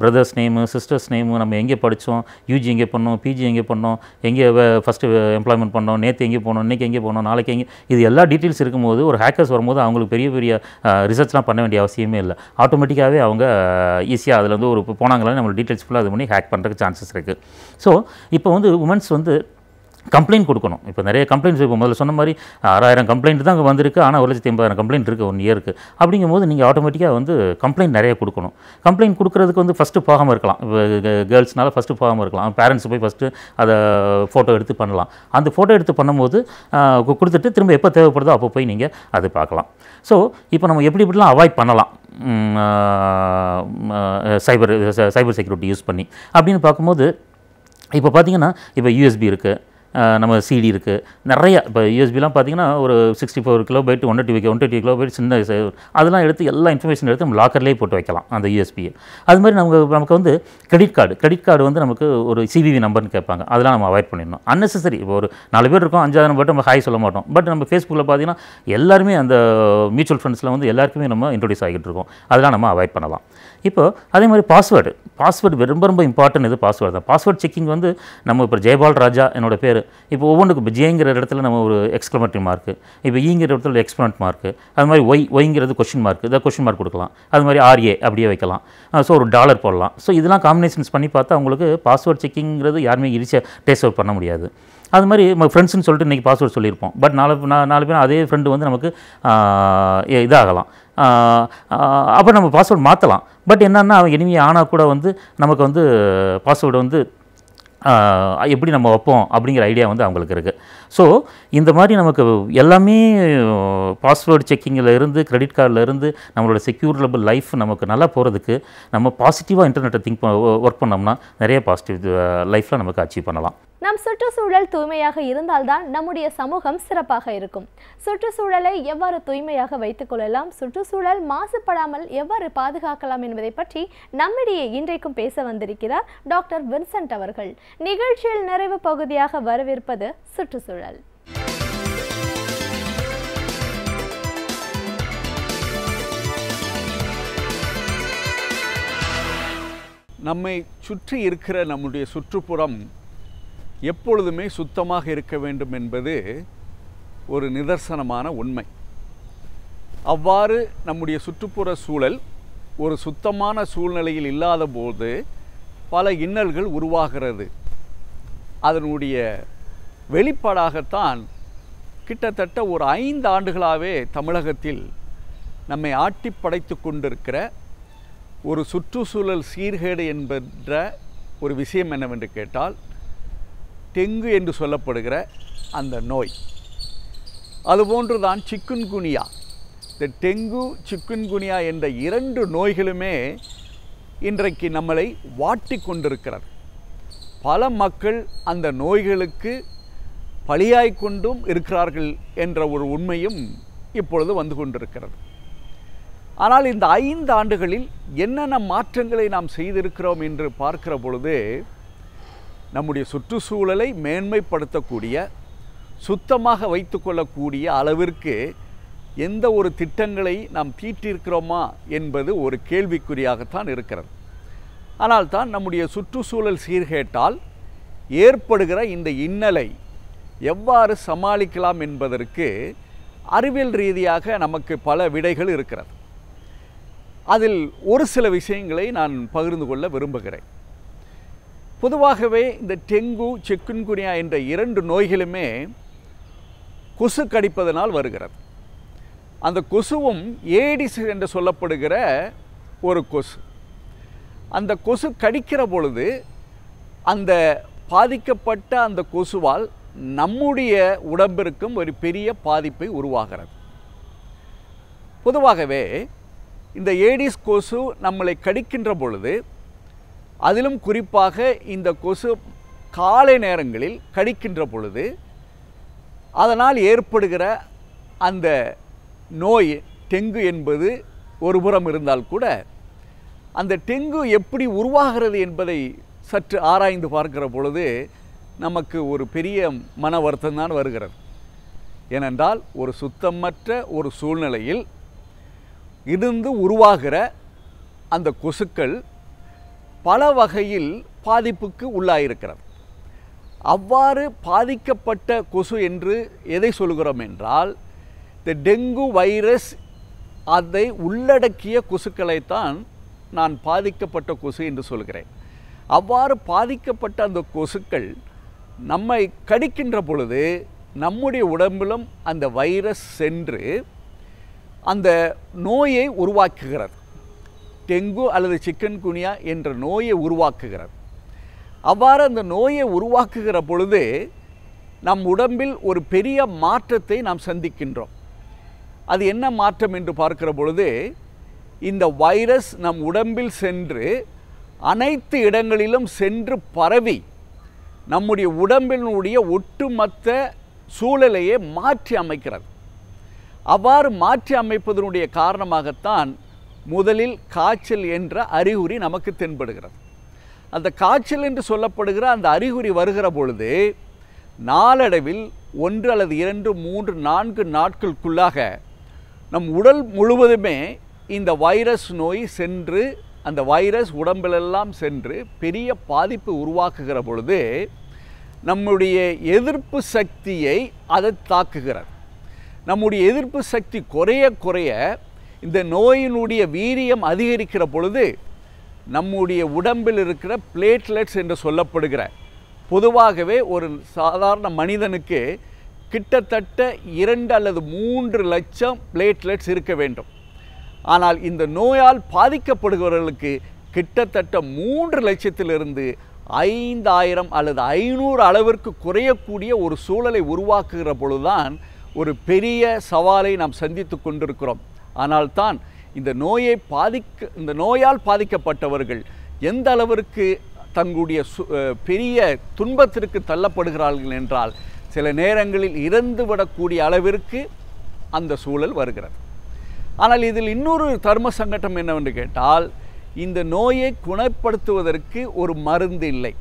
பிரதர்ஸ் நேமு சிஸ்டர்ஸ் நேமு நம்ம எங்கே படித்தோம் யூஜி எங்கே பண்ணோம் பிஜி எங்கே பண்ணோம் எங்கே ஃபஸ்ட்டு எம்ப்ளாய்மெண்ட் பண்ணோம் நேற்று எங்கே போனோம் இன்றைக்கி எங்கே போனோம் நாளைக்கு எங்கே இது எல்லா டீட்டெயில்ஸ் இருக்கும்போது ஒரு ஹேக்கர்ஸ் வரும்போது அவங்களுக்கு பெரிய பெரிய ரிசர்ச்லாம் பண்ண வேண்டிய அவசியமே இல்லை ஆட்டோமேட்டிக்காகவே அவங்க ஈஸியாக அதில் வந்து ஒரு போனாங்களே நம்மளுக்கு டீட்டெயில்ஸ் ஃபுல்லாக இது பண்ணி ஹேக் பண்ணுறதுக்கு சான்சஸ் இருக்குது ஸோ இப்போ வந்து உமன்ஸ் வந்து கம்ப்ளைண்ட் கொடுக்கணும் இப்போ நிறைய கம்ப்ளைண்ட்ஸ் இப்போ முதல்ல சொன்ன மாதிரி ஆறாயிரம் கம்ப்ளைண்ட் தான் அங்கே வந்திருக்கு ஆனால் ஒரு லட்சத்தி ஐம்பதாயிரம் கம்ப்ளைண்ட் இருக்குது ஒன் இயருக்கு அப்படிங்கும் போது நீங்கள் ஆட்டோமேட்டிக்காக வந்து கம்ப்ளைண்ட் நிறைய கொடுக்கணும் கம்ப்ளைண்ட் கொடுக்குறதுக்கு வந்து ஃபஸ்ட்டு போகாமல் இருக்கலாம் இப்போ கேர்ள்ஸ்னால் ஃபஸ்ட்டு போகாமல் இருக்கலாம் பேரண்ட்ஸ் போய் ஃபஸ்ட்டு அதை ஃபோட்டோ எடுத்து பண்ணலாம் அந்த ஃபோட்டோ எடுத்து பண்ணும்போது கொடுத்துட்டு திரும்ப எப்போ தேவைப்படுதோ அப்போ போய் நீங்கள் அது பார்க்கலாம் ஸோ இப்போ நம்ம எப்படி இப்படிலாம் அவாய்ட் பண்ணலாம் சைபர் சைபர் செக்யூரிட்டி யூஸ் பண்ணி அப்படின்னு பார்க்கும்போது இப்போ பார்த்தீங்கன்னா இப்போ யூஎஸ்பி இருக்குது நம்ம சிடி இருக்குது நிறையா இப்போ யூஎஸ்பிலாம் பார்த்தீங்கன்னா ஒரு sixty four kilobyte one twenty one twenty kilobyte சின்ன அதெல்லாம் எடுத்து எல்லா இன்ஃபர்மேஷன் எடுத்து நம்ம லாக்கர்லேயே போட்டு வைக்கலாம் அந்த யூஎஸ்பியை அது மாதிரி நமக்கு நமக்கு வந்து கிரெடிட் கார்டு கிரெடிட் கார்டு வந்து நமக்கு ஒரு சிவிவி நம்பர்னு கேட்பாங்க அதெல்லாம் நம்ம அவாய்ட் பண்ணிடணும் அன்னெசரி இப்போ ஒரு நாலு பேர் இருக்கோம் அஞ்சாயிரம் போட்டு நம்ம ஹாய் சொல்ல மாட்டோம் பட் நம்ம ஃபேஸ்புக்கில் பார்த்தீங்கன்னா எல்லாருமே அந்த மியூச்சுவல் ஃபண்ட்ஸில் வந்து எல்லாருக்குமே நம்ம இன்ட்ரோடியூஸ் ஆகிட்டு இருக்கோம் அதெல்லாம் நம்ம அவாய்ட் பண்ணலாம் இப்போது அதே மாதிரி பாஸ்வேர்டு பாஸ்வேர்டு ரொம்ப ரொம்ப இம்பார்ட்டன்ட் இது பாஸ்வேர்டு தான் பாஸ்வேர்ட் செக்கிங் வந்து நம்ம இப்போ ஜெயபால் ராஜா என்னோடய பேர் இப்போ ஒவ்வொன்றுக்கு இப்போ ஜேங்கிற இடத்துல நம்ம ஒரு எக்ஸ்க்ளமேட்டரி மார்க்கு இப்போ ஈங்கிற இடத்துல எக்ஸ்ப்ளமெண்ட் மார்க்கு அது மாதிரி ஒய் ஒய்ங்கிறது கொஷின் மார்க் இதை கொஷின் மார்க் கொடுக்கலாம் அது மாதிரி ஆர்ஏ அப்படியே வைக்கலாம் ஸோ ஒரு டாலர் போடலாம் ஸோ இதெல்லாம் காம்பினேஷன்ஸ் பண்ணி பார்த்தா அவங்களுக்கு பாஸ்வேர்ட் செக்கிங்கிறது யாருமே இரிச்சா டேஸ்ட் ஒர்க் பண்ண முடியாது அது மாதிரி நம்ம ஃப்ரெண்ட்ஸ்னு சொல்லிட்டு இன்றைக்கி பாஸ்வேர்டு சொல்லியிருப்போம் பட் நாலு நாலு பேர் அதே ஃப்ரெண்டு வந்து நமக்கு இதாகலாம் அப்போ நம்ம பாஸ்வேர்டு மாற்றலாம் பட் என்னென்னா அவன் இனிமே ஆனால் கூட வந்து நமக்கு வந்து பாஸ்வேர்டு வந்து எப்படி நம்ம வைப்போம் அப்படிங்கிற ஐடியா வந்து அவங்களுக்கு இருக்குது ஸோ இந்த மாதிரி நமக்கு எல்லாமே பாஸ்வேர்டு செக்கிங்கில் இருந்து கிரெடிட் கார்டில் இருந்து நம்மளோட செக்யூரபிள் லைஃப் நமக்கு நல்லா போகிறதுக்கு நம்ம பாசிட்டிவாக இன்டர்நெட்டை திங்க் ஒர்க் பண்ணோம்னா நிறைய பாசிட்டிவ் லைஃப்பில் நமக்கு அச்சீவ் பண்ணலாம் நம் சுற்றுச்சூழல் தூய்மையாக இருந்தால்தான் நம்முடைய சமூகம் சிறப்பாக இருக்கும் சுற்றுச்சூழலை எவ்வாறு தூய்மையாக வைத்துக் கொள்ளலாம் சுற்றுச்சூழல் மாசுபடாமல் எவ்வாறு பாதுகாக்கலாம் என்பதை பற்றி நம்மிடையே இன்றைக்கும் பேச வந்திருக்கிறார் டாக்டர் வின்சென்ட் அவர்கள் நிகழ்ச்சியில் நிறைவு பகுதியாக வரவிருப்பது சுற்றுச்சூழல் நம்மை சுற்றி இருக்கிற நம்முடைய சுற்றுப்புறம் எப்பொழுதுமே சுத்தமாக இருக்க வேண்டும் என்பது ஒரு நிதர்சனமான உண்மை அவ்வாறு நம்முடைய சுற்றுப்புற சூழல் ஒரு சுத்தமான சூழ்நிலையில் இல்லாத போது பல இன்னல்கள் உருவாகிறது அதனுடைய வெளிப்பாடாகத்தான் கிட்டத்தட்ட ஒரு ஐந்து ஆண்டுகளாகவே தமிழகத்தில் நம்மை ஆட்டி படைத்து கொண்டிருக்கிற ஒரு சுற்றுச்சூழல் சீர்கேடு என்பன்ற ஒரு விஷயம் என்னவென்று கேட்டால் டெங்கு என்று சொல்லப்படுகிற அந்த நோய் அதுபோன்று தான் சிக்குன்குனியா இந்த டெங்கு சிக்குன்குனியா என்ற இரண்டு நோய்களுமே இன்றைக்கு நம்மளை வாட்டி கொண்டிருக்கிறது பல மக்கள் அந்த நோய்களுக்கு பலியாய் கொண்டும் இருக்கிறார்கள் என்ற ஒரு உண்மையும் இப்பொழுது வந்து கொண்டிருக்கிறது ஆனால் இந்த ஐந்து ஆண்டுகளில் என்னென்ன மாற்றங்களை நாம் செய்திருக்கிறோம் என்று பார்க்கிற பொழுது நம்முடைய சுற்றுச்சூழலை மேன்மைப்படுத்தக்கூடிய சுத்தமாக வைத்துக்கொள்ளக்கூடிய அளவிற்கு எந்த ஒரு திட்டங்களை நாம் தீட்டிருக்கிறோமா என்பது ஒரு கேள்விக்குறியாகத்தான் இருக்கிறது ஆனால் தான் நம்முடைய சுற்றுச்சூழல் சீர்கேட்டால் ஏற்படுகிற இந்த இன்னலை எவ்வாறு சமாளிக்கலாம் என்பதற்கு அறிவியல் ரீதியாக நமக்கு பல விடைகள் இருக்கிறது அதில் ஒரு சில விஷயங்களை நான் பகிர்ந்து கொள்ள விரும்புகிறேன் பொதுவாகவே இந்த டெங்கு செக்குன்குனியா என்ற இரண்டு நோய்களுமே கொசு கடிப்பதனால் வருகிறது அந்த கொசுவும் ஏடிஸ் என்று சொல்லப்படுகிற ஒரு கொசு அந்த கொசு கடிக்கிற பொழுது அந்த பாதிக்கப்பட்ட அந்த கொசுவால் நம்முடைய உடம்பிற்கும் ஒரு பெரிய பாதிப்பை உருவாகிறது பொதுவாகவே இந்த ஏடிஸ் கொசு நம்மளை கடிக்கின்ற பொழுது அதிலும் குறிப்பாக இந்த கொசு காலை நேரங்களில் கடிக்கின்ற பொழுது அதனால் ஏற்படுகிற அந்த நோய் டெங்கு என்பது ஒரு புறம் இருந்தால் கூட அந்த டெங்கு எப்படி உருவாகிறது என்பதை சற்று ஆராய்ந்து பார்க்கிற பொழுது நமக்கு ஒரு பெரிய மன வருத்தம் தான் வருகிறது ஏனென்றால் ஒரு சுத்தமற்ற ஒரு சூழ்நிலையில் இருந்து உருவாகிற அந்த கொசுக்கள் பல வகையில் பாதிப்புக்கு உள்ளாயிருக்கிறது அவ்வாறு பாதிக்கப்பட்ட கொசு என்று எதை சொல்கிறோம் என்றால் இந்த டெங்கு வைரஸ் அதை உள்ளடக்கிய கொசுக்களைத்தான் நான் பாதிக்கப்பட்ட கொசு என்று சொல்கிறேன் அவ்வாறு பாதிக்கப்பட்ட அந்த கொசுக்கள் நம்மை கடிக்கின்ற பொழுது நம்முடைய உடம்பிலும் அந்த வைரஸ் சென்று அந்த நோயை உருவாக்குகிறது டெங்கு அல்லது சிக்கன் குனியா என்ற நோயை உருவாக்குகிறது அவ்வாறு அந்த நோயை உருவாக்குகிற பொழுது நம் உடம்பில் ஒரு பெரிய மாற்றத்தை நாம் சந்திக்கின்றோம் அது என்ன மாற்றம் என்று பார்க்கிற பொழுது இந்த வைரஸ் நம் உடம்பில் சென்று அனைத்து இடங்களிலும் சென்று பரவி நம்முடைய உடம்பினுடைய ஒட்டுமொத்த சூழலையே மாற்றி அமைக்கிறது அவ்வாறு மாற்றி அமைப்பதனுடைய காரணமாகத்தான் முதலில் காய்ச்சல் என்ற அறிகுறி நமக்கு தென்படுகிறது அந்த காய்ச்சல் என்று சொல்லப்படுகிற அந்த அறிகுறி வருகிற பொழுது நாளடைவில் ஒன்று அல்லது இரண்டு மூன்று நான்கு நாட்களுக்குள்ளாக நம் உடல் முழுவதுமே இந்த வைரஸ் நோய் சென்று அந்த வைரஸ் உடம்பிலெல்லாம் சென்று பெரிய பாதிப்பு உருவாக்குகிற பொழுது நம்முடைய எதிர்ப்பு சக்தியை அதை தாக்குகிறது நம்முடைய எதிர்ப்பு சக்தி குறைய குறைய இந்த நோயினுடைய வீரியம் அதிகரிக்கிற பொழுது நம்முடைய உடம்பில் இருக்கிற பிளேட்லெட்ஸ் என்று சொல்லப்படுகிற பொதுவாகவே ஒரு சாதாரண மனிதனுக்கு கிட்டத்தட்ட இரண்டு அல்லது மூன்று லட்சம் பிளேட்லெட்ஸ் இருக்க வேண்டும் ஆனால் இந்த நோயால் பாதிக்கப்படுகிறவர்களுக்கு கிட்டத்தட்ட மூன்று லட்சத்திலிருந்து ஐந்தாயிரம் அல்லது ஐநூறு அளவிற்கு குறையக்கூடிய ஒரு சூழலை உருவாக்குகிற பொழுதுதான் ஒரு பெரிய சவாலை நாம் சந்தித்து கொண்டிருக்கிறோம் ஆனால் தான் இந்த நோயை பாதிக்க இந்த நோயால் பாதிக்கப்பட்டவர்கள் எந்த அளவிற்கு தங்களுடைய பெரிய துன்பத்திற்கு தள்ளப்படுகிறார்கள் என்றால் சில நேரங்களில் இறந்துவிடக்கூடிய அளவிற்கு அந்த சூழல் வருகிறது ஆனால் இதில் இன்னொரு தர்ம சங்கடம் என்னவென்று கேட்டால் இந்த நோயை குணப்படுத்துவதற்கு ஒரு மருந்து இல்லை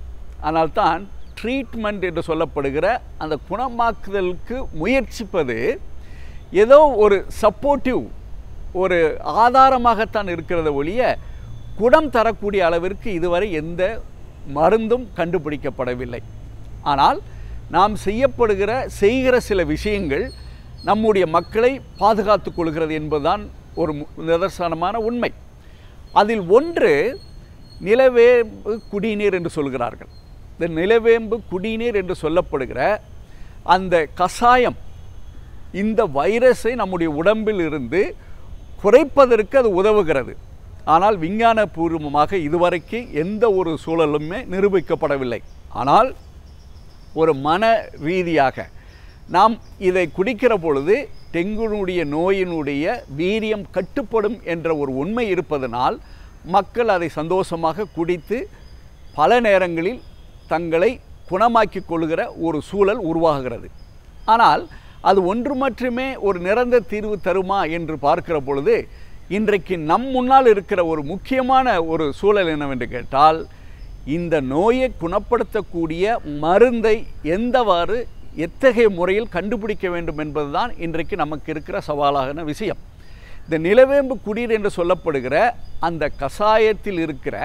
ஆனால் தான் ட்ரீட்மெண்ட் என்று சொல்லப்படுகிற அந்த குணமாக்குதலுக்கு முயற்சிப்பது ஏதோ ஒரு சப்போர்ட்டிவ் ஒரு ஆதாரமாகத்தான் இருக்கிறத ஒழிய குடம் தரக்கூடிய அளவிற்கு இதுவரை எந்த மருந்தும் கண்டுபிடிக்கப்படவில்லை ஆனால் நாம் செய்யப்படுகிற செய்கிற சில விஷயங்கள் நம்முடைய மக்களை பாதுகாத்து கொள்கிறது என்பதுதான் ஒரு நிதர்சனமான உண்மை அதில் ஒன்று நிலவேம்பு குடிநீர் என்று சொல்கிறார்கள் இந்த நிலவேம்பு குடிநீர் என்று சொல்லப்படுகிற அந்த கஷாயம் இந்த வைரஸை நம்முடைய உடம்பில் இருந்து குறைப்பதற்கு அது உதவுகிறது ஆனால் விஞ்ஞான பூர்வமாக இதுவரைக்கு எந்த ஒரு சூழலுமே நிரூபிக்கப்படவில்லை ஆனால் ஒரு மன ரீதியாக நாம் இதை குடிக்கிற பொழுது டெங்குனுடைய நோயினுடைய வீரியம் கட்டுப்படும் என்ற ஒரு உண்மை இருப்பதனால் மக்கள் அதை சந்தோஷமாக குடித்து பல நேரங்களில் தங்களை குணமாக்கி கொள்கிற ஒரு சூழல் உருவாகிறது ஆனால் அது ஒன்று மட்டுமே ஒரு நிரந்தர தீர்வு தருமா என்று பார்க்கிற பொழுது இன்றைக்கு நம் முன்னால் இருக்கிற ஒரு முக்கியமான ஒரு சூழல் என்னவென்று கேட்டால் இந்த நோயை குணப்படுத்தக்கூடிய மருந்தை எந்தவாறு எத்தகைய முறையில் கண்டுபிடிக்க வேண்டும் என்பதுதான் இன்றைக்கு நமக்கு இருக்கிற சவாலான விஷயம் இந்த நிலவேம்பு குடிர் என்று சொல்லப்படுகிற அந்த கஷாயத்தில் இருக்கிற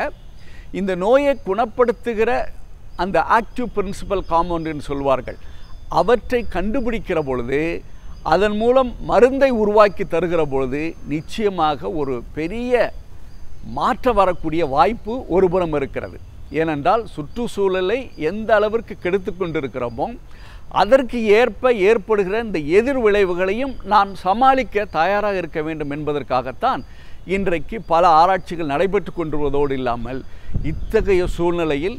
இந்த நோயை குணப்படுத்துகிற அந்த ஆக்டிவ் பிரின்சிபல் என்று சொல்வார்கள் அவற்றை கண்டுபிடிக்கிற பொழுது அதன் மூலம் மருந்தை உருவாக்கி தருகிற பொழுது நிச்சயமாக ஒரு பெரிய மாற்ற வரக்கூடிய வாய்ப்பு ஒரு புறம் இருக்கிறது ஏனென்றால் சுற்றுச்சூழலை எந்த அளவிற்கு கெடுத்து கொண்டிருக்கிறோமோ அதற்கு ஏற்ப ஏற்படுகிற இந்த எதிர் விளைவுகளையும் நாம் சமாளிக்க தயாராக இருக்க வேண்டும் என்பதற்காகத்தான் இன்றைக்கு பல ஆராய்ச்சிகள் நடைபெற்று கொண்டுவதோடு இல்லாமல் இத்தகைய சூழ்நிலையில்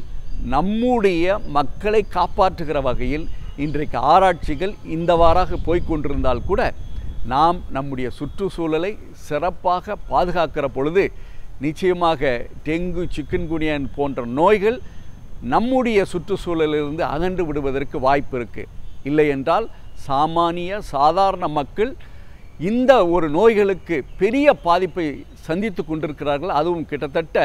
நம்முடைய மக்களை காப்பாற்றுகிற வகையில் இன்றைக்கு ஆராய்ச்சிகள் இந்த வாராக போய்கொண்டிருந்தால் கூட நாம் நம்முடைய சுற்றுச்சூழலை சிறப்பாக பாதுகாக்கிற பொழுது நிச்சயமாக டெங்கு சிக்கன்குனியன் போன்ற நோய்கள் நம்முடைய சுற்றுச்சூழலிலிருந்து அகன்று விடுவதற்கு வாய்ப்பு இருக்குது இல்லை என்றால் சாமானிய சாதாரண மக்கள் இந்த ஒரு நோய்களுக்கு பெரிய பாதிப்பை சந்தித்து கொண்டிருக்கிறார்கள் அதுவும் கிட்டத்தட்ட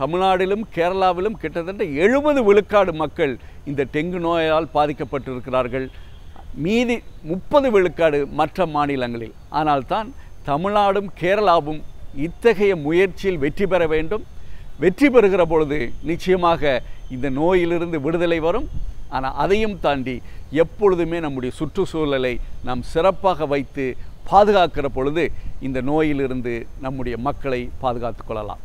தமிழ்நாட்டிலும் கேரளாவிலும் கிட்டத்தட்ட எழுபது விழுக்காடு மக்கள் இந்த டெங்கு நோயால் பாதிக்கப்பட்டிருக்கிறார்கள் மீதி முப்பது விழுக்காடு மற்ற மாநிலங்களில் ஆனால் தான் தமிழ்நாடும் கேரளாவும் இத்தகைய முயற்சியில் வெற்றி பெற வேண்டும் வெற்றி பெறுகிற பொழுது நிச்சயமாக இந்த நோயிலிருந்து விடுதலை வரும் ஆனால் அதையும் தாண்டி எப்பொழுதுமே நம்முடைய சுற்றுச்சூழலை நாம் சிறப்பாக வைத்து பாதுகாக்கிற பொழுது இந்த நோயிலிருந்து நம்முடைய மக்களை பாதுகாத்து கொள்ளலாம்